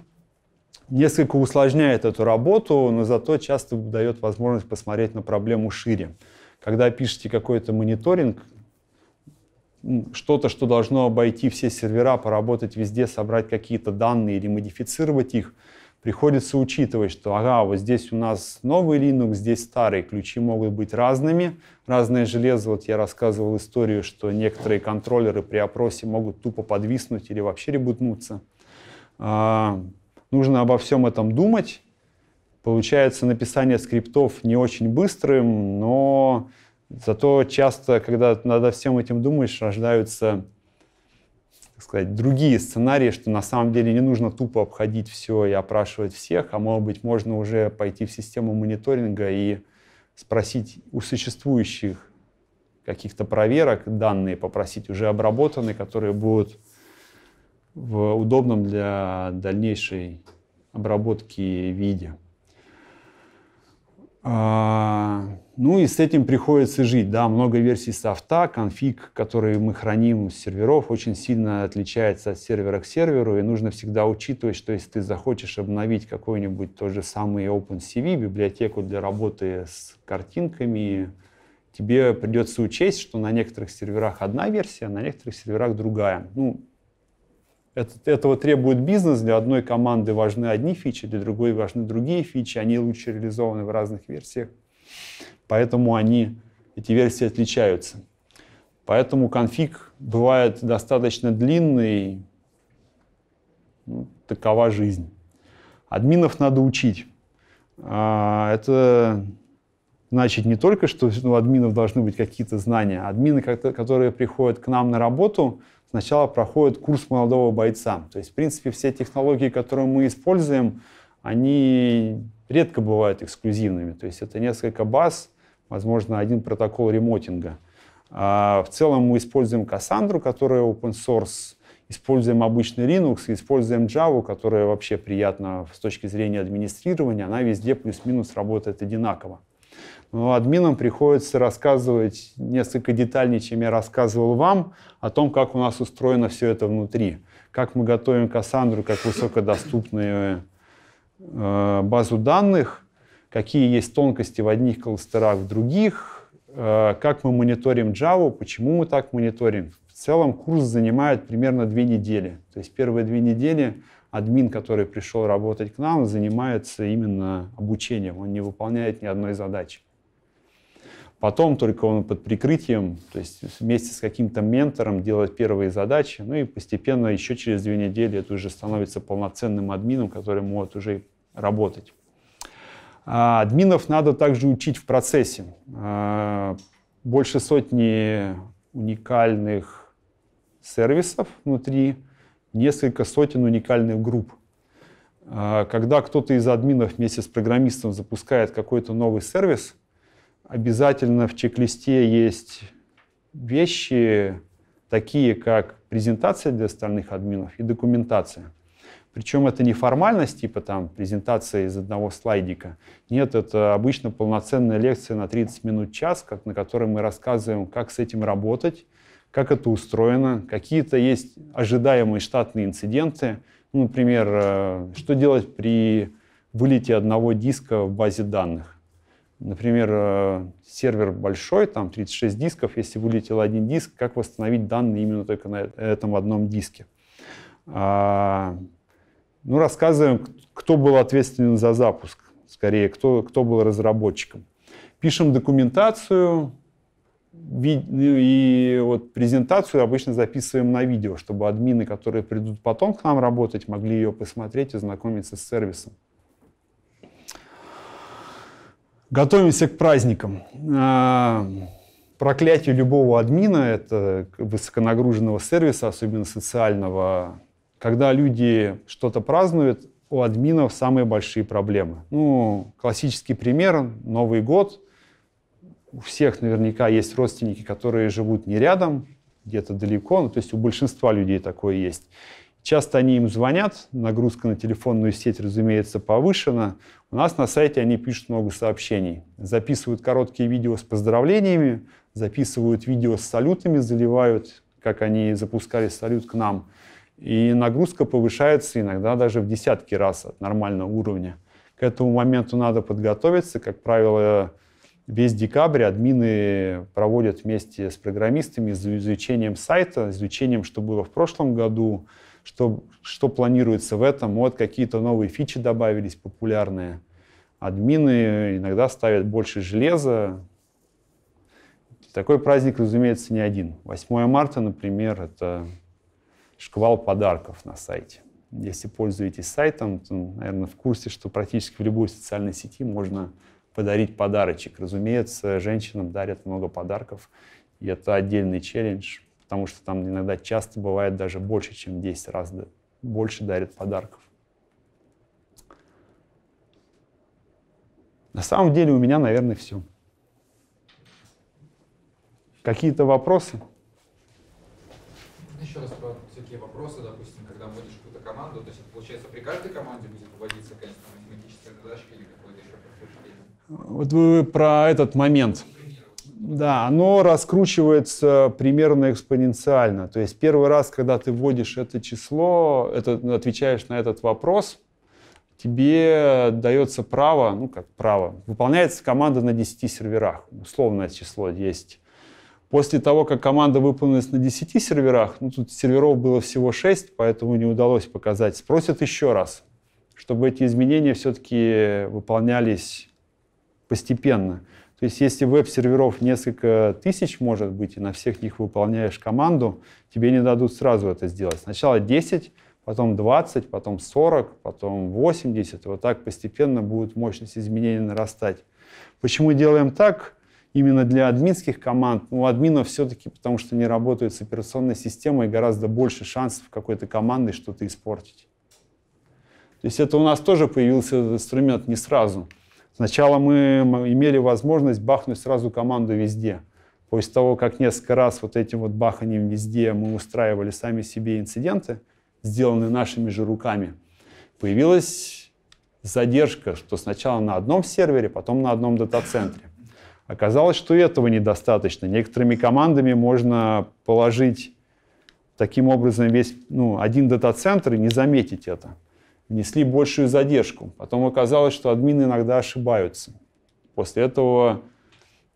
Несколько усложняет эту работу, но зато часто дает возможность посмотреть на проблему шире когда пишете какой-то мониторинг, что-то, что должно обойти все сервера, поработать везде, собрать какие-то данные или модифицировать их, приходится учитывать, что ага, вот здесь у нас новый Linux, здесь старый, ключи могут быть разными, разное железо. Вот я рассказывал историю, что некоторые контроллеры при опросе могут тупо подвиснуть или вообще ребутнуться. А, нужно обо всем этом думать, Получается написание скриптов не очень быстрым, но зато часто, когда надо всем этим думаешь, рождаются так сказать, другие сценарии, что на самом деле не нужно тупо обходить все и опрашивать всех, а может быть можно уже пойти в систему мониторинга и спросить у существующих каких-то проверок данные, попросить уже обработанные, которые будут в удобном для дальнейшей обработки виде. А, ну и с этим приходится жить, да, много версий софта, конфиг, который мы храним с серверов, очень сильно отличается от сервера к серверу, и нужно всегда учитывать, что если ты захочешь обновить какой-нибудь тот же самый OpenCV, библиотеку для работы с картинками, тебе придется учесть, что на некоторых серверах одна версия, на некоторых серверах другая. Ну, это, этого требует бизнес. Для одной команды важны одни фичи, для другой важны другие фичи. Они лучше реализованы в разных версиях. Поэтому они, эти версии отличаются. Поэтому конфиг бывает достаточно длинный. Ну, такова жизнь. Админов надо учить. А, это значит не только, что у админов должны быть какие-то знания. Админы, которые приходят к нам на работу, сначала проходит курс молодого бойца. То есть, в принципе, все технологии, которые мы используем, они редко бывают эксклюзивными. То есть это несколько баз, возможно, один протокол ремотинга. А в целом мы используем Cassandra, которая open source, используем обычный Linux, используем Java, которая вообще приятна с точки зрения администрирования. Она везде плюс-минус работает одинаково. Но ну, админам приходится рассказывать несколько детальнее, чем я рассказывал вам, о том, как у нас устроено все это внутри. Как мы готовим Кассандру как высокодоступную э, базу данных, какие есть тонкости в одних кластерах, в других, э, как мы мониторим Java, почему мы так мониторим. В целом курс занимает примерно две недели. То есть первые две недели админ, который пришел работать к нам, занимается именно обучением. Он не выполняет ни одной задачи. Потом только он под прикрытием, то есть вместе с каким-то ментором делает первые задачи, ну и постепенно еще через две недели это уже становится полноценным админом, который может уже работать. А админов надо также учить в процессе. А, больше сотни уникальных сервисов внутри, несколько сотен уникальных групп. А, когда кто-то из админов вместе с программистом запускает какой-то новый сервис – Обязательно в чек-листе есть вещи, такие как презентация для остальных админов и документация. Причем это не формальность, типа там презентация из одного слайдика. Нет, это обычно полноценная лекция на 30 минут, час, как, на которой мы рассказываем, как с этим работать, как это устроено, какие-то есть ожидаемые штатные инциденты. Ну, например, э, что делать при вылете одного диска в базе данных Например, э, сервер большой, там 36 дисков, если вылетел один диск, как восстановить данные именно только на э, этом одном диске? А, ну, рассказываем, кто был ответственен за запуск, скорее, кто, кто был разработчиком. Пишем документацию, ну, и вот презентацию обычно записываем на видео, чтобы админы, которые придут потом к нам работать, могли ее посмотреть и знакомиться с сервисом. Готовимся к праздникам. А, проклятие любого админа – это высоконагруженного сервиса, особенно социального. Когда люди что-то празднуют, у админов самые большие проблемы. Ну, классический пример – Новый год. У всех наверняка есть родственники, которые живут не рядом, где-то далеко, ну, то есть у большинства людей такое есть. Часто они им звонят, нагрузка на телефонную сеть, разумеется, повышена. У нас на сайте они пишут много сообщений. Записывают короткие видео с поздравлениями, записывают видео с салютами, заливают, как они запускали салют к нам. И нагрузка повышается иногда даже в десятки раз от нормального уровня. К этому моменту надо подготовиться. Как правило, весь декабрь админы проводят вместе с программистами за изучением сайта, изучением, что было в прошлом году, что, что планируется в этом. Вот какие-то новые фичи добавились популярные. Админы иногда ставят больше железа. Такой праздник, разумеется, не один. 8 марта, например, это шквал подарков на сайте. Если пользуетесь сайтом, то, наверное, в курсе, что практически в любой социальной сети можно подарить подарочек. Разумеется, женщинам дарят много подарков, и это отдельный челлендж потому что там иногда часто бывает даже больше, чем 10 раз больше дарит подарков. На самом деле у меня, наверное, все. Какие-то вопросы? Еще раз про всякие вопросы, допустим, когда вводишь какую-то команду, то есть получается при каждой команде будет вводиться, конечно, математическая задачка или какое-то еще подтверждение? Вот вы про этот момент да, оно раскручивается примерно экспоненциально. То есть первый раз, когда ты вводишь это число, это, ну, отвечаешь на этот вопрос, тебе дается право, ну как право, выполняется команда на 10 серверах. Условное число есть. После того, как команда выполнилась на 10 серверах, ну тут серверов было всего 6, поэтому не удалось показать, спросят еще раз, чтобы эти изменения все-таки выполнялись постепенно. То есть если веб-серверов несколько тысяч может быть, и на всех них выполняешь команду, тебе не дадут сразу это сделать. Сначала 10, потом 20, потом 40, потом 80. Вот так постепенно будет мощность изменений нарастать. Почему делаем так? Именно для админских команд. Ну, админов все-таки, потому что не работают с операционной системой, гораздо больше шансов какой-то командой что-то испортить. То есть это у нас тоже появился этот инструмент не сразу. Сначала мы имели возможность бахнуть сразу команду везде. После того, как несколько раз вот этим вот баханием везде мы устраивали сами себе инциденты, сделанные нашими же руками, появилась задержка, что сначала на одном сервере, потом на одном дата-центре. Оказалось, что этого недостаточно. Некоторыми командами можно положить таким образом весь, ну, один дата-центр и не заметить это внесли большую задержку. Потом оказалось, что админы иногда ошибаются. После этого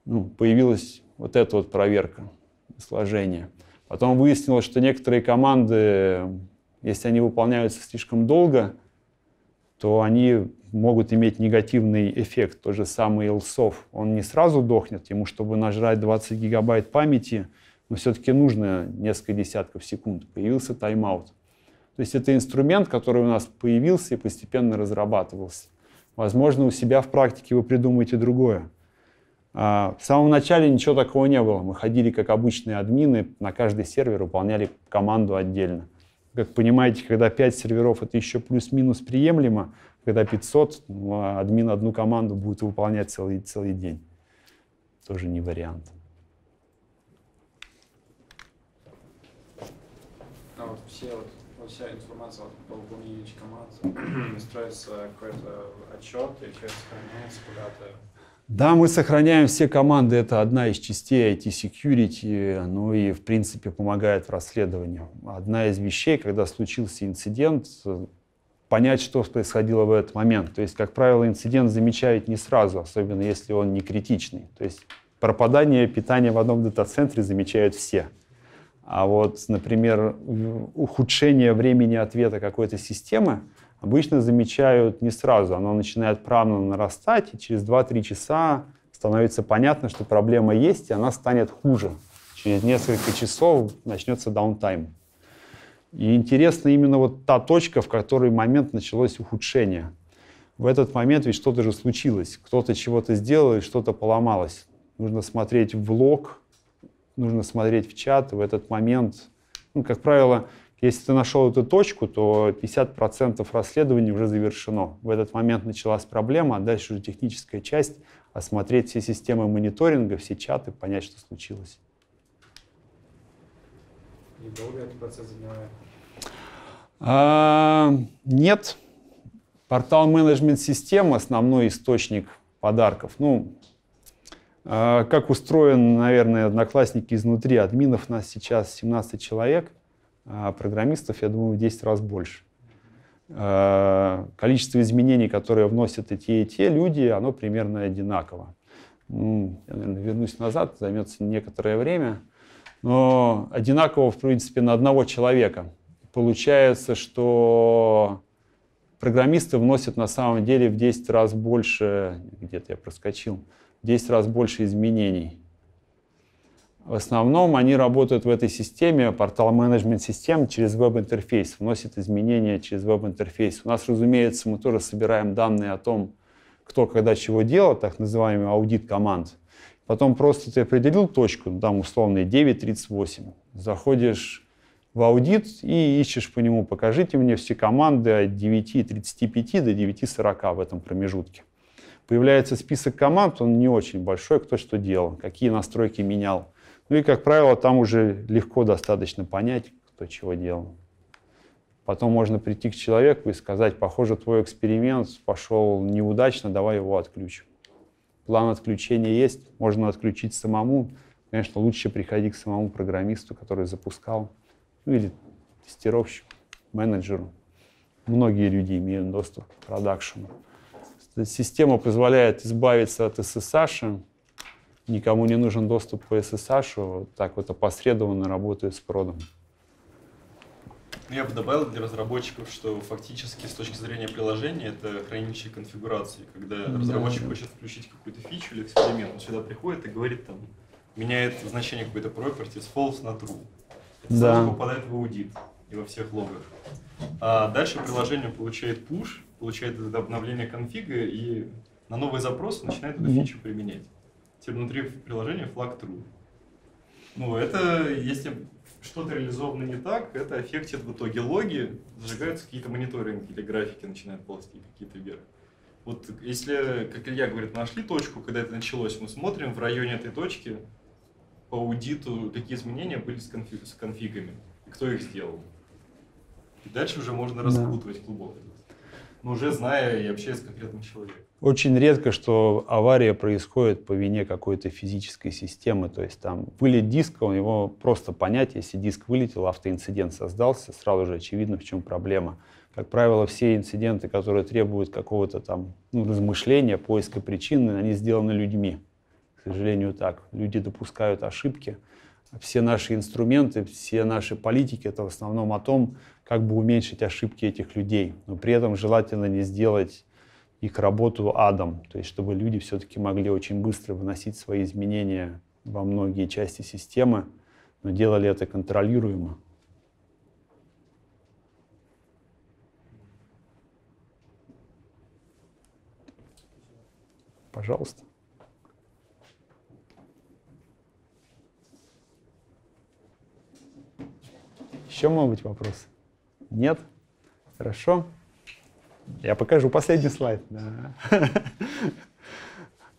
ну, появилась вот эта вот проверка сложения. Потом выяснилось, что некоторые команды, если они выполняются слишком долго, то они могут иметь негативный эффект. Тот же самый Илсов. Он не сразу дохнет, ему, чтобы нажрать 20 гигабайт памяти, но все-таки нужно несколько десятков секунд. Появился тайм-аут. То есть это инструмент, который у нас появился и постепенно разрабатывался. Возможно, у себя в практике вы придумаете другое. А, в самом начале ничего такого не было. Мы ходили как обычные админы, на каждый сервер выполняли команду отдельно. Как понимаете, когда 5 серверов, это еще плюс-минус приемлемо. Когда 500, ну, а админ одну команду будет выполнять целый, целый день. Тоже не вариант. А вот все вот вся информация по выполнению команд, [CLEARS THROAT] строится какой-то отчет, и все сохраняется куда-то. Да, мы сохраняем все команды, это одна из частей IT-security, ну и, в принципе, помогает в расследовании. Одна из вещей, когда случился инцидент, понять, что происходило в этот момент. То есть, как правило, инцидент замечают не сразу, особенно если он не критичный. То есть пропадание питания в одном дата-центре замечают все. А вот, например, ухудшение времени ответа какой-то системы обычно замечают не сразу. Оно начинает плавно нарастать, и через 2-3 часа становится понятно, что проблема есть, и она станет хуже. Через несколько часов начнется даунтайм. И интересно именно вот та точка, в которой момент началось ухудшение. В этот момент ведь что-то же случилось. Кто-то чего-то сделал, что-то поломалось. Нужно смотреть в лог, нужно смотреть в чат в этот момент. Ну, как правило, если ты нашел эту точку, то 50% расследования уже завершено. В этот момент началась проблема, а дальше уже техническая часть, осмотреть а все системы мониторинга, все чаты, понять, что случилось. И долго этот процесс занимает? А, нет. Портал менеджмент систем основной источник подарков. Ну, а, как устроен, наверное, одноклассники изнутри, админов нас сейчас 17 человек, а программистов, я думаю, в 10 раз больше. А, количество изменений, которые вносят и те, и те люди, оно примерно одинаково. Я, наверное, вернусь назад, займется некоторое время. Но одинаково, в принципе, на одного человека. Получается, что программисты вносят на самом деле в 10 раз больше, где-то я проскочил, 10 раз больше изменений. В основном они работают в этой системе, портал менеджмент систем через веб-интерфейс, вносит изменения через веб-интерфейс. У нас, разумеется, мы тоже собираем данные о том, кто когда чего делал, так называемый аудит команд. Потом просто ты определил точку, ну, там условно 9.38, заходишь в аудит и ищешь по нему, покажите мне все команды от 9.35 до 9.40 в этом промежутке. Появляется список команд, он не очень большой, кто что делал, какие настройки менял. Ну и, как правило, там уже легко достаточно понять, кто чего делал. Потом можно прийти к человеку и сказать, похоже, твой эксперимент пошел неудачно, давай его отключим. План отключения есть, можно отключить самому. Конечно, лучше приходи к самому программисту, который запускал, ну или тестировщику, менеджеру. Многие люди имеют доступ к продакшену. Система позволяет избавиться от SSH. Никому не нужен доступ по SSH. Вот так вот опосредованно работает с продом. Я бы добавил для разработчиков, что фактически с точки зрения приложения это хранилище конфигурации. Когда разработчик хочет включить какую-то фичу или эксперимент, он сюда приходит и говорит там, меняет значение какой-то property с false на true. Это да. сразу попадает в аудит и во всех логах. А дальше приложение получает push, получает это обновление конфига и на новый запрос начинает эту фичу применять. Теперь внутри приложения флаг true. Ну, это если что-то реализовано не так, это аффектит в итоге логи, зажигаются какие-то мониторинги или графики начинают ползти какие-то вверх. Вот если, как Илья говорит, нашли точку, когда это началось, мы смотрим в районе этой точки по аудиту, какие изменения были с, конфиг, с конфигами, и кто их сделал. И дальше уже можно раскрутывать клубок но ну, уже зная и общаясь с конкретным человеком. Очень редко, что авария происходит по вине какой-то физической системы. То есть там вылет диска, у него просто понять, если диск вылетел, автоинцидент создался, сразу же очевидно, в чем проблема. Как правило, все инциденты, которые требуют какого-то там ну, размышления, поиска причины, они сделаны людьми. К сожалению, так. Люди допускают ошибки. Все наши инструменты, все наши политики — это в основном о том, как бы уменьшить ошибки этих людей, но при этом желательно не сделать их работу адом, то есть чтобы люди все-таки могли очень быстро вносить свои изменения во многие части системы, но делали это контролируемо. Пожалуйста. Еще могут быть вопросы? Нет? Хорошо. Я покажу последний слайд. Да. [LAUGHS]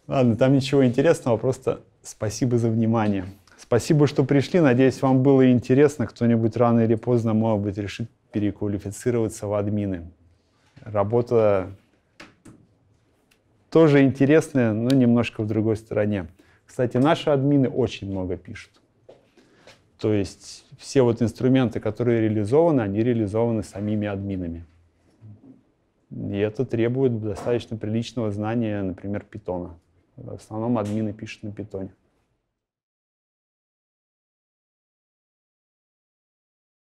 Ладно, там ничего интересного, просто спасибо за внимание. Спасибо, что пришли. Надеюсь, вам было интересно. Кто-нибудь рано или поздно, может быть, решит переквалифицироваться в админы. Работа тоже интересная, но немножко в другой стороне. Кстати, наши админы очень много пишут. То есть все вот инструменты, которые реализованы, они реализованы самими админами. И это требует достаточно приличного знания, например, питона. В основном админы пишут на питоне.